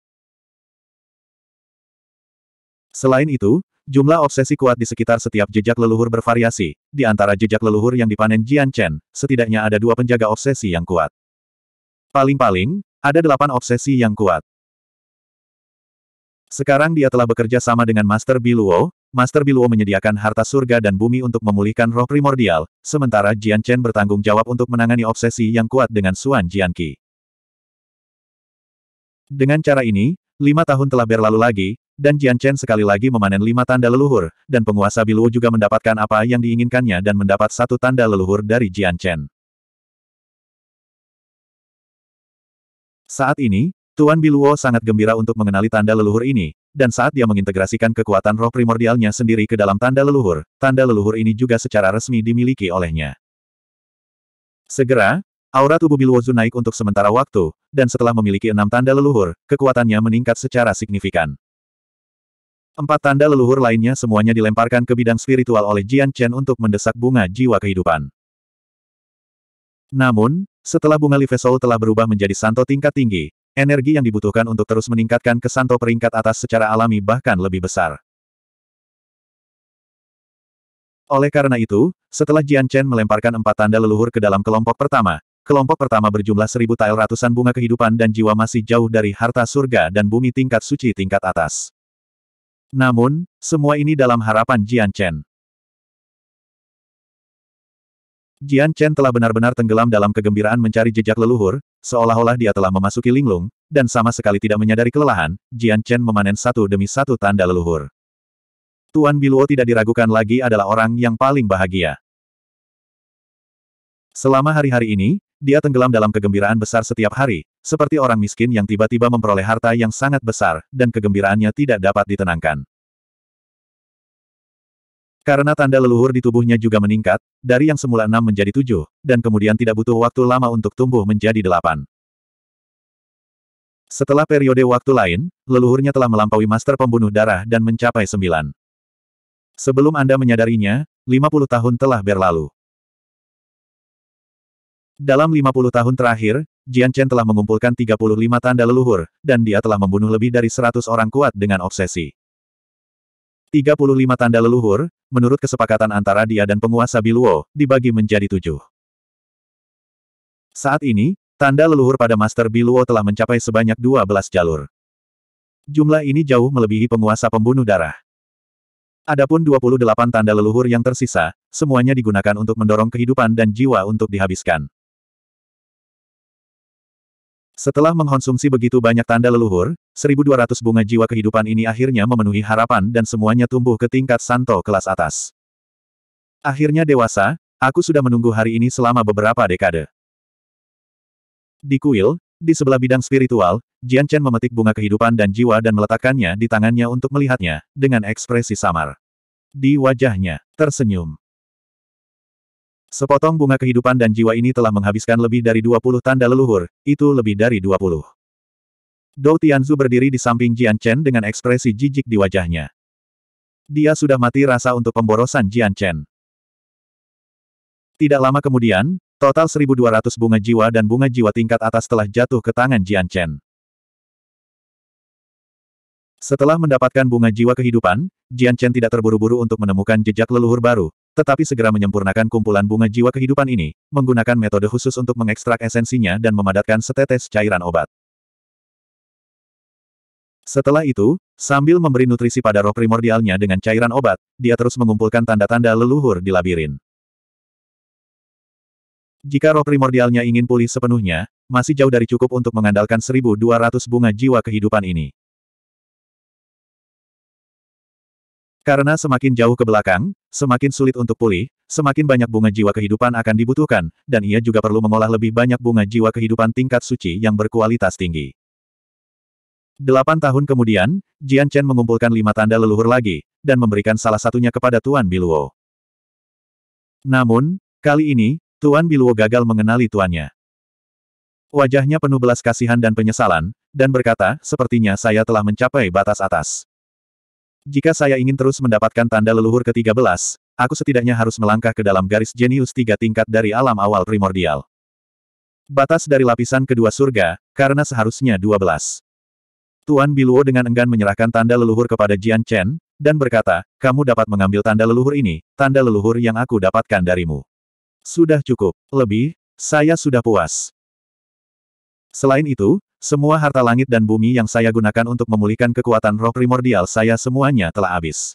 Selain itu, jumlah obsesi kuat di sekitar setiap jejak leluhur bervariasi. Di antara jejak leluhur yang dipanen Jian Chen, setidaknya ada dua penjaga obsesi yang kuat. Paling-paling, ada delapan obsesi yang kuat. Sekarang dia telah bekerja sama dengan Master Biluo, Master Biluo menyediakan harta surga dan bumi untuk memulihkan roh primordial, sementara Jian Chen bertanggung jawab untuk menangani obsesi yang kuat dengan Suan Jianqi. Dengan cara ini, lima tahun telah berlalu lagi, dan Jian Chen sekali lagi memanen lima tanda leluhur, dan penguasa Biluo juga mendapatkan apa yang diinginkannya dan mendapat satu tanda leluhur dari Jian Chen. Saat ini, Tuan Biluo sangat gembira untuk mengenali tanda leluhur ini, dan saat dia mengintegrasikan kekuatan roh primordialnya sendiri ke dalam tanda leluhur, tanda leluhur ini juga secara resmi dimiliki olehnya. Segera, aura tubuh Bilwozu naik untuk sementara waktu, dan setelah memiliki enam tanda leluhur, kekuatannya meningkat secara signifikan. Empat tanda leluhur lainnya semuanya dilemparkan ke bidang spiritual oleh Jian Chen untuk mendesak bunga jiwa kehidupan. Namun, setelah bunga Live telah berubah menjadi santo tingkat tinggi, Energi yang dibutuhkan untuk terus meningkatkan ke Santo peringkat atas secara alami bahkan lebih besar. Oleh karena itu, setelah Jian Chen melemparkan empat tanda leluhur ke dalam kelompok pertama, kelompok pertama berjumlah seribu tael ratusan bunga kehidupan dan jiwa masih jauh dari harta surga dan bumi tingkat suci tingkat atas. Namun, semua ini dalam harapan Jian Chen. Jian Chen telah benar-benar tenggelam dalam kegembiraan mencari jejak leluhur, seolah-olah dia telah memasuki linglung, dan sama sekali tidak menyadari kelelahan, Jian Chen memanen satu demi satu tanda leluhur. Tuan Biluo tidak diragukan lagi adalah orang yang paling bahagia. Selama hari-hari ini, dia tenggelam dalam kegembiraan besar setiap hari, seperti orang miskin yang tiba-tiba memperoleh harta yang sangat besar, dan kegembiraannya tidak dapat ditenangkan. Karena tanda leluhur di tubuhnya juga meningkat, dari yang semula enam menjadi tujuh, dan kemudian tidak butuh waktu lama untuk tumbuh menjadi delapan. Setelah periode waktu lain, leluhurnya telah melampaui master pembunuh darah dan mencapai sembilan. Sebelum Anda menyadarinya, lima puluh tahun telah berlalu. Dalam lima puluh tahun terakhir, Jian Chen telah mengumpulkan tiga puluh lima tanda leluhur, dan dia telah membunuh lebih dari seratus orang kuat dengan obsesi. 35 tanda leluhur, menurut kesepakatan antara dia dan penguasa Biluo, dibagi menjadi tujuh. Saat ini, tanda leluhur pada Master Biluo telah mencapai sebanyak 12 jalur. Jumlah ini jauh melebihi penguasa pembunuh darah. Adapun 28 tanda leluhur yang tersisa, semuanya digunakan untuk mendorong kehidupan dan jiwa untuk dihabiskan. Setelah mengkonsumsi begitu banyak tanda leluhur, 1200 bunga jiwa kehidupan ini akhirnya memenuhi harapan dan semuanya tumbuh ke tingkat santo kelas atas. Akhirnya dewasa, aku sudah menunggu hari ini selama beberapa dekade. Di kuil, di sebelah bidang spiritual, Jian Chen memetik bunga kehidupan dan jiwa dan meletakkannya di tangannya untuk melihatnya, dengan ekspresi samar. Di wajahnya, tersenyum. Sepotong bunga kehidupan dan jiwa ini telah menghabiskan lebih dari 20 tanda leluhur, itu lebih dari 20. Dou Tianzu berdiri di samping Jian Chen dengan ekspresi jijik di wajahnya. Dia sudah mati rasa untuk pemborosan Jian Chen. Tidak lama kemudian, total 1.200 bunga jiwa dan bunga jiwa tingkat atas telah jatuh ke tangan Jian Chen. Setelah mendapatkan bunga jiwa kehidupan, Jian Chen tidak terburu-buru untuk menemukan jejak leluhur baru, tetapi segera menyempurnakan kumpulan bunga jiwa kehidupan ini, menggunakan metode khusus untuk mengekstrak esensinya dan memadatkan setetes cairan obat. Setelah itu, sambil memberi nutrisi pada roh primordialnya dengan cairan obat, dia terus mengumpulkan tanda-tanda leluhur di labirin. Jika roh primordialnya ingin pulih sepenuhnya, masih jauh dari cukup untuk mengandalkan 1200 bunga jiwa kehidupan ini. Karena semakin jauh ke belakang, semakin sulit untuk pulih, semakin banyak bunga jiwa kehidupan akan dibutuhkan, dan ia juga perlu mengolah lebih banyak bunga jiwa kehidupan tingkat suci yang berkualitas tinggi. Delapan tahun kemudian, Jian Chen mengumpulkan lima tanda leluhur lagi, dan memberikan salah satunya kepada Tuan Biluo. Namun, kali ini, Tuan Biluo gagal mengenali tuannya. Wajahnya penuh belas kasihan dan penyesalan, dan berkata, sepertinya saya telah mencapai batas atas. Jika saya ingin terus mendapatkan tanda leluhur ke-13, aku setidaknya harus melangkah ke dalam garis jenius tiga tingkat dari alam awal primordial. Batas dari lapisan kedua surga, karena seharusnya 12. Tuan Biluo dengan enggan menyerahkan tanda leluhur kepada Jian Chen, dan berkata, kamu dapat mengambil tanda leluhur ini, tanda leluhur yang aku dapatkan darimu. Sudah cukup. Lebih, saya sudah puas. Selain itu, semua harta langit dan bumi yang saya gunakan untuk memulihkan kekuatan roh primordial saya semuanya telah habis.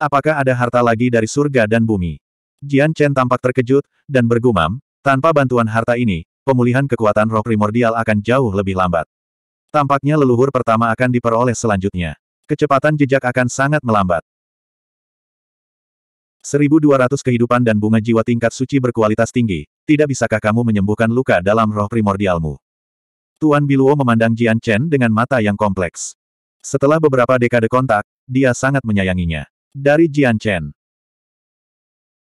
Apakah ada harta lagi dari surga dan bumi? Jian Chen tampak terkejut, dan bergumam, tanpa bantuan harta ini, pemulihan kekuatan roh primordial akan jauh lebih lambat. Tampaknya leluhur pertama akan diperoleh selanjutnya. Kecepatan jejak akan sangat melambat. 1200 kehidupan dan bunga jiwa tingkat suci berkualitas tinggi, tidak bisakah kamu menyembuhkan luka dalam roh primordialmu? Tuan Biluo memandang Jian Chen dengan mata yang kompleks. Setelah beberapa dekade kontak, dia sangat menyayanginya. Dari Jian Chen.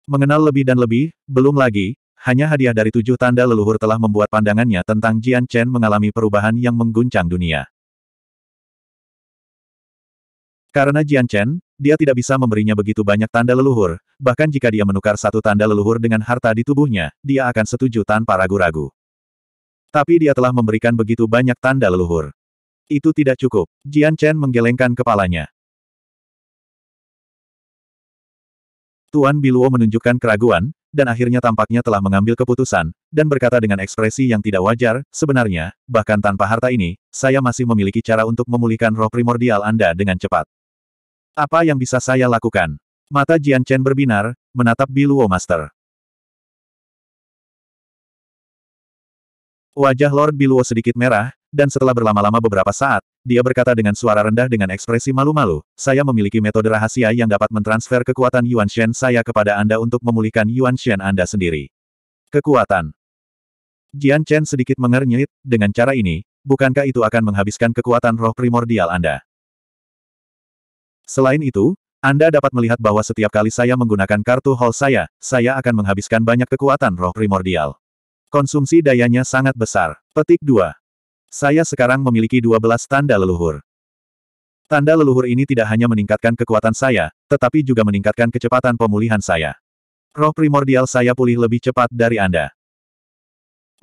Mengenal lebih dan lebih, belum lagi, hanya hadiah dari tujuh tanda leluhur telah membuat pandangannya tentang Jian Chen mengalami perubahan yang mengguncang dunia. Karena Jian Chen, dia tidak bisa memberinya begitu banyak tanda leluhur, bahkan jika dia menukar satu tanda leluhur dengan harta di tubuhnya, dia akan setuju tanpa ragu-ragu. Tapi dia telah memberikan begitu banyak tanda leluhur. Itu tidak cukup. Jian Chen menggelengkan kepalanya. Tuan Biluo menunjukkan keraguan, dan akhirnya tampaknya telah mengambil keputusan, dan berkata dengan ekspresi yang tidak wajar, sebenarnya, bahkan tanpa harta ini, saya masih memiliki cara untuk memulihkan roh primordial Anda dengan cepat. Apa yang bisa saya lakukan? Mata Jian Chen berbinar, menatap Biluo Master. Wajah Lord Biluo sedikit merah, dan setelah berlama-lama beberapa saat, dia berkata dengan suara rendah dengan ekspresi malu-malu, saya memiliki metode rahasia yang dapat mentransfer kekuatan Yuan Shen saya kepada Anda untuk memulihkan Yuan Shen Anda sendiri. Kekuatan Jian Chen sedikit mengernyit, dengan cara ini, bukankah itu akan menghabiskan kekuatan roh primordial Anda? Selain itu, Anda dapat melihat bahwa setiap kali saya menggunakan kartu hall saya, saya akan menghabiskan banyak kekuatan roh primordial. Konsumsi dayanya sangat besar. Petik 2. Saya sekarang memiliki 12 tanda leluhur. Tanda leluhur ini tidak hanya meningkatkan kekuatan saya, tetapi juga meningkatkan kecepatan pemulihan saya. Roh primordial saya pulih lebih cepat dari Anda.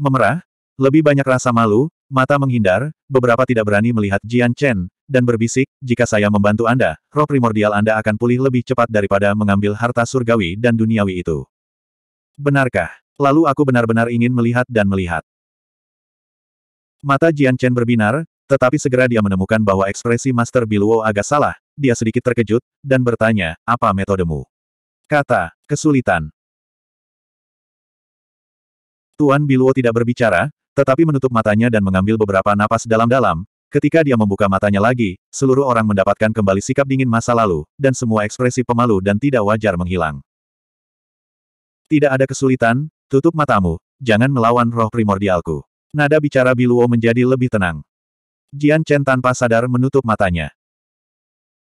Memerah, lebih banyak rasa malu, mata menghindar, beberapa tidak berani melihat Jian Chen, dan berbisik, jika saya membantu Anda, roh primordial Anda akan pulih lebih cepat daripada mengambil harta surgawi dan duniawi itu. Benarkah? Lalu aku benar-benar ingin melihat dan melihat. Mata Jian Chen berbinar, tetapi segera dia menemukan bahwa ekspresi Master Biluo agak salah, dia sedikit terkejut, dan bertanya, apa metodemu? Kata, kesulitan. Tuan Biluo tidak berbicara, tetapi menutup matanya dan mengambil beberapa napas dalam-dalam, ketika dia membuka matanya lagi, seluruh orang mendapatkan kembali sikap dingin masa lalu, dan semua ekspresi pemalu dan tidak wajar menghilang. Tidak ada kesulitan, Tutup matamu, jangan melawan roh primordialku. Nada bicara Biluo menjadi lebih tenang. Jian Chen tanpa sadar menutup matanya.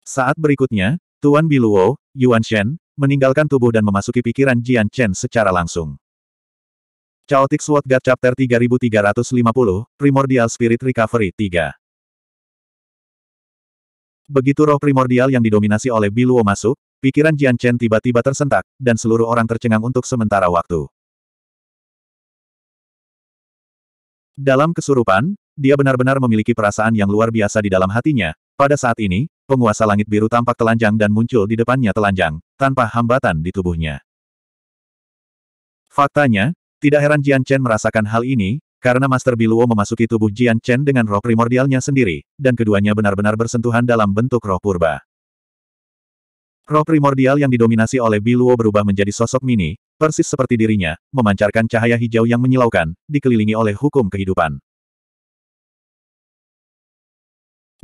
Saat berikutnya, Tuan Biluo, Yuan Shen, meninggalkan tubuh dan memasuki pikiran Jian Chen secara langsung. Chaotic Sword God Chapter 3350, Primordial Spirit Recovery 3. Begitu roh primordial yang didominasi oleh Biluo masuk, pikiran Jian Chen tiba-tiba tersentak, dan seluruh orang tercengang untuk sementara waktu. Dalam kesurupan, dia benar-benar memiliki perasaan yang luar biasa di dalam hatinya. Pada saat ini, penguasa langit biru tampak telanjang dan muncul di depannya telanjang, tanpa hambatan di tubuhnya. Faktanya, tidak heran Jian Chen merasakan hal ini, karena Master Biluo memasuki tubuh Jian Chen dengan roh primordialnya sendiri, dan keduanya benar-benar bersentuhan dalam bentuk roh purba. Roh primordial yang didominasi oleh Biluo berubah menjadi sosok mini, persis seperti dirinya, memancarkan cahaya hijau yang menyilaukan, dikelilingi oleh hukum kehidupan.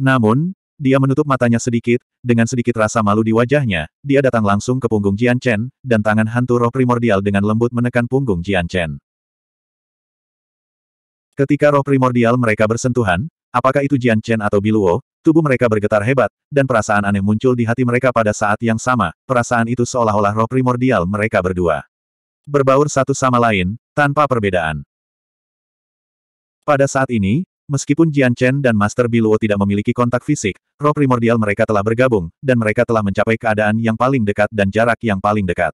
Namun, dia menutup matanya sedikit, dengan sedikit rasa malu di wajahnya, dia datang langsung ke punggung Jian Chen, dan tangan hantu roh primordial dengan lembut menekan punggung Jian Chen. Ketika roh primordial mereka bersentuhan, apakah itu Jian Chen atau Biluo, tubuh mereka bergetar hebat, dan perasaan aneh muncul di hati mereka pada saat yang sama, perasaan itu seolah-olah roh primordial mereka berdua berbaur satu sama lain, tanpa perbedaan. Pada saat ini, meskipun Jian Chen dan Master Biluo tidak memiliki kontak fisik, roh primordial mereka telah bergabung, dan mereka telah mencapai keadaan yang paling dekat dan jarak yang paling dekat.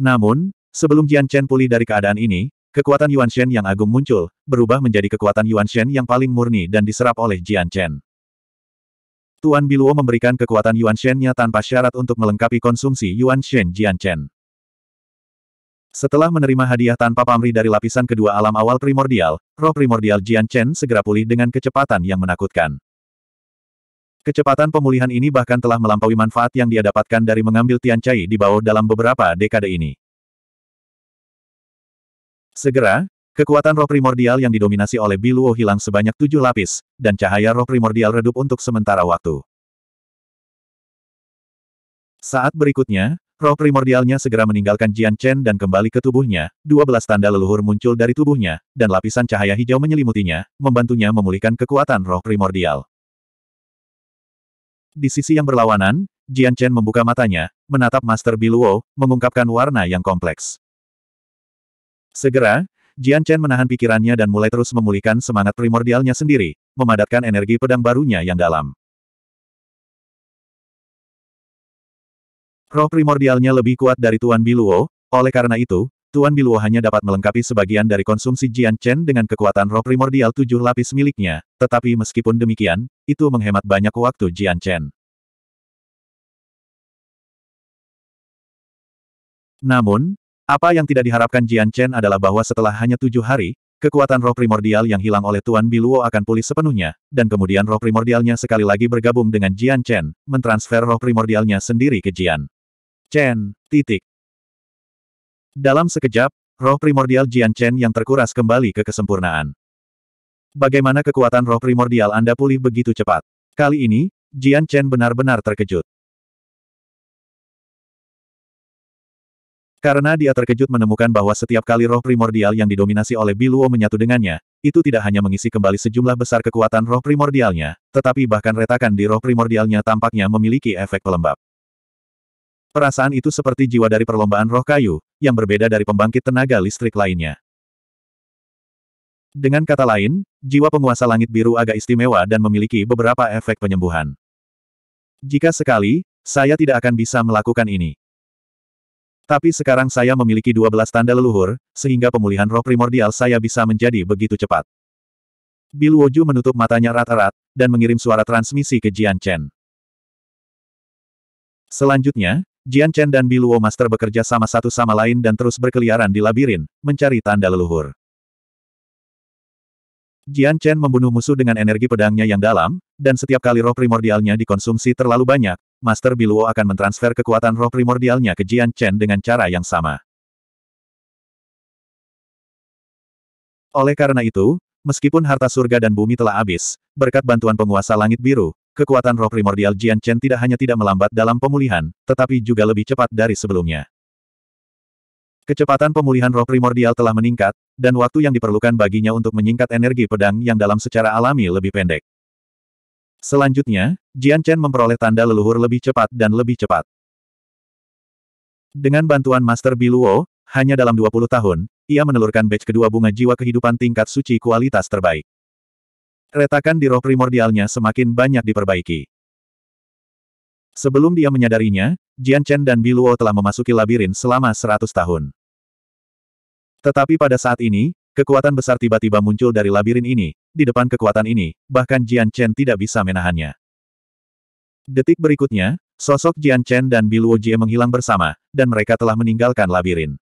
Namun, sebelum Jian Chen pulih dari keadaan ini, kekuatan Yuan Shen yang agung muncul, berubah menjadi kekuatan Yuan Shen yang paling murni dan diserap oleh Jian Chen. Tuan Biluo memberikan kekuatan Yuan Shen-nya tanpa syarat untuk melengkapi konsumsi Yuan Shen Jian Chen. Setelah menerima hadiah tanpa pamrih dari lapisan kedua alam awal primordial, roh primordial Jian Chen segera pulih dengan kecepatan yang menakutkan. Kecepatan pemulihan ini bahkan telah melampaui manfaat yang dia dapatkan dari mengambil Tian Chai di bawah dalam beberapa dekade ini. Segera, kekuatan roh primordial yang didominasi oleh Biluo hilang sebanyak tujuh lapis, dan cahaya roh primordial redup untuk sementara waktu. Saat berikutnya, Roh primordialnya segera meninggalkan Jian Chen dan kembali ke tubuhnya, Dua belas tanda leluhur muncul dari tubuhnya, dan lapisan cahaya hijau menyelimutinya, membantunya memulihkan kekuatan roh primordial. Di sisi yang berlawanan, Jian Chen membuka matanya, menatap Master Biluo, mengungkapkan warna yang kompleks. Segera, Jian Chen menahan pikirannya dan mulai terus memulihkan semangat primordialnya sendiri, memadatkan energi pedang barunya yang dalam. Roh primordialnya lebih kuat dari Tuan Biluo, oleh karena itu, Tuan Biluo hanya dapat melengkapi sebagian dari konsumsi Jian Chen dengan kekuatan roh primordial tujuh lapis miliknya, tetapi meskipun demikian, itu menghemat banyak waktu Jian Chen. Namun, apa yang tidak diharapkan Jian Chen adalah bahwa setelah hanya tujuh hari, kekuatan roh primordial yang hilang oleh Tuan Biluo akan pulih sepenuhnya, dan kemudian roh primordialnya sekali lagi bergabung dengan Jian Chen, mentransfer roh primordialnya sendiri ke Jian. Chen, titik. Dalam sekejap, roh primordial Jian Chen yang terkuras kembali ke kesempurnaan. Bagaimana kekuatan roh primordial Anda pulih begitu cepat? Kali ini, Jian Chen benar-benar terkejut. Karena dia terkejut menemukan bahwa setiap kali roh primordial yang didominasi oleh Biluo menyatu dengannya, itu tidak hanya mengisi kembali sejumlah besar kekuatan roh primordialnya, tetapi bahkan retakan di roh primordialnya tampaknya memiliki efek pelembab. Perasaan itu seperti jiwa dari perlombaan roh kayu, yang berbeda dari pembangkit tenaga listrik lainnya. Dengan kata lain, jiwa penguasa langit biru agak istimewa dan memiliki beberapa efek penyembuhan. Jika sekali, saya tidak akan bisa melakukan ini. Tapi sekarang saya memiliki 12 tanda leluhur, sehingga pemulihan roh primordial saya bisa menjadi begitu cepat. Bill Woju menutup matanya rat-rat, dan mengirim suara transmisi ke Jian Chen. Selanjutnya, Jian Chen dan Biluo Master bekerja sama satu sama lain dan terus berkeliaran di labirin, mencari tanda leluhur. Jian Chen membunuh musuh dengan energi pedangnya yang dalam, dan setiap kali roh primordialnya dikonsumsi terlalu banyak, Master Biluo akan mentransfer kekuatan roh primordialnya ke Jian Chen dengan cara yang sama. Oleh karena itu, meskipun harta surga dan bumi telah habis, berkat bantuan penguasa langit biru, kekuatan roh primordial Jian Chen tidak hanya tidak melambat dalam pemulihan, tetapi juga lebih cepat dari sebelumnya. Kecepatan pemulihan roh primordial telah meningkat, dan waktu yang diperlukan baginya untuk menyingkat energi pedang yang dalam secara alami lebih pendek. Selanjutnya, Jian Chen memperoleh tanda leluhur lebih cepat dan lebih cepat. Dengan bantuan Master Biluo, hanya dalam 20 tahun, ia menelurkan batch kedua bunga jiwa kehidupan tingkat suci kualitas terbaik. Retakan di roh primordialnya semakin banyak diperbaiki. Sebelum dia menyadarinya, Jian Chen dan Biluo telah memasuki labirin selama seratus tahun. Tetapi pada saat ini, kekuatan besar tiba-tiba muncul dari labirin ini, di depan kekuatan ini, bahkan Jian Chen tidak bisa menahannya. Detik berikutnya, sosok Jian Chen dan Biluo Jie menghilang bersama, dan mereka telah meninggalkan labirin.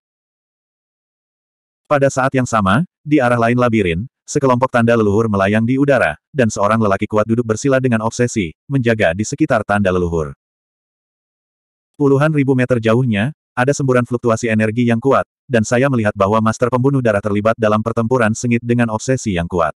Pada saat yang sama, di arah lain labirin, sekelompok tanda leluhur melayang di udara, dan seorang lelaki kuat duduk bersila dengan obsesi, menjaga di sekitar tanda leluhur. Puluhan ribu meter jauhnya, ada semburan fluktuasi energi yang kuat, dan saya melihat bahwa Master Pembunuh Darah terlibat dalam pertempuran sengit dengan obsesi yang kuat.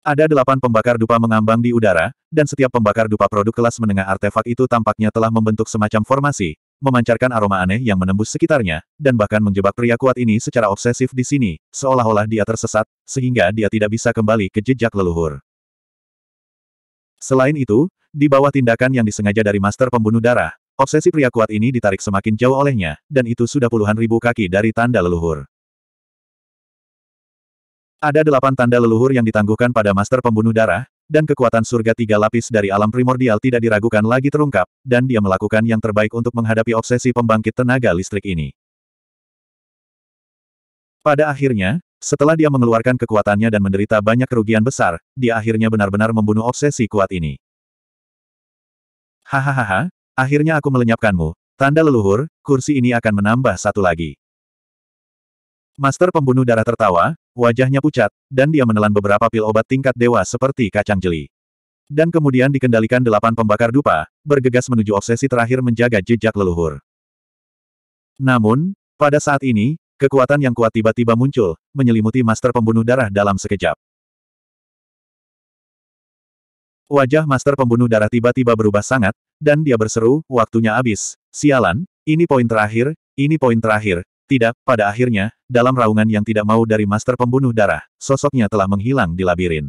Ada delapan pembakar dupa mengambang di udara, dan setiap pembakar dupa produk kelas menengah artefak itu tampaknya telah membentuk semacam formasi, memancarkan aroma aneh yang menembus sekitarnya, dan bahkan menjebak pria kuat ini secara obsesif di sini, seolah-olah dia tersesat, sehingga dia tidak bisa kembali ke jejak leluhur. Selain itu, di bawah tindakan yang disengaja dari master pembunuh darah, obsesi pria kuat ini ditarik semakin jauh olehnya, dan itu sudah puluhan ribu kaki dari tanda leluhur. Ada delapan tanda leluhur yang ditangguhkan pada master pembunuh darah, dan kekuatan surga tiga lapis dari alam primordial tidak diragukan lagi terungkap, dan dia melakukan yang terbaik untuk menghadapi obsesi pembangkit tenaga listrik ini. Pada akhirnya, setelah dia mengeluarkan kekuatannya dan menderita banyak kerugian besar, dia akhirnya benar-benar membunuh obsesi kuat ini. Hahaha, akhirnya aku melenyapkanmu. Tanda leluhur, kursi ini akan menambah satu lagi. Master pembunuh darah tertawa, wajahnya pucat, dan dia menelan beberapa pil obat tingkat dewa seperti kacang jeli. Dan kemudian dikendalikan delapan pembakar dupa, bergegas menuju obsesi terakhir menjaga jejak leluhur. Namun, pada saat ini, kekuatan yang kuat tiba-tiba muncul, menyelimuti master pembunuh darah dalam sekejap. Wajah master pembunuh darah tiba-tiba berubah sangat, dan dia berseru, waktunya habis, sialan, ini poin terakhir, ini poin terakhir, tidak, pada akhirnya, dalam raungan yang tidak mau dari master pembunuh darah, sosoknya telah menghilang di labirin.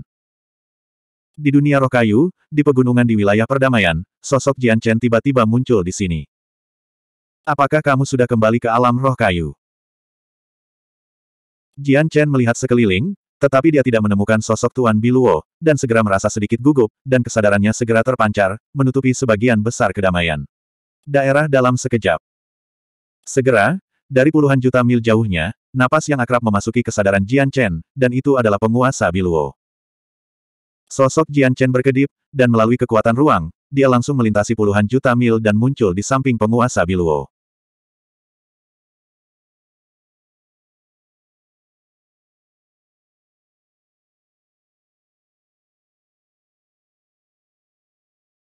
Di dunia roh kayu, di pegunungan di wilayah perdamaian, sosok Jian Chen tiba-tiba muncul di sini. Apakah kamu sudah kembali ke alam roh kayu? Jian Chen melihat sekeliling, tetapi dia tidak menemukan sosok Tuan Biluo, dan segera merasa sedikit gugup, dan kesadarannya segera terpancar, menutupi sebagian besar kedamaian. Daerah dalam sekejap. Segera, dari puluhan juta mil jauhnya, napas yang akrab memasuki kesadaran Jian Chen, dan itu adalah penguasa Biluo. Sosok Jian Chen berkedip, dan melalui kekuatan ruang, dia langsung melintasi puluhan juta mil dan muncul di samping penguasa Biluo.